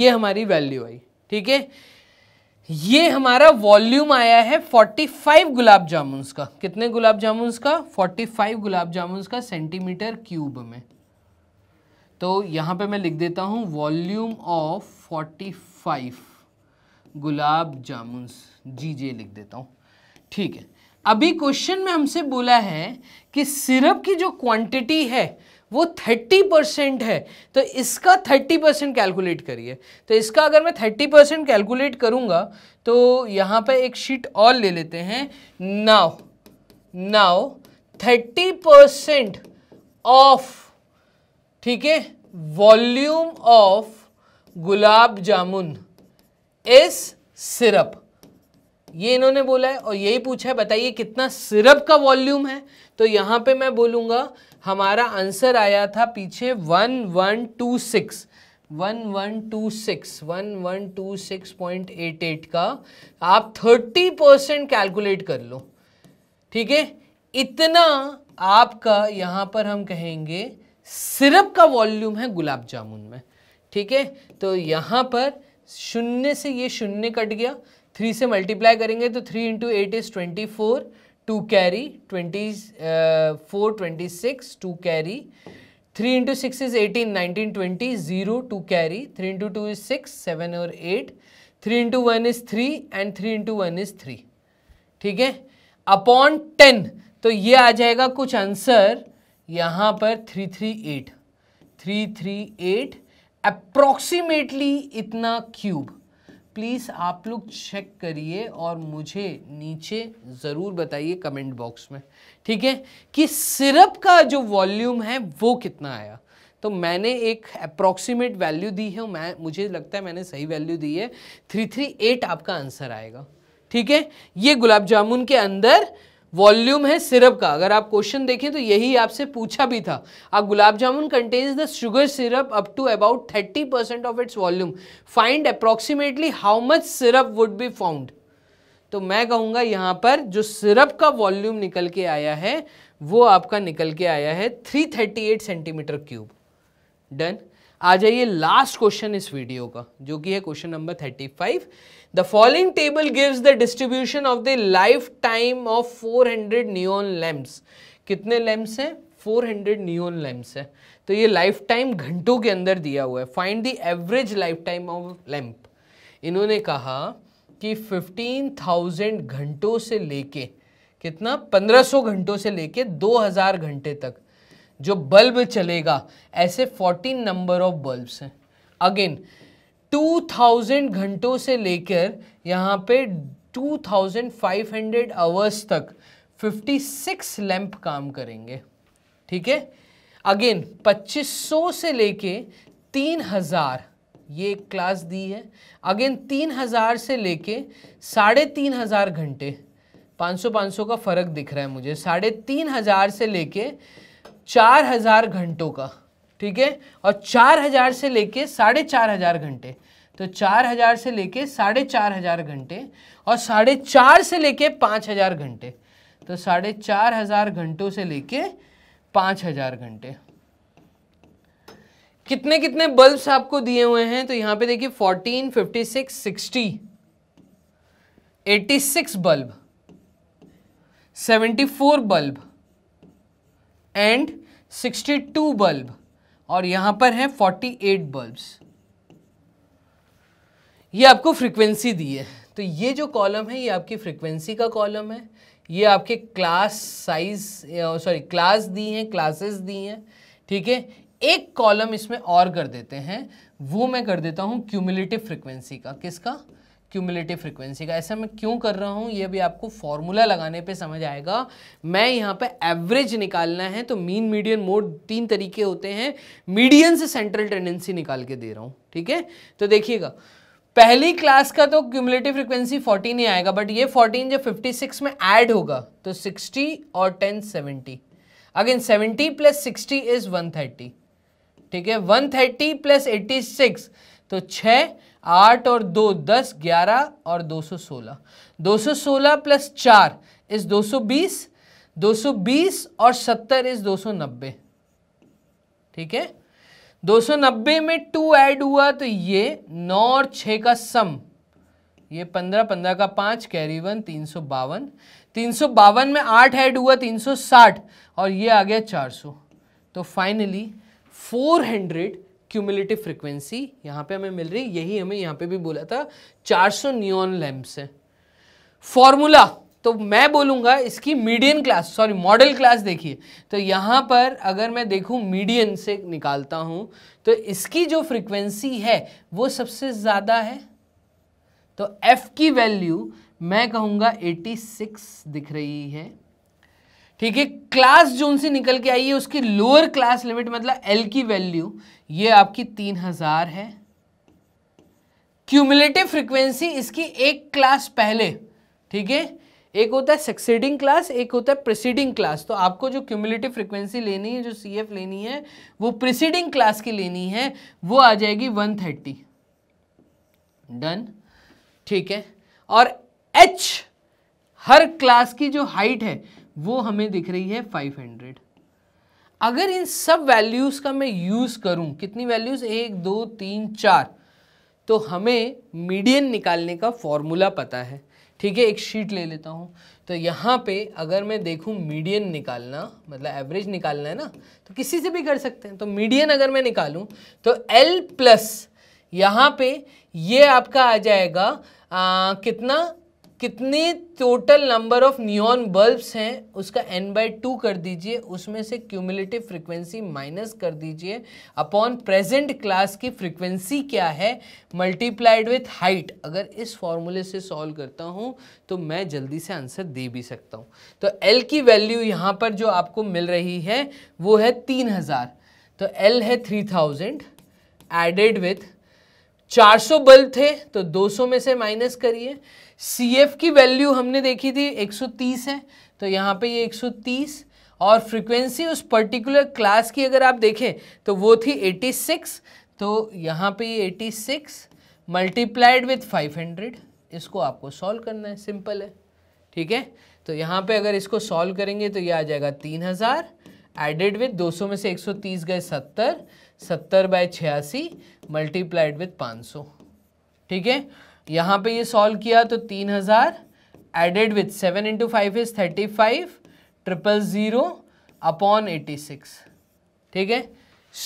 ये हमारी वैल्यू आई ठीक है ये हमारा वॉल्यूम आया है 45 गुलाब जामुन का कितने गुलाब जामुन का 45 गुलाब जामुन का सेंटीमीटर क्यूब में तो यहां पे मैं लिख देता हूं वॉल्यूम ऑफ 45 गुलाब जामुन जी जे लिख देता हूं ठीक है अभी क्वेश्चन में हमसे बोला है कि सिरप की जो क्वांटिटी है वो 30 परसेंट है तो इसका 30 परसेंट कैलकुलेट करिए तो इसका अगर मैं 30 परसेंट कैलकुलेट करूँगा तो यहाँ पर एक शीट और ले लेते हैं नाव नाव 30 परसेंट ऑफ ठीक है वॉल्यूम ऑफ गुलाब जामुन इस सिरप ये इन्होंने बोला है और यही पूछा है बताइए कितना सिरप का वॉल्यूम है तो यहाँ पे मैं बोलूँगा हमारा आंसर आया था पीछे one one two six one one two six one one two six point eight eight का आप थर्टी परसेंट कैलकुलेट कर लो ठीक है इतना आपका यहाँ पर हम कहेंगे सिरप का वॉल्यूम है गुलाब जामुन में ठीक है तो यहाँ पर शून्य से ये शून्य कट गया थ्री से मल्टीप्लाई करेंगे तो three into eight is twenty four two carry twenty four twenty six two carry three into six is eighteen nineteen twenty zero two carry three into two is six seven और eight three into one is three and three into one is three ठीक है upon ten तो ये आ जाएगा कुछ answer यहाँ पर three three eight three three eight approximately इतना क्यूब प्लीज़ आप लोग चेक करिए और मुझे नीचे ज़रूर बताइए कमेंट बॉक्स में ठीक है कि सिरप का जो वॉल्यूम है वो कितना आया तो मैंने एक अप्रॉक्सीमेट वैल्यू दी है मैं मुझे लगता है मैंने सही वैल्यू दी है थ्री थ्री एट आपका आंसर आएगा ठीक है ये गुलाब जामुन के अंदर वॉल्यूम है सिरप का अगर आप क्वेश्चन देखें तो यही आपसे पूछा भी था अब gulab jamun contains the sugar syrup up to about thirty percent of its volume find approximately how much syrup would be found तो मैं कहूंगा यहां पर जो सिरप का वॉल्यूम निकल के आया है वो आपका निकल के आया है 338 सेंटीमीटर क्यूब डन आ जाइए लास्ट क्वेश्चन इस वीडियो का जो कि है question number thirty five the following table gives the distribution of the life time of four hundred new lamps कितने लैम्प्स हैं फोर हंड्रेड न्यून लैम्प्स है तो ये लाइफ टाइम घंटों के अंदर दिया हुआ है find the average life time of lamp इन्होंने कहा कि फिफ्टीन थाउजेंड घंटों से लेके कितना पंद्रह सौ घंटों से लेके दो हज़ार घंटे तक जो बल्ब चलेगा ऐसे 14 नंबर ऑफ बल्ब्स हैं अगेन 2000 घंटों से लेकर यहाँ पे 2500 आवर्स तक 56 लैंप काम करेंगे ठीक है अगेन 2500 से लेके 3000 ये एक क्लास दी है अगेन 3000 से लेके साढ़े तीन हज़ार घंटे 500 500 का फ़र्क दिख रहा है मुझे साढ़े तीन हज़ार से लेके चार हज़ार घंटों का ठीक है और चार हज़ार से लेके साढ़े चार हज़ार घंटे तो चार हज़ार से लेके साढ़े चार हज़ार घंटे और साढ़े चार से लेके पाँच हज़ार घंटे तो साढ़े चार हज़ार घंटों से लेके पाँच हज़ार घंटे कितने कितने बल्ब्स आपको दिए हुए हैं तो यहाँ पे देखिए fourteen fifty six sixty eighty six bulb seventy four bulb and 62 bulb और यहां पर है 48 बल्ब्स ये आपको फ्रीक्वेंसी दी है तो ये जो कॉलम है ये आपकी फ्रीक्वेंसी का कॉलम है ये आपके क्लास साइज सॉरी क्लास दी हैं क्लासेस दी हैं ठीक है एक कॉलम इसमें और कर देते हैं वो मैं कर देता हूं क्यूमुलेटिव फ्रीक्वेंसी का किसका क्यूमुलेटिव फ्रिक्वेंसी का ऐसा मैं क्यों कर रहा हूँ ये भी आपको फॉर्मूला लगाने पे समझ आएगा मैं यहाँ पे एवरेज निकालना है तो मीन मीडियन मोड तीन तरीके होते हैं मीडियन से सेंट्रल टेंडेंसी निकाल के दे रहा हूँ ठीक है तो देखिएगा पहली क्लास का तो क्यूमुलेटिव फ्रिक्वेंसी 14 ही आएगा बट ये 14 जब 56 में ऐड होगा तो 60 और 10 70 अगेन 70 प्लस सिक्सटी इज 130 ठीक है 130 प्लस 86 तो आठ और दो दस ग्यारह और दो सौ सोलह दो सौ सोलह प्लस चार इस दो सौ बीस दो सौ बीस और सत्तर इस दो सौ नब्बे ठीक है दो सौ नब्बे में टू ऐड हुआ तो ये नौ और छः का सम ये पंद्रह पंद्रह का पाँच कैरी वन तीन सौ बावन तीन सौ बावन में आठ ऐड हुआ तीन सौ साठ और ये आ गया चार सौ तो finally four hundred cumulative frequency यहाँ पे हमें मिल रही यही हमें यहाँ पे भी बोला था 400 न्यून लैम्प्स है फॉर्मूला तो मैं बोलूँगा इसकी median class sorry modal class देखिए तो यहाँ पर अगर मैं देखूँ मीडियन से निकालता हूँ तो इसकी जो फ्रिक्वेंसी है वो सबसे ज़्यादा है तो एफ की वैल्यू मैं कहूँगा 86 दिख रही है ठीक है क्लास जोन से निकल के आई है उसकी लोअर क्लास लिमिट मतलब एल की वैल्यू ये आपकी तीन हजार है क्यूमुलेटिव फ्रीक्वेंसी इसकी एक क्लास पहले ठीक है एक होता है सक्सेडिंग क्लास एक होता है प्रिसीडिंग क्लास तो आपको जो क्यूमुलेटिव फ्रीक्वेंसी लेनी है जो सी एफ लेनी है वो प्रिसीडिंग क्लास की लेनी है वो आ जाएगी वन थर्टी डन ठीक है और एच हर क्लास की जो हाइट है वो हमें दिख रही है 500 अगर इन सब वैल्यूज़ का मैं यूज़ करूं कितनी वैल्यूज़ एक दो तीन चार तो हमें मीडियन निकालने का फॉर्मूला पता है ठीक है एक शीट ले लेता हूँ तो यहाँ पे अगर मैं देखूँ मीडियन निकालना मतलब एवरेज निकालना है ना तो किसी से भी कर सकते हैं तो मीडियन अगर मैं निकालूँ तो एल प्लस यहाँ पे ये आपका आ जाएगा आ, कितना कितने total number of new bulbs हैं उसका एन बाई टू कर दीजिए उसमें से क्यूमुलेटिव फ्रीक्वेंसी माइनस कर दीजिए अपॉन प्रेजेंट क्लास की फ्रीक्वेंसी क्या है मल्टीप्लाइड विथ हाइट अगर इस फॉर्मूले से सॉल्व करता हूँ तो मैं जल्दी से आंसर दे भी सकता हूँ तो एल की वैल्यू यहाँ पर जो आपको मिल रही है वो है तीन हज़ार तो एल है थ्री थाउजेंड एडेड विथ सौ बल्ब थे तो सौ में से माइनस करिए सी एफ की वैल्यू हमने देखी थी 130 है तो यहाँ पे ये 130 और फ्रीक्वेंसी उस पर्टिकुलर क्लास की अगर आप देखें तो वो थी 86 तो यहाँ पे ये 86 मल्टीप्लाइड विथ 500 इसको आपको सॉल्व करना है सिंपल है ठीक है तो यहाँ पे अगर इसको सॉल्व करेंगे तो ये आ जाएगा 3000 एडेड विथ दो में से 130 गए 70 सत्तर बाय छियासी मल्टीप्लाइड विथ 500 ठीक है यहाँ पे ये सॉल्व किया तो तीन हज़ार added with seven into five is thirty five triple zero upon eighty six ठीक है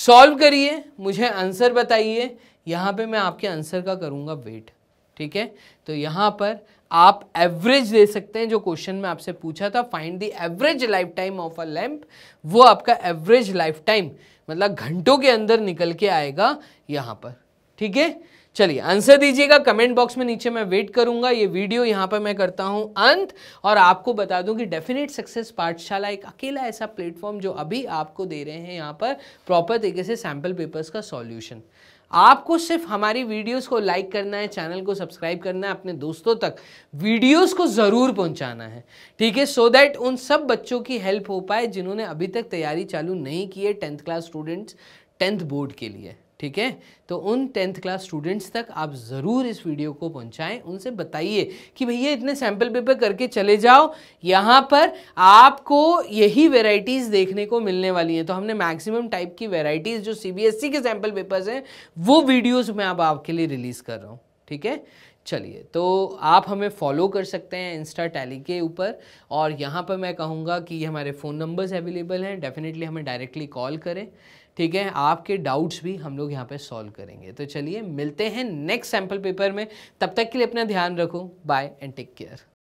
सॉल्व करिए मुझे आंसर बताइए यहाँ पे मैं आपके आंसर का करूँगा वेट ठीक है तो यहाँ पर आप एवरेज दे सकते हैं जो क्वेश्चन में आपसे पूछा था find the average life time of a lamp वो आपका एवरेज लाइफ टाइम मतलब घंटों के अंदर निकल के आएगा यहाँ पर ठीक है चलिए आंसर दीजिएगा कमेंट बॉक्स में नीचे मैं वेट करूंगा ये वीडियो यहाँ पर मैं करता हूँ अंत और आपको बता दूं कि डेफिनेट सक्सेस पाठशाला एक अकेला ऐसा प्लेटफॉर्म जो अभी आपको दे रहे हैं यहाँ पर प्रॉपर तरीके से सैम्पल पेपर्स का सॉल्यूशन आपको सिर्फ हमारी वीडियोस को लाइक करना है चैनल को सब्सक्राइब करना है अपने दोस्तों तक वीडियोस को ज़रूर पहुंचाना है ठीक है सो दैट उन सब बच्चों की हेल्प हो पाए जिन्होंने अभी तक तैयारी चालू नहीं की है tenth class students tenth board के लिए ठीक है तो उन टेंथ क्लास स्टूडेंट्स तक आप ज़रूर इस वीडियो को पहुंचाएं उनसे बताइए कि भैया इतने सैम्पल पेपर करके चले जाओ यहाँ पर आपको यही वेराइटीज़ देखने को मिलने वाली हैं तो हमने मैक्सिमम टाइप की वेराइटीज़ जो सी e के सैम्पल पेपर्स हैं वो वीडियोज़ मैं अब आपके लिए रिलीज़ कर रहा हूँ ठीक है चलिए तो आप हमें फॉलो कर सकते हैं इंस्टा टैली के ऊपर और यहाँ पर मैं कहूँगा कि हमारे फ़ोन नंबर्स अवेलेबल हैं डेफिनेटली हमें डायरेक्टली कॉल करें ठीक है आपके डाउट्स भी हम लोग यहाँ पे सॉल्व करेंगे तो चलिए मिलते हैं नेक्स्ट सैम्पल पेपर में तब तक के लिए अपना ध्यान रखो बाय एंड टेक केयर